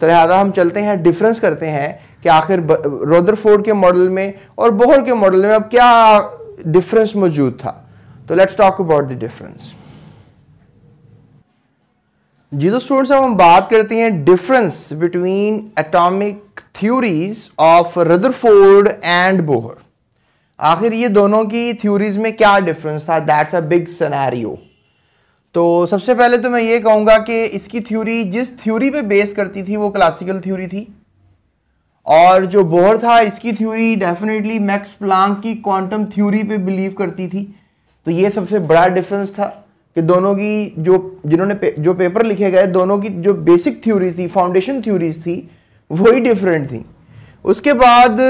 तो लिहाजा हम चलते हैं डिफरेंस करते हैं कि आखिर रोदरफोर्ड के मॉडल में और बोहर के मॉडल में अब क्या डिफरेंस मौजूद था तो let's talk about the difference जी तो स्टूडेंट्स अब हम बात करते हैं difference between atomic theories of Rutherford and Bohr आखिर ये दोनों की थ्योरीज में क्या डिफरेंस था दैट्स अ बिग सिनेरियो तो सबसे पहले तो मैं ये कहूँगा कि इसकी थ्योरी जिस थ्योरी पे बेस करती थी वो क्लासिकल थ्योरी थी और जो बोहर था इसकी थ्योरी डेफिनेटली मैक्स प्लांक की क्वांटम थ्योरी पे बिलीव करती थी तो ये सबसे बड़ा डिफरेंस था कि दोनों की जो जिन्होंने पे, जो पेपर लिखे गए दोनों की जो बेसिक थ्योरीज थी फाउंडेशन थ्योरीज थी वही डिफरेंट थी उसके बाद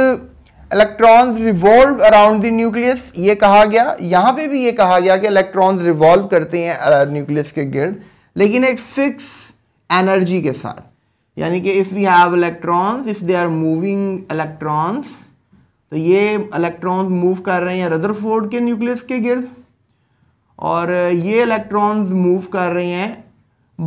electrons revolve around the nucleus ये कहा गया यहाँ पे भी ये कहा गया कि इलेक्ट्रॉन्स रिवॉल्व करते हैं न्यूक्लियस के गिर्द लेकिन एक फिक्स एनर्जी के साथ यानी कि if we have electrons if they are moving electrons तो ये इलेक्ट्रॉन्स मूव कर रहे हैं रदरफोर्ड के न्यूक्लियस के गिर्द और ये इलेक्ट्रॉन्स मूव कर रहे हैं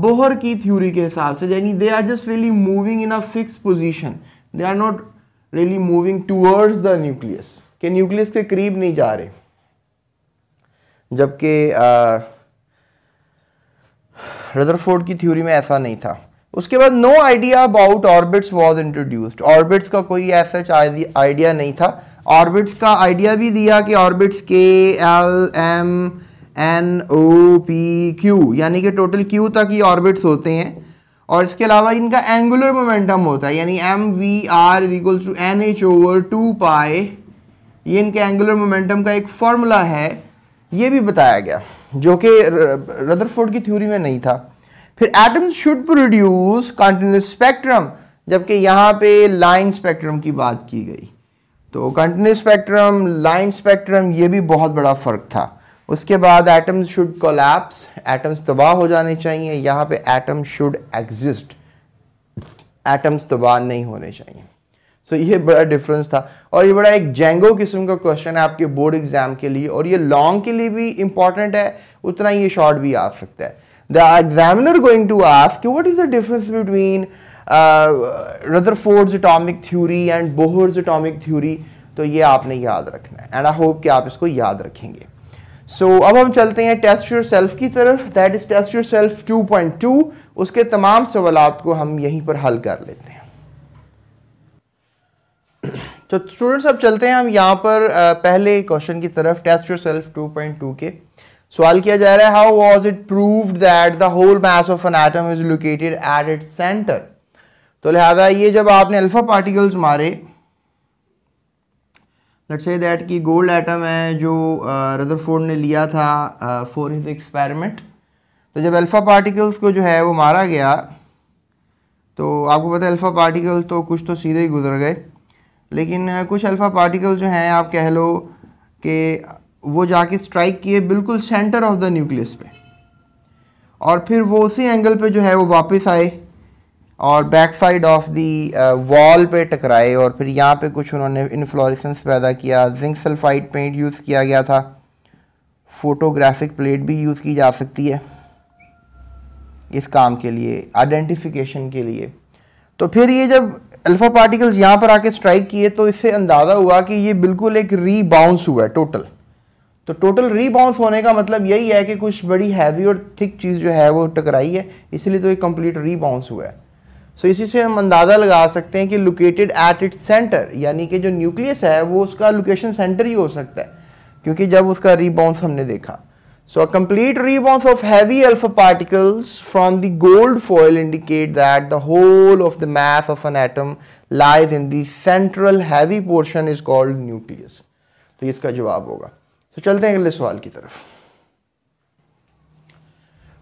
बोहर की थ्योरी के हिसाब से यानी they are just really moving in a fix position they are not really moving towards the nucleus के न्यूक्लियस के करीब नहीं जा रहे जबकि रदरफोर्ड की थ्योरी में ऐसा नहीं था उसके बाद no idea about orbits was introduced orbits का कोई ऐसा आइडिया नहीं था ऑर्बिट्स का आइडिया भी दिया कि ऑर्बिट्स के L M N O P Q यानी कि टोटल क्यू तक ये ऑर्बिट्स होते हैं और इसके अलावा इनका एंगुलर मोमेंटम होता है यानी M V R is equal to N H over two pi ये इनके एंगुलर मोमेंटम का एक फॉर्मूला है ये भी बताया गया जो कि रदरफोर्ड की थ्योरी में नहीं था फिर atoms should produce continuous spectrum जबकि यहाँ पे लाइन स्पेक्ट्रम की बात की गई तो कंटिन्यूस स्पेक्ट्रम लाइन स्पेक्ट्रम ये भी बहुत बड़ा फ़र्क था उसके बाद एटम्स शुड कोलैप्स एटम्स तबाह हो जाने चाहिए यहाँ पे एटम शुड एग्जिस्ट एटम्स तबाह नहीं होने चाहिए सो so, ये बड़ा डिफरेंस था और ये बड़ा एक जेंगो किस्म का क्वेश्चन है आपके बोर्ड एग्जाम के लिए और ये लॉन्ग के लिए भी इंपॉर्टेंट है उतना ही ये शॉर्ट भी आ सकता है the examiner going to ask what is the difference between Rutherford's atomic theory and Bohr's atomic theory तो ये आपने याद रखना है एंड आई होप कि आप इसको याद रखेंगे सो so, अब हम चलते हैं टेस्ट योर सेल्फ की तरफ that is test yourself two point two उसके तमाम सवालत को हम यहीं पर हल कर लेते हैं तो स्टूडेंट्स अब चलते हैं हम यहाँ पर पहले क्वेश्चन की तरफ test yourself two point two के सवाल किया जा रहा है how was it prove that the whole mass of an atom is located at it centre तो लिहाजा ये जब आपने अल्फा पार्टिकल्स मारे लेट्स से दैट कि गोल्ड एटम है जो रदरफोर्ड uh, ने लिया था फॉर हिज एक्सपेरिमेंट तो जब अल्फ़ा पार्टिकल्स को जो है वो मारा गया तो आपको पता है अल्फ़ा पार्टिकल तो कुछ तो सीधे ही गुजर गए लेकिन uh, कुछ अल्फ़ा पार्टिकल जो हैं आप कह लो कि वो जाके स्ट्राइक किए बिल्कुल सेंटर ऑफ द न्यूक्लियस पे और फिर वो उसी एंगल पे जो है वो वापस आए और back side of the wall पे टकराए और फिर यहाँ पे कुछ उन्होंने इनफ्लोरिसंस पैदा किया जिंक सल्फाइड पेंट यूज़ किया गया था फोटोग्राफिक प्लेट भी यूज़ की जा सकती है इस काम के लिए आइडेंटिफिकेशन के लिए तो फिर ये जब अल्फ़ा पार्टिकल्स यहाँ पर आके स्ट्राइक किए तो इससे अंदाज़ा हुआ कि ये बिल्कुल एक रीबाउंस हुआ है टोटल तो टोटल रीबाउंस होने का मतलब यही है कि कुछ बड़ी हैवी और थिक चीज़ जो है वो टकराई है इसलिए तो ये कंप्लीट रीबाउंस हुआ है सो so, इसी से हम अंदाज़ा लगा सकते हैं कि लोकेटेड एट इट्स सेंटर यानी कि जो न्यूक्लियस है वो उसका लोकेशन सेंटर ही हो सकता है क्योंकि जब उसका रीबाउंस हमने देखा so a complete rebound of heavy alpha particles from the gold foil indicate that the whole of the mass of an atom lies in the central heavy portion is called nucleus तो इसका जवाब होगा तो so, चलते हैं अगले सवाल की तरफ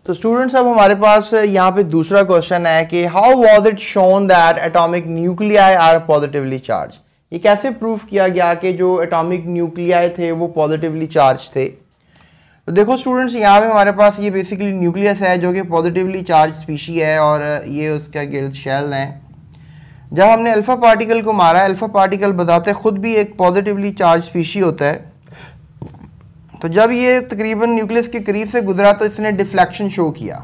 तो स्टूडेंट्स अब हमारे पास यहाँ पे दूसरा क्वेश्चन है कि how was it shown that atomic nuclei are positively charge ये कैसे प्रूफ किया गया कि जो एटॉमिक न्यूक्लियाई थे वो पॉजिटिवली चार्ज थे तो देखो स्टूडेंट्स यहाँ पे हमारे पास ये बेसिकली न्यूक्लियस है जो कि पॉजिटिवली चार्ज स्पीशी है और ये उसका गिर्द शेल है जब हमने अल्फ़ा पार्टिकल को मारा अल्फ़ा पार्टिकल बताते खुद भी एक पॉजिटिवली चार्ज स्पीशी होता है तो जब ये तकरीबन न्यूक्लियस के करीब से गुजरा तो इसने डिफ्लेक्शन शो किया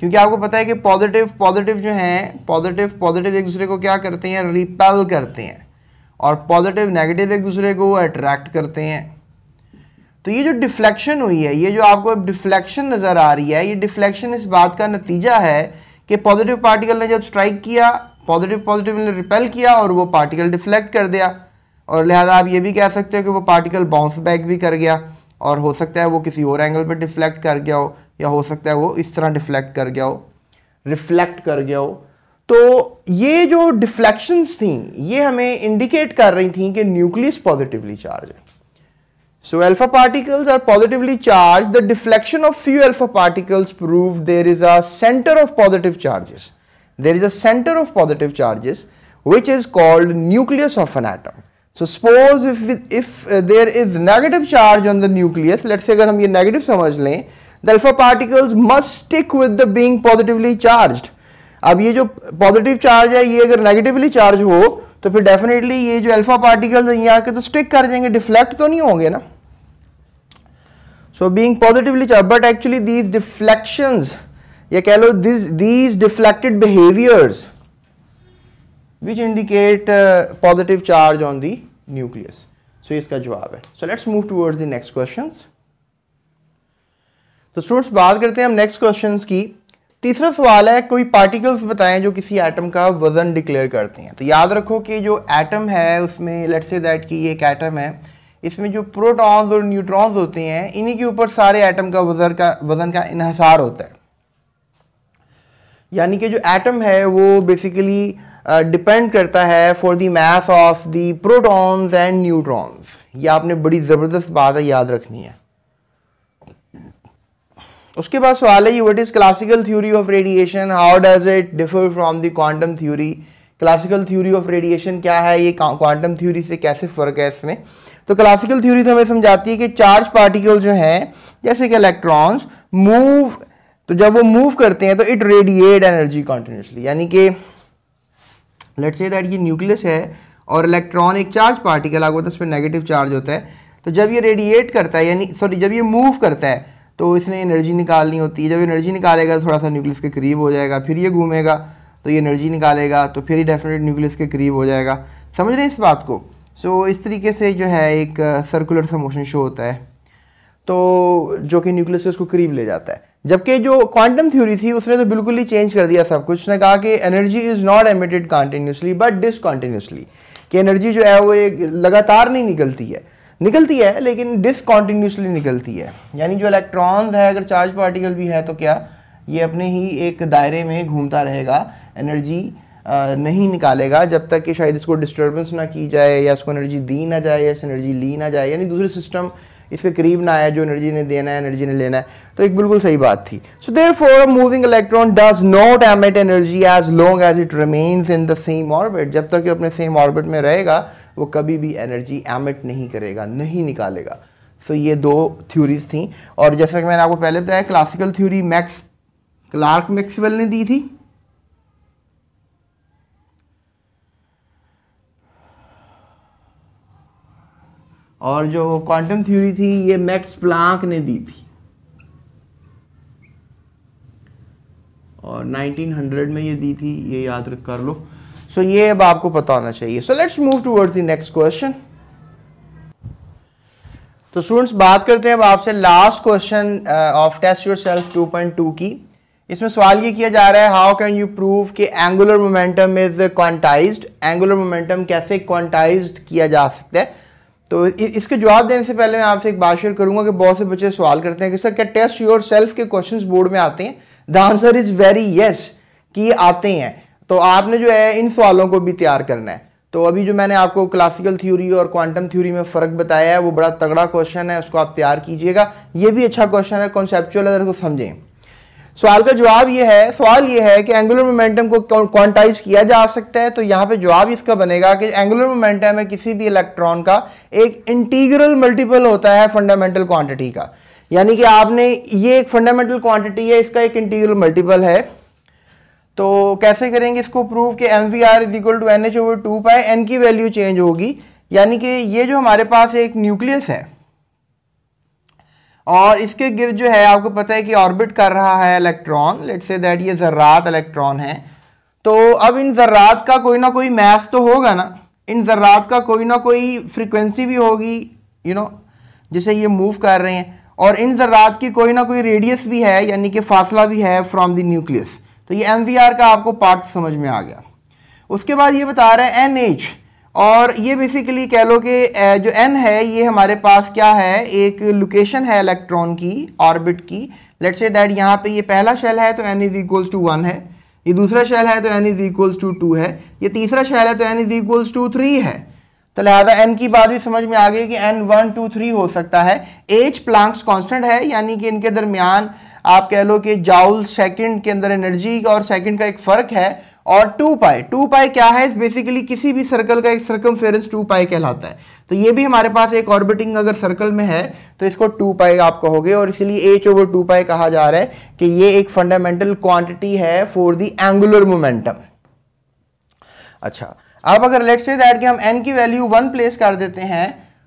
क्योंकि आपको पता है कि पॉजिटिव पॉजिटिव जो हैं पॉजिटिव पॉजिटिव एक दूसरे को क्या करते हैं रिपेल करते हैं और पॉजिटिव नेगेटिव एक दूसरे को अट्रैक्ट करते हैं तो ये जो डिफ्लेक्शन हुई है ये जो आपको अब डिफ्लेक्शन नज़र आ रही है ये डिफ्लेक्शन इस बात का नतीजा है कि पॉजिटिव पार्टिकल ने जब स्ट्राइक किया पॉजिटिव पॉजिटिव ने रिपेल किया और वो पार्टिकल डिफ्लेक्ट कर दिया और लिहाजा आप ये भी कह सकते हो कि वो पार्टिकल बाउंस बैक भी कर गया और हो सकता है वो किसी और एंगल पर डिफ्लेक्ट कर गया हो या हो सकता है वो इस तरह डिफ्लेक्ट कर गया हो रिफ्लेक्ट कर गया हो तो ये जो डिफ्लेक्शंस थी ये हमें इंडिकेट कर रही थी कि न्यूक्लियस पॉजिटिवली चार्ज है so alpha particles are positively charge the deflection of few alpha particles prove there is a centre of positive charges there is a centre of positive charges which is called nucleus of an atom so suppose if if there is negative charge on the nucleus let's अगर हम ये negative समझ लें the alpha particles must stick with the being positively charge अब ये जो positive charge है ये अगर नेगेटिवली चार्ज हो तो फिर डेफिनेटली ये जो अल्फा पार्टिकल्स हैं ये आके तो स्टिक कर जाएंगे डिफ्लेक्ट तो नहीं होंगे ना so being positively charge but actually these deflections या कह लो this these deflected behaviours which indicate uh, positive charge on the nucleus. So so, इसका जवाब है so let's move towards the next question तो स्टूडेंट्स बात करते हैं हम नेक्स्ट क्वेश्चन की तीसरा सवाल है कोई पार्टिकल्स बताएं जो किसी एटम का वजन डिक्लेयर करते हैं तो याद रखो कि जो एटम है उसमें लेट्स से दैट कि एक एटम है इसमें जो प्रोटॉन्स और न्यूट्रॉन्स होते हैं इन्हीं के ऊपर सारे एटम का वजन का वजन का इन्हसार होता है यानी कि जो एटम है वो बेसिकली डिपेंड uh, करता है for the math of the protons and neutrons ये आपने बड़ी ज़बरदस्त बात है याद रखनी है उसके बाद सवाल है what is classical theory of radiation how does it differ from the quantum theory classical theory of radiation क्या है ये क्वांटम थ्योरी से कैसे फ़र्क है इसमें तो क्लासिकल थ्योरी तो हमें समझाती है कि चार्ज पार्टिकल जो हैं जैसे कि इलेक्ट्रॉन्स मूव तो जब वो मूव करते हैं तो इट रेडिएट एनर्जी कॉन्टिन्यूसली यानी कि लेट से दैट ये न्यूक्लियस है और इलेक्ट्रॉन एक चार्ज पार्टिकल आगे होता है उस पर नेगेटिव चार्ज होता है तो जब ये रेडिएट करता है यानी सॉरी जब ये मूव करता है तो इसने एनर्जी निकालनी होती है जब एनर्जी निकालेगा तो थोड़ा सा न्यूक्लियस के करीब हो जाएगा फिर ये घूमेगा तो ये एनर्जी निकालेगा तो फिर ही डेफिनेट न्यूक्लियस के करीब हो जाएगा समझ रहे हैं इस बात को सो so, इस तरीके से जो है एक सर्कुलर सा मोशन शो होता है तो जो कि न्यूक्लियस उसको करीब ले जाता है जबकि जो क्वांटम थ्योरी थी उसने तो बिल्कुल ही चेंज कर दिया सब कुछ उसने कहा कि energy is not emitted continuously but discontinuously कि एनर्जी जो है वो एक लगातार नहीं निकलती है निकलती है लेकिन डिसकॉन्टीन्यूसली निकलती है यानी जो इलेक्ट्रॉन्स है अगर चार्ज पार्टिकल भी है तो क्या ये अपने ही एक दायरे में घूमता रहेगा एनर्जी नहीं निकालेगा जब तक कि शायद इसको डिस्टर्बेंस ना की जाए या इसको एनर्जी दी ना जाए या इस एनर्जी ली ना जाए यानी दूसरे सिस्टम इस पर करीब ना आया जो एनर्जी ने देना है एनर्जी ने लेना है तो एक बिल्कुल सही बात थी so therefore moving electron does not emit energy as long as it remains in the same orbit जब तक अपने सेम ऑर्बिट में रहेगा वो कभी भी एनर्जी एमिट नहीं करेगा नहीं निकालेगा सो so, ये दो थ्योरीज थी और जैसा कि मैंने आपको पहले बताया classical theory Max Clark Maxwell ने दी थी और जो क्वांटम थ्योरी थी ये मैक्स प्लांक ने दी थी और 1900 में ये दी थी ये याद रख कर लो सो so, ये अब आपको पता होना चाहिए so let's move towards the next question तो स्टूडेंट्स बात करते हैं अब आपसे last question of test yourself two point two की इसमें सवाल ये किया जा रहा है हाउ कैन यू प्रूव कि angular momentum is quantized angular momentum कैसे क्वांटाइज्ड किया जा सकता है तो इसके जवाब देने से पहले मैं आपसे एक बात शेयर करूंगा कि बहुत से बच्चे सवाल करते हैं कि सर क्या टेस्ट योर सेल्फ के क्वेश्चन बोर्ड में आते हैं the answer is very yes कि आते हैं तो आपने जो है इन सवालों को भी तैयार करना है तो अभी जो मैंने आपको क्लासिकल थ्योरी और क्वांटम थ्योरी में फ़र्क बताया है वो बड़ा तगड़ा क्वेश्चन है उसको आप तैयार कीजिएगा ये भी अच्छा क्वेश्चन है कॉन्सेप्चुअल अगर उसको समझें सवाल का जवाब यह है सवाल यह है कि एंगुलर मोमेंटम को क्वांटाइज किया जा सकता है तो यहां पे जवाब इसका बनेगा कि एंगुलर मोमेंटम है किसी भी इलेक्ट्रॉन का एक इंटीग्रल मल्टीपल होता है फंडामेंटल क्वांटिटी का यानी कि आपने ये एक फंडामेंटल क्वांटिटी है इसका एक इंटीग्रल मल्टीपल है तो कैसे करेंगे इसको प्रूव कि M V R is equal to N H over two pi N की वैल्यू चेंज होगी यानी कि ये जो हमारे पास एक न्यूक्लियस है और इसके गिर जो है आपको पता है कि ऑर्बिट कर रहा है इलेक्ट्रॉन लेट से दैट ये ज़र्रात इलेक्ट्रॉन है तो अब इन ज़र्रात का कोई ना कोई मैथ तो होगा ना इन ज़र्रात का कोई ना कोई फ्रिक्वेंसी भी होगी यू नो जैसे ये मूव कर रहे हैं और इन ज़र्रात की कोई ना कोई रेडियस भी है यानी कि फासला भी है फ्रॉम द न्यूक्लियस तो ये एम का आपको पार्ट समझ में आ गया उसके बाद ये बता रहे हैं एन और ये बेसिकली कह लो कि जो एन है ये हमारे पास क्या है एक लोकेशन है इलेक्ट्रॉन की ऑर्बिट की लेट से दैट यहाँ पे ये पहला शेल है तो N is equals to one है ये दूसरा शेल है तो N is equals to two है ये तीसरा शेल है तो N is equals to three है तो लिहाजा एन की बात भी समझ में आ गई कि एन वन टू थ्री हो सकता है एच प्लांक्स कॉन्स्टेंट है यानी कि इनके दरमियान आप कह लो कि जाउल सेकेंड के अंदर एनर्जी और सेकेंड का एक फ़र्क है और टू पाई टू पाई क्या है बेसिकली किसी भी सर्कल का एक सर्कम फेरेंस टू पाई कहलाता है तो ये भी हमारे पास एक ऑर्बिटिंग अगर सर्कल में है तो इसको टू पाई आप कहोगे और इसलिए एच ओवर टू पाई कहा जा रहा है कि ये एक फंडामेंटल क्वांटिटी है फॉर दी एंगुलर मोमेंटम अच्छा अब अगर लेट्स से दैट कि हम एन की वैल्यू वन प्लेस कर देते हैं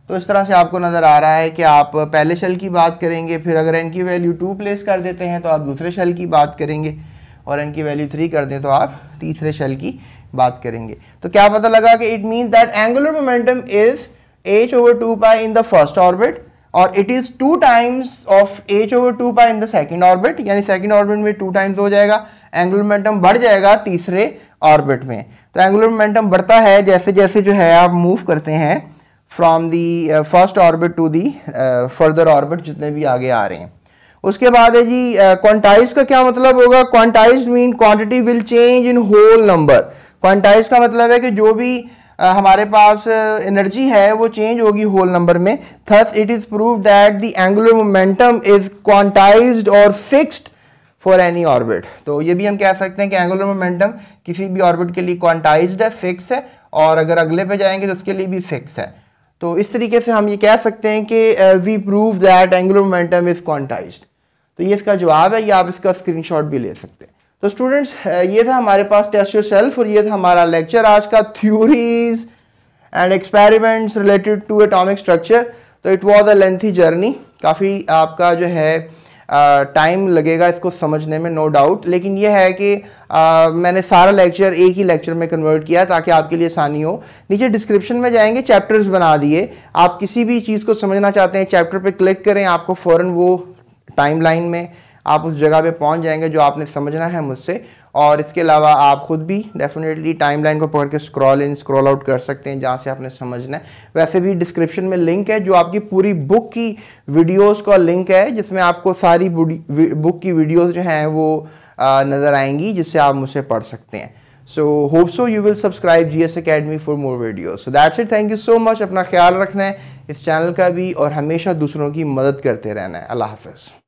तो इस तरह से आपको नज़र आ रहा है कि आप पहले शेल की बात करेंगे फिर अगर एन की वैल्यू टू प्लेस कर देते हैं तो आप दूसरे शेल की बात करेंगे और एन की वैल्यू थ्री कर दें तो आप तीसरे शेल की बात करेंगे तो क्या पता लगा कि it mean that angular momentum is H over two pi in the first orbit और it is two times of H over two pi in the second orbit यानी सेकेंड ऑर्बिट में टू टाइम्स हो जाएगा angular momentum बढ़ जाएगा तीसरे orbit में तो एंगुलर मोमेंटम बढ़ता है जैसे जैसे जो है आप मूव करते हैं from the first orbit to the further orbit जितने भी आगे आ रहे हैं उसके बाद है जी क्वांटाइज uh, का क्या मतलब होगा quantize mean quantity will change in whole number quantize का मतलब है कि जो भी uh, हमारे पास एनर्जी uh, है वो चेंज होगी होल नंबर में thus it is prove that the angular momentum is quantize और फिक्स्ड फॉर एनी ऑर्बिट तो ये भी हम कह सकते हैं कि एंगुलर मोमेंटम किसी भी ऑर्बिट के लिए क्वांटाइज है फिक्स है और अगर अगले पे जाएंगे तो उसके लिए भी फिक्स है तो इस तरीके से हम ये कह सकते हैं कि we prove that angular momentum is quantized तो ये इसका जवाब है या आप इसका स्क्रीनशॉट भी ले सकते हैं तो स्टूडेंट्स ये था हमारे पास टेस्ट योर सेल्फ और ये था हमारा लेक्चर आज का theories and experiments related to atomic structure तो it was a lengthy journey काफ़ी आपका जो है टाइम लगेगा इसको समझने में नो no डाउट लेकिन यह है कि आ, मैंने सारा लेक्चर एक ही लेक्चर में कन्वर्ट किया ताकि आपके लिए आसानी हो नीचे डिस्क्रिप्शन में जाएंगे चैप्टर्स बना दिए आप किसी भी चीज़ को समझना चाहते हैं चैप्टर पे क्लिक करें आपको फ़ौरन वो टाइमलाइन में आप उस जगह पे पहुंच जाएंगे जो आपने समझना है मुझसे और इसके अलावा आप खुद भी डेफिनेटली टाइमलाइन को पकड़ के स्क्रॉल इन स्क्रॉल आउट कर सकते हैं जहाँ से आपने समझना है वैसे भी डिस्क्रिप्शन में लिंक है जो आपकी पूरी बुक की वीडियोस का लिंक है जिसमें आपको सारी बुक की वीडियोस जो हैं वो नज़र आएंगी जिससे आप मुझसे पढ़ सकते हैं so hope so you will subscribe G S academy for more videos so that's it thank you so much अपना ख्याल रखना है इस चैनल का भी और हमेशा दूसरों की मदद करते रहना है अल्लाह हाफ